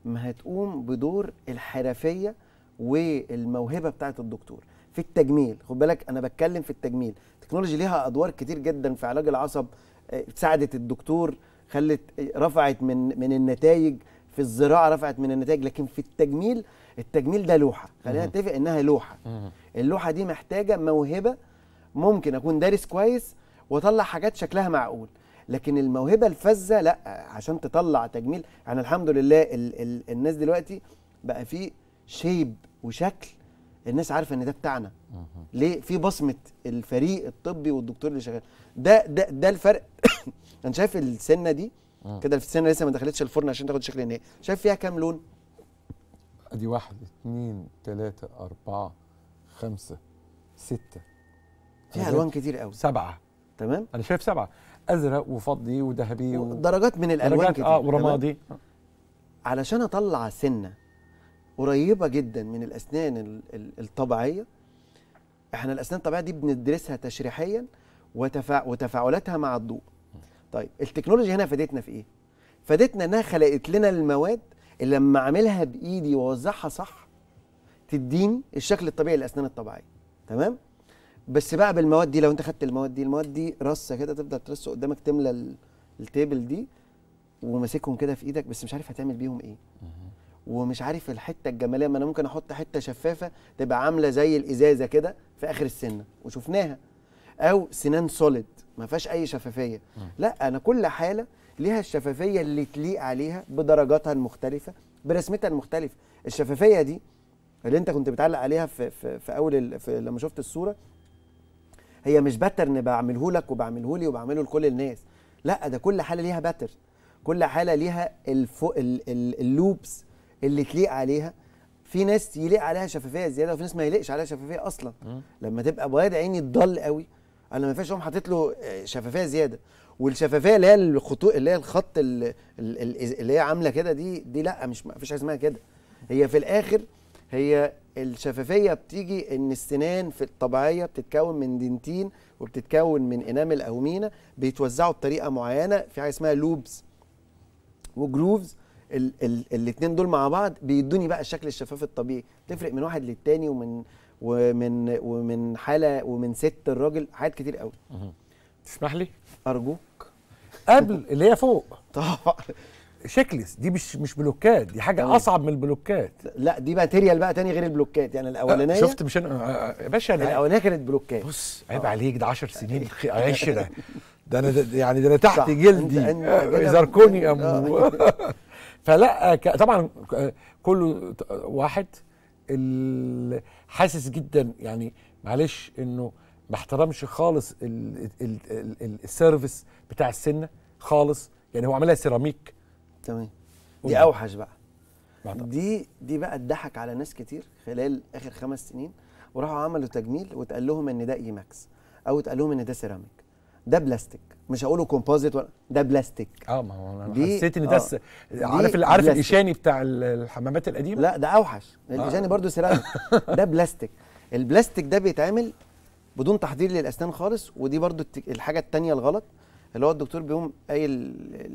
ما هتقوم بدور الحرفيه والموهبه بتاعه الدكتور في التجميل خد بالك انا بتكلم في التجميل التكنولوجي ليها ادوار كتير جدا في علاج العصب آه، ساعدت الدكتور خلت آه، رفعت من من النتائج في الزراعه رفعت من النتائج لكن في التجميل التجميل ده لوحه خلينا نتفق انها لوحه اللوحه دي محتاجه موهبه ممكن اكون دارس كويس واطلع حاجات شكلها معقول لكن الموهبه الفذه لا عشان تطلع تجميل يعني الحمد لله ال ال الناس دلوقتي بقى في شيب وشكل الناس عارفه ان ده بتاعنا ليه في بصمه الفريق الطبي والدكتور اللي شغال ده ده ده الفرق انا شايف السنه دي كده السنه لسه ما دخلتش الفرن عشان تاخد شكل النهائي شايف فيها كام لون ادي واحد اثنين ثلاثة أربعة خمسة ستة فيها ألوان كتير قوي سبعة تمام انا شايف سبعه ازرق وفضي وذهبي و... درجات من الالوان درجات آه، كتير اه ورمادي علشان اطلع سنه قريبه جدا من الاسنان الطبيعيه احنا الاسنان الطبيعيه دي بندرسها تشريحيا وتفا... وتفاعلاتها مع الضوء طيب التكنولوجيا هنا فادتنا في ايه فادتنا انها خلقت لنا المواد اللي لما اعملها بايدي واوزعها صح تديني الشكل الطبيعي للاسنان الطبيعيه تمام بس بقى بالمواد دي لو انت خدت المواد دي المواد دي رصه كده تفضل ترص قدامك تملى التيبل دي وماسكهم كده في ايدك بس مش عارف هتعمل بيهم ايه ومش عارف الحته الجماليه ما انا ممكن احط حته شفافه تبقى عامله زي الازازه كده في اخر السنه وشفناها او سنان سوليد ما فيهاش اي شفافيه لا انا كل حاله ليها الشفافيه اللي تليق عليها بدرجاتها المختلفه برسمتها المختلفه الشفافيه دي اللي انت كنت بتعلق عليها في في, في اول في لما شفت الصوره هي مش باترن بعمله لك وبعمله لي وبعمله لكل الناس لا ده كل حاله ليها باترن كل حاله ليها الفو... ال... ال... اللوبس اللي تليق عليها في ناس يليق عليها شفافيه زياده وفي ناس ما يليقش عليها شفافيه اصلا لما تبقى بواد عيني تضل قوي انا ما فيش اقوم حاطط له آه، شفافيه زياده والشفافيه اللي هي الخطوط اللي هي الخط اللي, اللي هي عامله كده دي دي لا مش ما فيش حاجه اسمها كده هي في الاخر هي الشفافيه بتيجي ان السنان في الطبيعيه بتتكون من دنتين وبتتكون من انامل او مينا بيتوزعوا بطريقه معينه في حاجه اسمها لوبز وجروفز الاثنين دول مع بعض بيدوني بقى الشكل الشفاف الطبيعي تفرق من واحد للتاني ومن ومن ومن حاله ومن ست الراجل حاجات كتير قوي تسمح لي ارجوك قبل اللي هي فوق طبعا شكلس دي مش مش بلوكات دي حاجه طيب. اصعب من البلوكات لا دي ماتيريال بقى تاني غير البلوكات يعني الاولانيه آه، شفت مش انا آه، آه، يا باشا انا الاولانيه كانت بلوكات بص عيب عليك ده 10 سنين 10 ده انا ده يعني ده انا تحت جلدي زركونيوم ام فلا طبعا كله واحد حاسس جدا يعني معلش انه ما احترمش خالص السيرفيس بتاع السنه خالص يعني هو عملها سيراميك تمام دي اوحش بقى دي دي بقى اتضحك على ناس كتير خلال اخر خمس سنين وراحوا عملوا تجميل واتقال لهم ان ده ايماكس او اتقال لهم ان ده سيراميك ده بلاستيك مش هقوله كومبوزيت ولا ده بلاستيك اه ما هو انا حسيت ان آه، ده آه. عارف عارف الايشاني بتاع الحمامات القديمه لا ده اوحش آه. الايشاني آه. برضو سيراميك ده بلاستيك البلاستيك ده بيتعمل بدون تحضير للاسنان خالص ودي برضو الحاجه الثانيه الغلط اللي هو الدكتور بيقوم قايل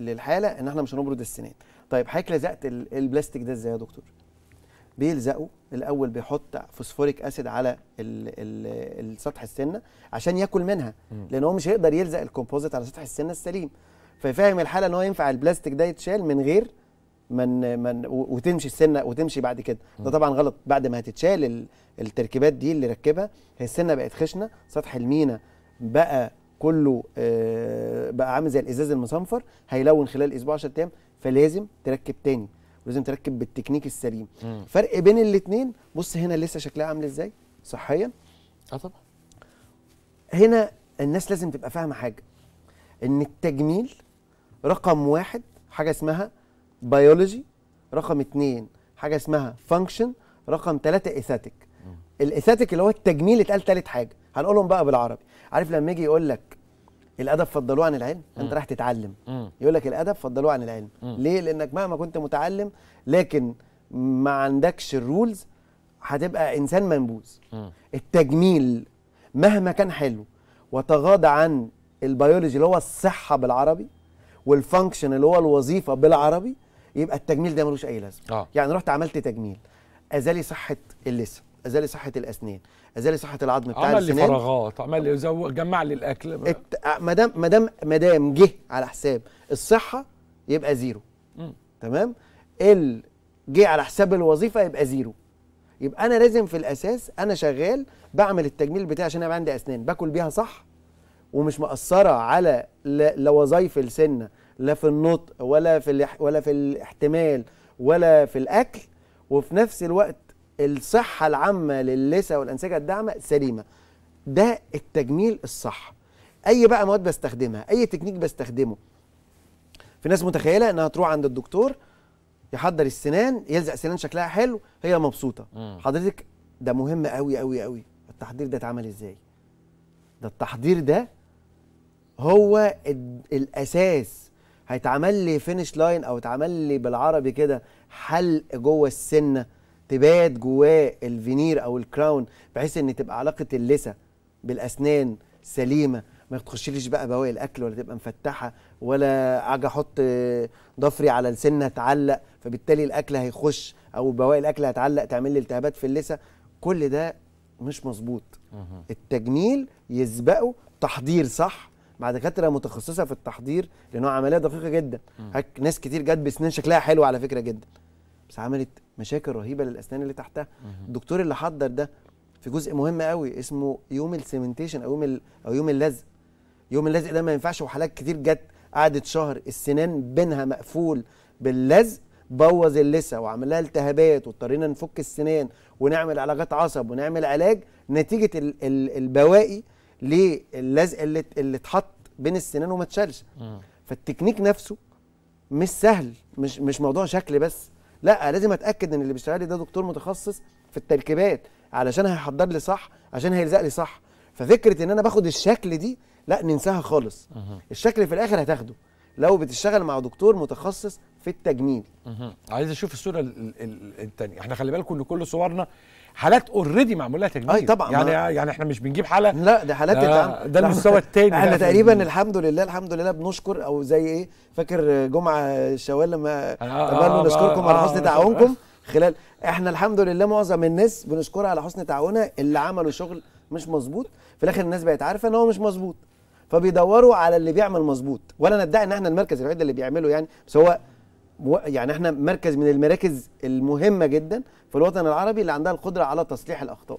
للحاله ان احنا مش هنبرد السنان طيب حضرتك لزقت البلاستيك ده ازاي يا دكتور بيلزقه الاول بيحط فوسفوريك اسيد على الـ الـ سطح السنه عشان ياكل منها لان هو مش هيقدر يلزق الكومبوزيت على سطح السنه السليم فيفهم الحاله ان هو ينفع البلاستيك ده يتشال من غير من من وتمشي السنه وتمشي بعد كده ده طبعا غلط بعد ما هتتشال التركيبات دي اللي ركبها هي السنه بقت خشنه سطح المينا بقى كله آه، بقى عامل زي الازاز المصنفر هيلون خلال اسبوع 10 ايام فلازم تركب تاني ولازم تركب بالتكنيك السليم مم. فرق بين الاثنين بص هنا لسه شكلها عامل ازاي صحيا اه طبعا هنا الناس لازم تبقى فاهمه حاجه ان التجميل رقم واحد حاجه اسمها بيولوجي رقم اتنين حاجه اسمها فانكشن رقم ثلاثه اثاتيك الاثاتيك اللي هو التجميل اتقال ثالث حاجه هنقولهم بقى بالعربي عارف لما يجي يقول لك الادب فضلوه عن العلم م. انت رايح تتعلم يقول لك الادب فضلوه عن العلم م. ليه لانك مهما كنت متعلم لكن ما عندكش الرولز هتبقى انسان منبوذ التجميل مهما كان حلو وتغاضى عن البيولوجي اللي هو الصحه بالعربي والفانكشن اللي هو الوظيفه بالعربي يبقى التجميل ده ملوش اي لازمه آه. يعني رحت عملت تجميل ازالي صحه اللثه ازالي صحه الاسنان ازالي صحه العظم بتاع عمل السنان عمل لي فراغات عمل لي جمع لي الاكل ما دام ما دام ما دام جه على حساب الصحه يبقى زيرو م. تمام ال جه على حساب الوظيفه يبقى زيرو يبقى انا لازم في الاساس انا شغال بعمل التجميل بتاعي عشان انا عندي اسنان باكل بيها صح ومش مأثره على لا وظايف السنه لا في النطق ولا في ولا في الاحتمال ولا في الاكل وفي نفس الوقت الصحه العامه للثه والانسجه الداعمه سليمه ده التجميل الصح اي بقى مواد بستخدمها اي تكنيك بستخدمه في ناس متخيله انها تروح عند الدكتور يحضر السنان يلزق سنان شكلها حلو هي مبسوطه مم. حضرتك ده مهم قوي قوي قوي التحضير ده اتعمل ازاي ده التحضير ده هو الاساس هيتعمل لي فينش لاين او اتعمل لي بالعربي كده حلق جوه السنه تبات جواه الفينير او الكراون بحيث ان تبقى علاقه اللثه بالاسنان سليمه ما تخشليش بقى بواقي الاكل ولا تبقى مفتحه ولا اجي احط ضفري على السنه تعلق فبالتالي الاكل هيخش او بواقي الاكل هتعلق تعمل لي التهابات في اللثه كل ده مش مظبوط التجميل يسبقه تحضير صح مع دكاتره متخصصه في التحضير لانه عمليه دقيقه جدا ناس كتير جت بسنين شكلها حلو على فكره جدا بس عملت مشاكل رهيبه للاسنان اللي تحتها الدكتور اللي حضر ده في جزء مهم قوي اسمه يوم السيمنتيشن او يوم او يوم اللزق يوم اللزق ده ما ينفعش وحالات كتير جت قعدت شهر السنان بينها مقفول باللزق بوظ اللثه وعمل لها التهابات واضطرينا نفك السنان ونعمل علاجات عصب ونعمل علاج نتيجه ال... ال... البواقي للزق اللي اللي اتحط بين السنان وما اتشالش فالتكنيك نفسه مش سهل مش مش موضوع شكل بس لا لازم اتاكد ان اللي بيشتغل لي ده دكتور متخصص في التركيبات علشان هيحضر لي صح عشان هيلزق لي صح ففكره ان انا باخد الشكل دي لا ننساها خالص الشكل في الاخر هتاخده لو بتشتغل مع دكتور متخصص في التجميل عايز اشوف الصوره الثانيه احنا خلي بالكم ان كل صورنا حالات اوريدي معمول لها تجميل اي طبعا يعني يعني احنا مش بنجيب حاله لا ده حالات ده, ده المستوى الثاني احنا تقريبا الحمد لله الحمد لله بنشكر او زي ايه فاكر جمعه شوال لما آه آه, آه، نشكركم على آه، حسن آه، تعاونكم خلال احنا الحمد لله معظم الناس بنشكرها على حسن تعاونها اللي عملوا شغل مش مظبوط في الاخر الناس بقت عارفه ان هو مش مظبوط فبيدوروا على اللي بيعمل مظبوط ولا ندعي ان احنا المركز الوحيد اللي بيعمله يعني بس هو يعني احنا مركز من المراكز المهمه جدا في الوطن العربي اللي عندها القدره على تصليح الاخطاء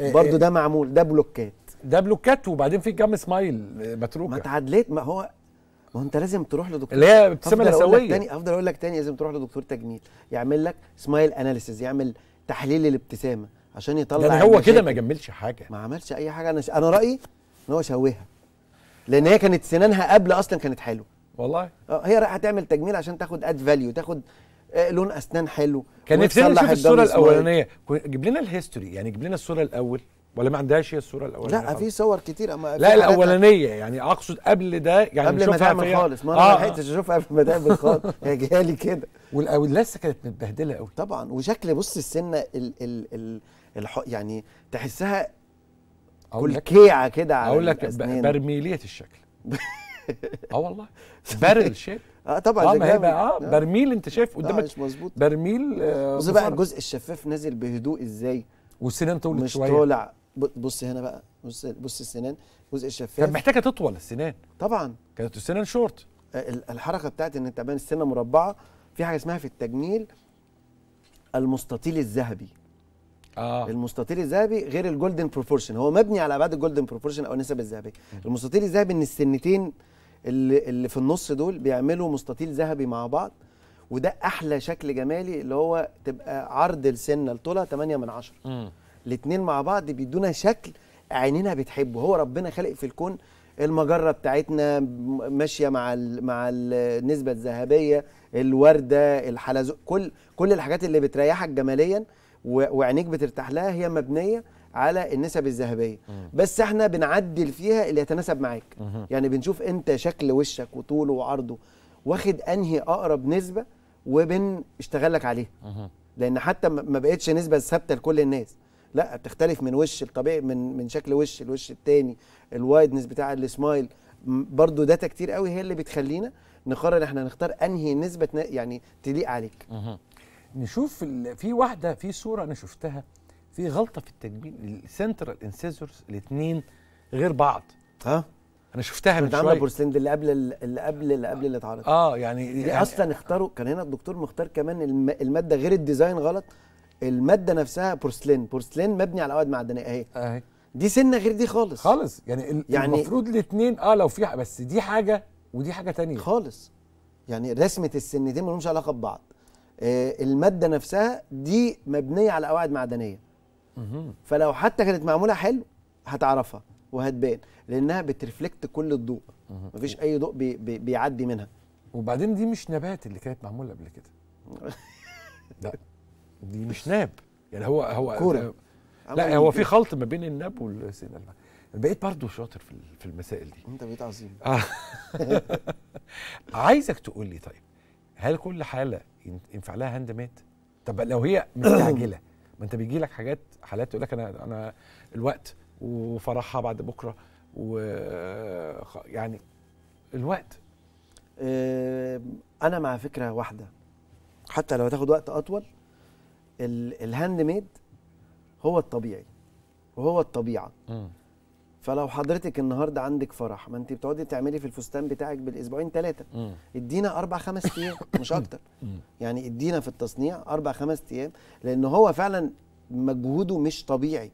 إيه، إيه. برضو ده معمول ده بلوكات ده بلوكات وبعدين في كام اسماعيل آه، متروكه ما اتعدلت ما هو ما انت لازم تروح لدكتور اللي هي ابتسامه نسويه تاني افضل اقول لك تاني لازم تروح لدكتور تجميل يعمل لك سمايل اناليسيز يعمل تحليل الابتسامه عشان يطلع يعني هو كده ما جملش حاجه ما عملش اي حاجه انا ش... انا رايي ان هو شوهها لان هي كانت سنانها قبل اصلا كانت حلوه والله اه هي رايحه تعمل تجميل عشان تاخد اد فاليو تاخد آه، لون اسنان حلو كان نفسي نشوف الصوره الاولانيه جيب لنا الهيستوري يعني جيب لنا الصوره الاول ولا ما عندهاش هي الصوره الاولانيه لا في صور كتير أما لا الاولانيه يعني اقصد قبل ده يعني قبل ما تعمل خالص ما انا آه. ما آه. لحقتش اشوفها قبل ما تعمل خالص هي جايه لي كده لسه كانت متبهدله قوي طبعا وشكل بص السنه ال ال ال الح... يعني تحسها كلكيعه كده على اقول لك برميليه الشكل اه والله بارل شيب اه طبعا اه ما هي آه،, اه برميل انت شايف قدامك مش مظبوط برميل آه بص بقى الجزء الشفاف نازل بهدوء ازاي والسنان طولت مش شويه مش طالع بص هنا بقى بص بص السنان الجزء الشفاف كانت محتاجه تطول السنان طبعا كانت السنان شورت آه، الحركه بتاعت ان بان السنه مربعه في حاجه اسمها في التجميل المستطيل الذهبي آه. المستطيل الذهبي غير الجولدن بروبورشن هو مبني على ابعاد الجولدن بروبورشن او النسب الذهبيه المستطيل الذهبي ان السنتين اللي, اللي في النص دول بيعملوا مستطيل ذهبي مع بعض وده احلى شكل جمالي اللي هو تبقى عرض السنه لطولها 8 من 10 الاثنين مع بعض بيدونا شكل عينينا بتحبه هو ربنا خالق في الكون المجره بتاعتنا ماشيه مع الـ مع النسبه الذهبيه الورده الحلزون كل كل الحاجات اللي بتريحك جماليا وعينيك بترتاح لها هي مبنيه على النسب الذهبيه بس احنا بنعدل فيها اللي يتناسب معاك يعني بنشوف انت شكل وشك وطوله وعرضه واخد انهي اقرب نسبه وبنشتغل لك عليها لان حتى ما بقتش نسبه ثابته لكل الناس لا بتختلف من وش الطبيعي من من شكل وش الوش التاني الوايدنس بتاع السمايل برضو داتا كتير قوي هي اللي بتخلينا نقرر احنا نختار انهي نسبه يعني تليق عليك نشوف في واحده في صوره انا شفتها في غلطه في التجميل السنترال انسيزورز الاثنين غير بعض ها انا شفتها من شويه عامله بورسلين اللي قبل اللي قبل اللي قبل اللي اتعرض اه يعني, يعني, يعني اصلا اختاروا كان هنا الدكتور مختار كمان الماده غير الديزاين غلط الماده نفسها بورسلين بورسلين مبني على قواعد معدنيه اهي اهي دي سنه غير دي خالص خالص يعني, يعني المفروض الاثنين اه لو في بس دي حاجه ودي حاجه تانية خالص يعني رسمه السنتين ما علاقه ببعض آه الماده نفسها دي مبنيه على قواعد معدنيه فلو حتى كانت معموله حلو هتعرفها وهتبان لانها بترفلكت كل الضوء مفيش اي ضوء بي بي بيعدي منها وبعدين دي مش نبات اللي كانت معموله قبل كده لا دي مش ناب يعني هو هو كورة. لا هو في خلط ما بين الناب والسينما بقيت برضه شاطر في في المسائل دي انت بقيت عظيم آه. عايزك تقول لي طيب هل كل حاله ينفع لها هاند ميد طب لو هي مستعجله ما انت بيجي لك حاجات حالات تقول لك انا انا الوقت وفرحها بعد بكره و يعني الوقت انا مع فكره واحده حتى لو هتاخد وقت اطول الهاند ميد هو الطبيعي وهو الطبيعه فلو حضرتك النهارده عندك فرح ما انت بتقعدي تعملي في الفستان بتاعك بالاسبوعين ثلاثه ادينا اربع خمس ايام مش اكتر يعني ادينا في التصنيع اربع خمس ايام لان هو فعلا مجهوده مش طبيعي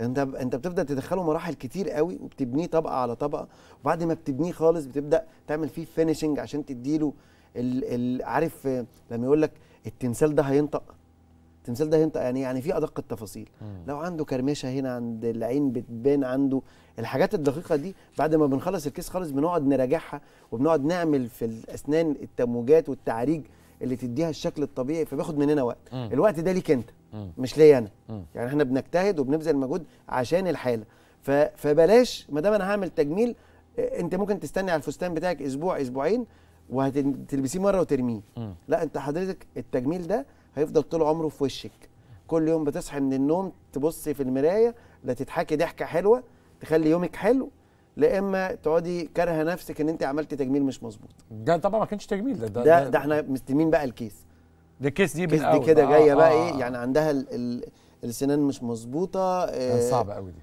انت انت بتبدا تدخله مراحل كتير قوي وبتبنيه طبقه على طبقه وبعد ما بتبنيه خالص بتبدا تعمل فيه فينيشنج عشان تديله ال... ال... عارف لما يقول لك التمثال ده هينطق التمثال ده انت يعني يعني في ادق التفاصيل لو عنده كرمشه هنا عند العين بتبان عنده الحاجات الدقيقه دي بعد ما بنخلص الكيس خالص بنقعد نراجعها وبنقعد نعمل في الاسنان التموجات والتعريج اللي تديها الشكل الطبيعي فبياخد مننا وقت مم. الوقت ده ليك انت مم. مش ليا انا مم. يعني احنا بنجتهد وبنبذل مجهود عشان الحاله ف... فبلاش ما دام انا هعمل تجميل آه، انت ممكن تستني على الفستان بتاعك اسبوع اسبوعين وهتلبسيه مره وترميه لا انت حضرتك التجميل ده هيفضل طول عمره في وشك كل يوم بتصحي من النوم تبصي في المرايه لا تضحكي ضحكه حلوه تخلي يومك حلو لا اما تقعدي كارهه نفسك ان انت عملتي تجميل مش مظبوط ده طبعا ما كانش تجميل ده ده, ده, ده احنا مستلمين بقى الكيس ده الكيس دي بالاول دي كده آه، جايه آه بقى ايه آه. يعني عندها الـ الـ السنان مش مظبوطه آه صعبه قوي دي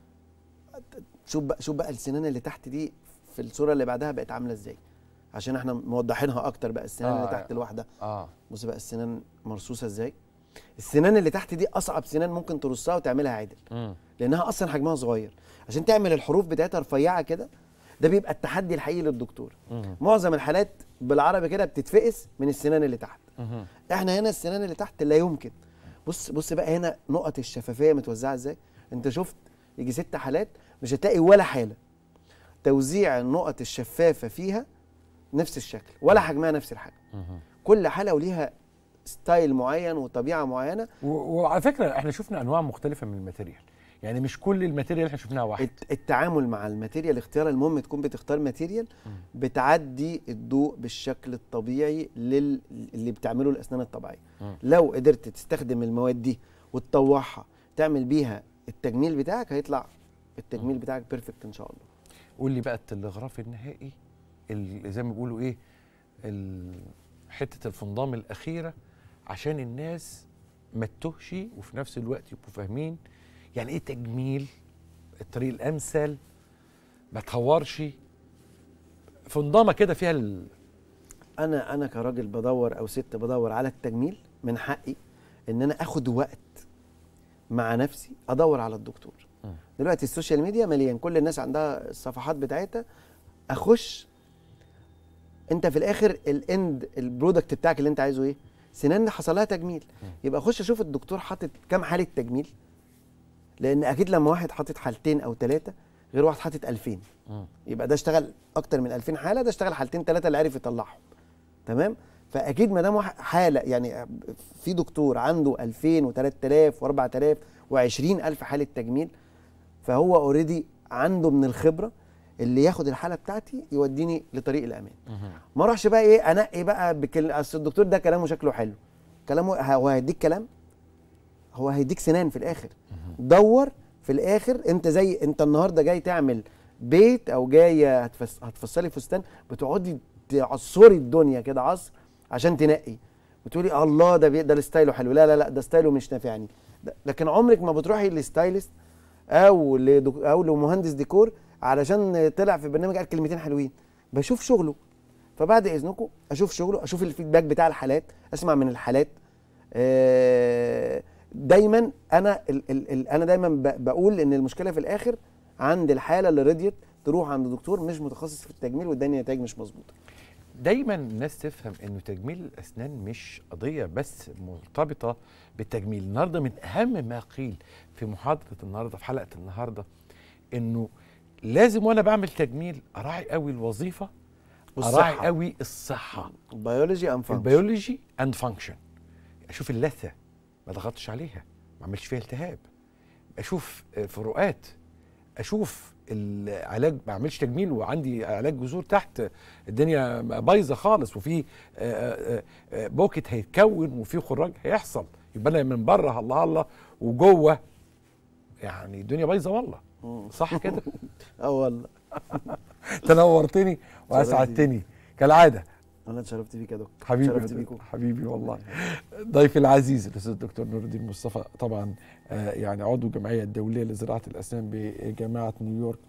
شوف بقى شوف بقى السنان اللي تحت دي في الصوره اللي بعدها بقت عامله ازاي عشان احنا موضحينها اكتر بقى السنان آه اللي تحت آه. لوحدها اه بص بقى السنان مرصوصه ازاي السنان اللي تحت دي اصعب سنان ممكن ترصها وتعملها عدل لانها اصلا حجمها صغير عشان تعمل الحروف بتاعتها رفيعه كده ده بيبقى التحدي الحقيقي للدكتور مم. معظم الحالات بالعربي كده بتتفقس من السنان اللي تحت مم. احنا هنا السنان اللي تحت لا يمكن بص بص بقى هنا نقط الشفافيه متوزعه ازاي انت شفت يجي ست حالات مش هتلاقي ولا حاله توزيع النقط الشفافه فيها نفس الشكل ولا حجمها نفس الحجم كل حاله وليها ستايل معين وطبيعه معينه وعلى فكره احنا شفنا انواع مختلفه من الماتيريال يعني مش كل الماتيريال احنا شفناها واحد التعامل مع الماتيريال اختيار المهم تكون بتختار ماتيريال بتعدي الضوء بالشكل الطبيعي لل... اللي بتعمله الاسنان الطبيعيه لو قدرت تستخدم المواد دي وتطوعها تعمل بيها التجميل بتاعك هيطلع التجميل م. بتاعك بيرفكت ان شاء الله قول لي بقى التلغراف النهائي اللي زي ما بيقولوا ايه حته الفندام الاخيره عشان الناس ما تتهش وفي نفس الوقت يبقوا فاهمين يعني ايه تجميل الطريق الامثل ما تهورش في انضامه كده فيها ال... انا انا كراجل بدور او ست بدور على التجميل من حقي ان انا اخد وقت مع نفسي ادور على الدكتور م. دلوقتي السوشيال ميديا مليان كل الناس عندها الصفحات بتاعتها اخش انت في الاخر الاند البرودكت بتاعك اللي انت عايزه ايه سنان حصل لها تجميل يبقى اخش اشوف الدكتور حاطط كام حاله تجميل لان اكيد لما واحد حاطط حالتين او ثلاثه غير واحد حاطط 2000 يبقى ده اشتغل اكتر من 2000 حاله ده اشتغل حالتين ثلاثه اللي عرف يطلعهم تمام فاكيد ما دام حاله يعني في دكتور عنده 2000 و3000 و4000 و20000 حاله تجميل فهو اوريدي عنده من الخبره اللي ياخد الحاله بتاعتي يوديني لطريق الامان ما اروحش بقى ايه انقي بقى بكل اصل الدكتور ده كلامه شكله حلو كلامه هو هيديك كلام هو هيديك سنان في الاخر دور في الاخر انت زي انت النهارده جاي تعمل بيت او جاي هتفصلي فستان بتقعدي تعصري الدنيا كده عصر عشان تنقي وتقولي الله ده بي... ده ستايله حلو لا لا لا ده ستايله مش نافعني لكن عمرك ما بتروحي للستايلست او لدك... او لمهندس ديكور علشان طلع في برنامج قال كلمتين حلوين بشوف شغله فبعد اذنكم اشوف شغله اشوف الفيدباك بتاع الحالات اسمع من الحالات آه، دايما انا انا دايما بقول ان المشكله في الاخر عند الحاله اللي رضيت تروح عند دكتور مش متخصص في التجميل واداني نتائج مش مظبوطه دايما الناس تفهم انه تجميل الاسنان مش قضيه بس مرتبطه بالتجميل النهارده من اهم ما قيل في محاضره النهارده في حلقه النهارده انه لازم وانا بعمل تجميل اراعي قوي الوظيفه اراعي قوي الصحه البيولوجي اند فانكشن البيولوجي اند فانكشن اشوف اللثه ما ضغطتش عليها ما عملش فيها التهاب اشوف آه، فروقات اشوف العلاج ما اعملش تجميل وعندي علاج جذور تحت الدنيا بايظه خالص وفي آه، آه، بوكت هيتكون وفي خراج هيحصل يبقى انا من بره الله الله وجوه يعني الدنيا بايظه والله صح كده؟ اه والله تنورتني واسعدتني كالعاده انا اتشرفت بيك يا دكتور حبيبي اتشرفت بيكم حبيبي والله ضيفي العزيز الاستاذ الدكتور نور الدين مصطفى طبعا آه، يعني عضو الجمعيه الدوليه لزراعه الاسنان بجامعه نيويورك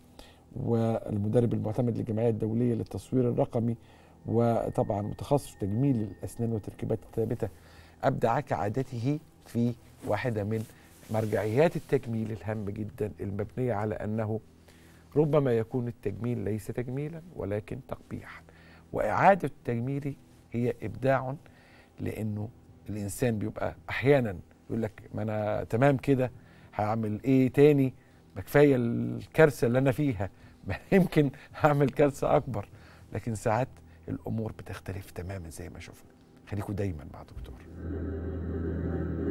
والمدرب المعتمد للجمعيه الدوليه للتصوير الرقمي وطبعا متخصص تجميل الاسنان وتركيبات الثابته ابدع كعادته في واحده من مرجعيات التجميل الهامة جدا المبنية على أنه ربما يكون التجميل ليس تجميلا ولكن تقبيحا وإعادة التجميل هي إبداع لأنه الإنسان بيبقى أحيانا يقول لك ما أنا تمام كده هعمل إيه تاني ما كفاية الكارثة اللي أنا فيها ما يمكن هعمل كارثة أكبر لكن ساعات الأمور بتختلف تماما زي ما شفنا خليكوا دايما مع دكتور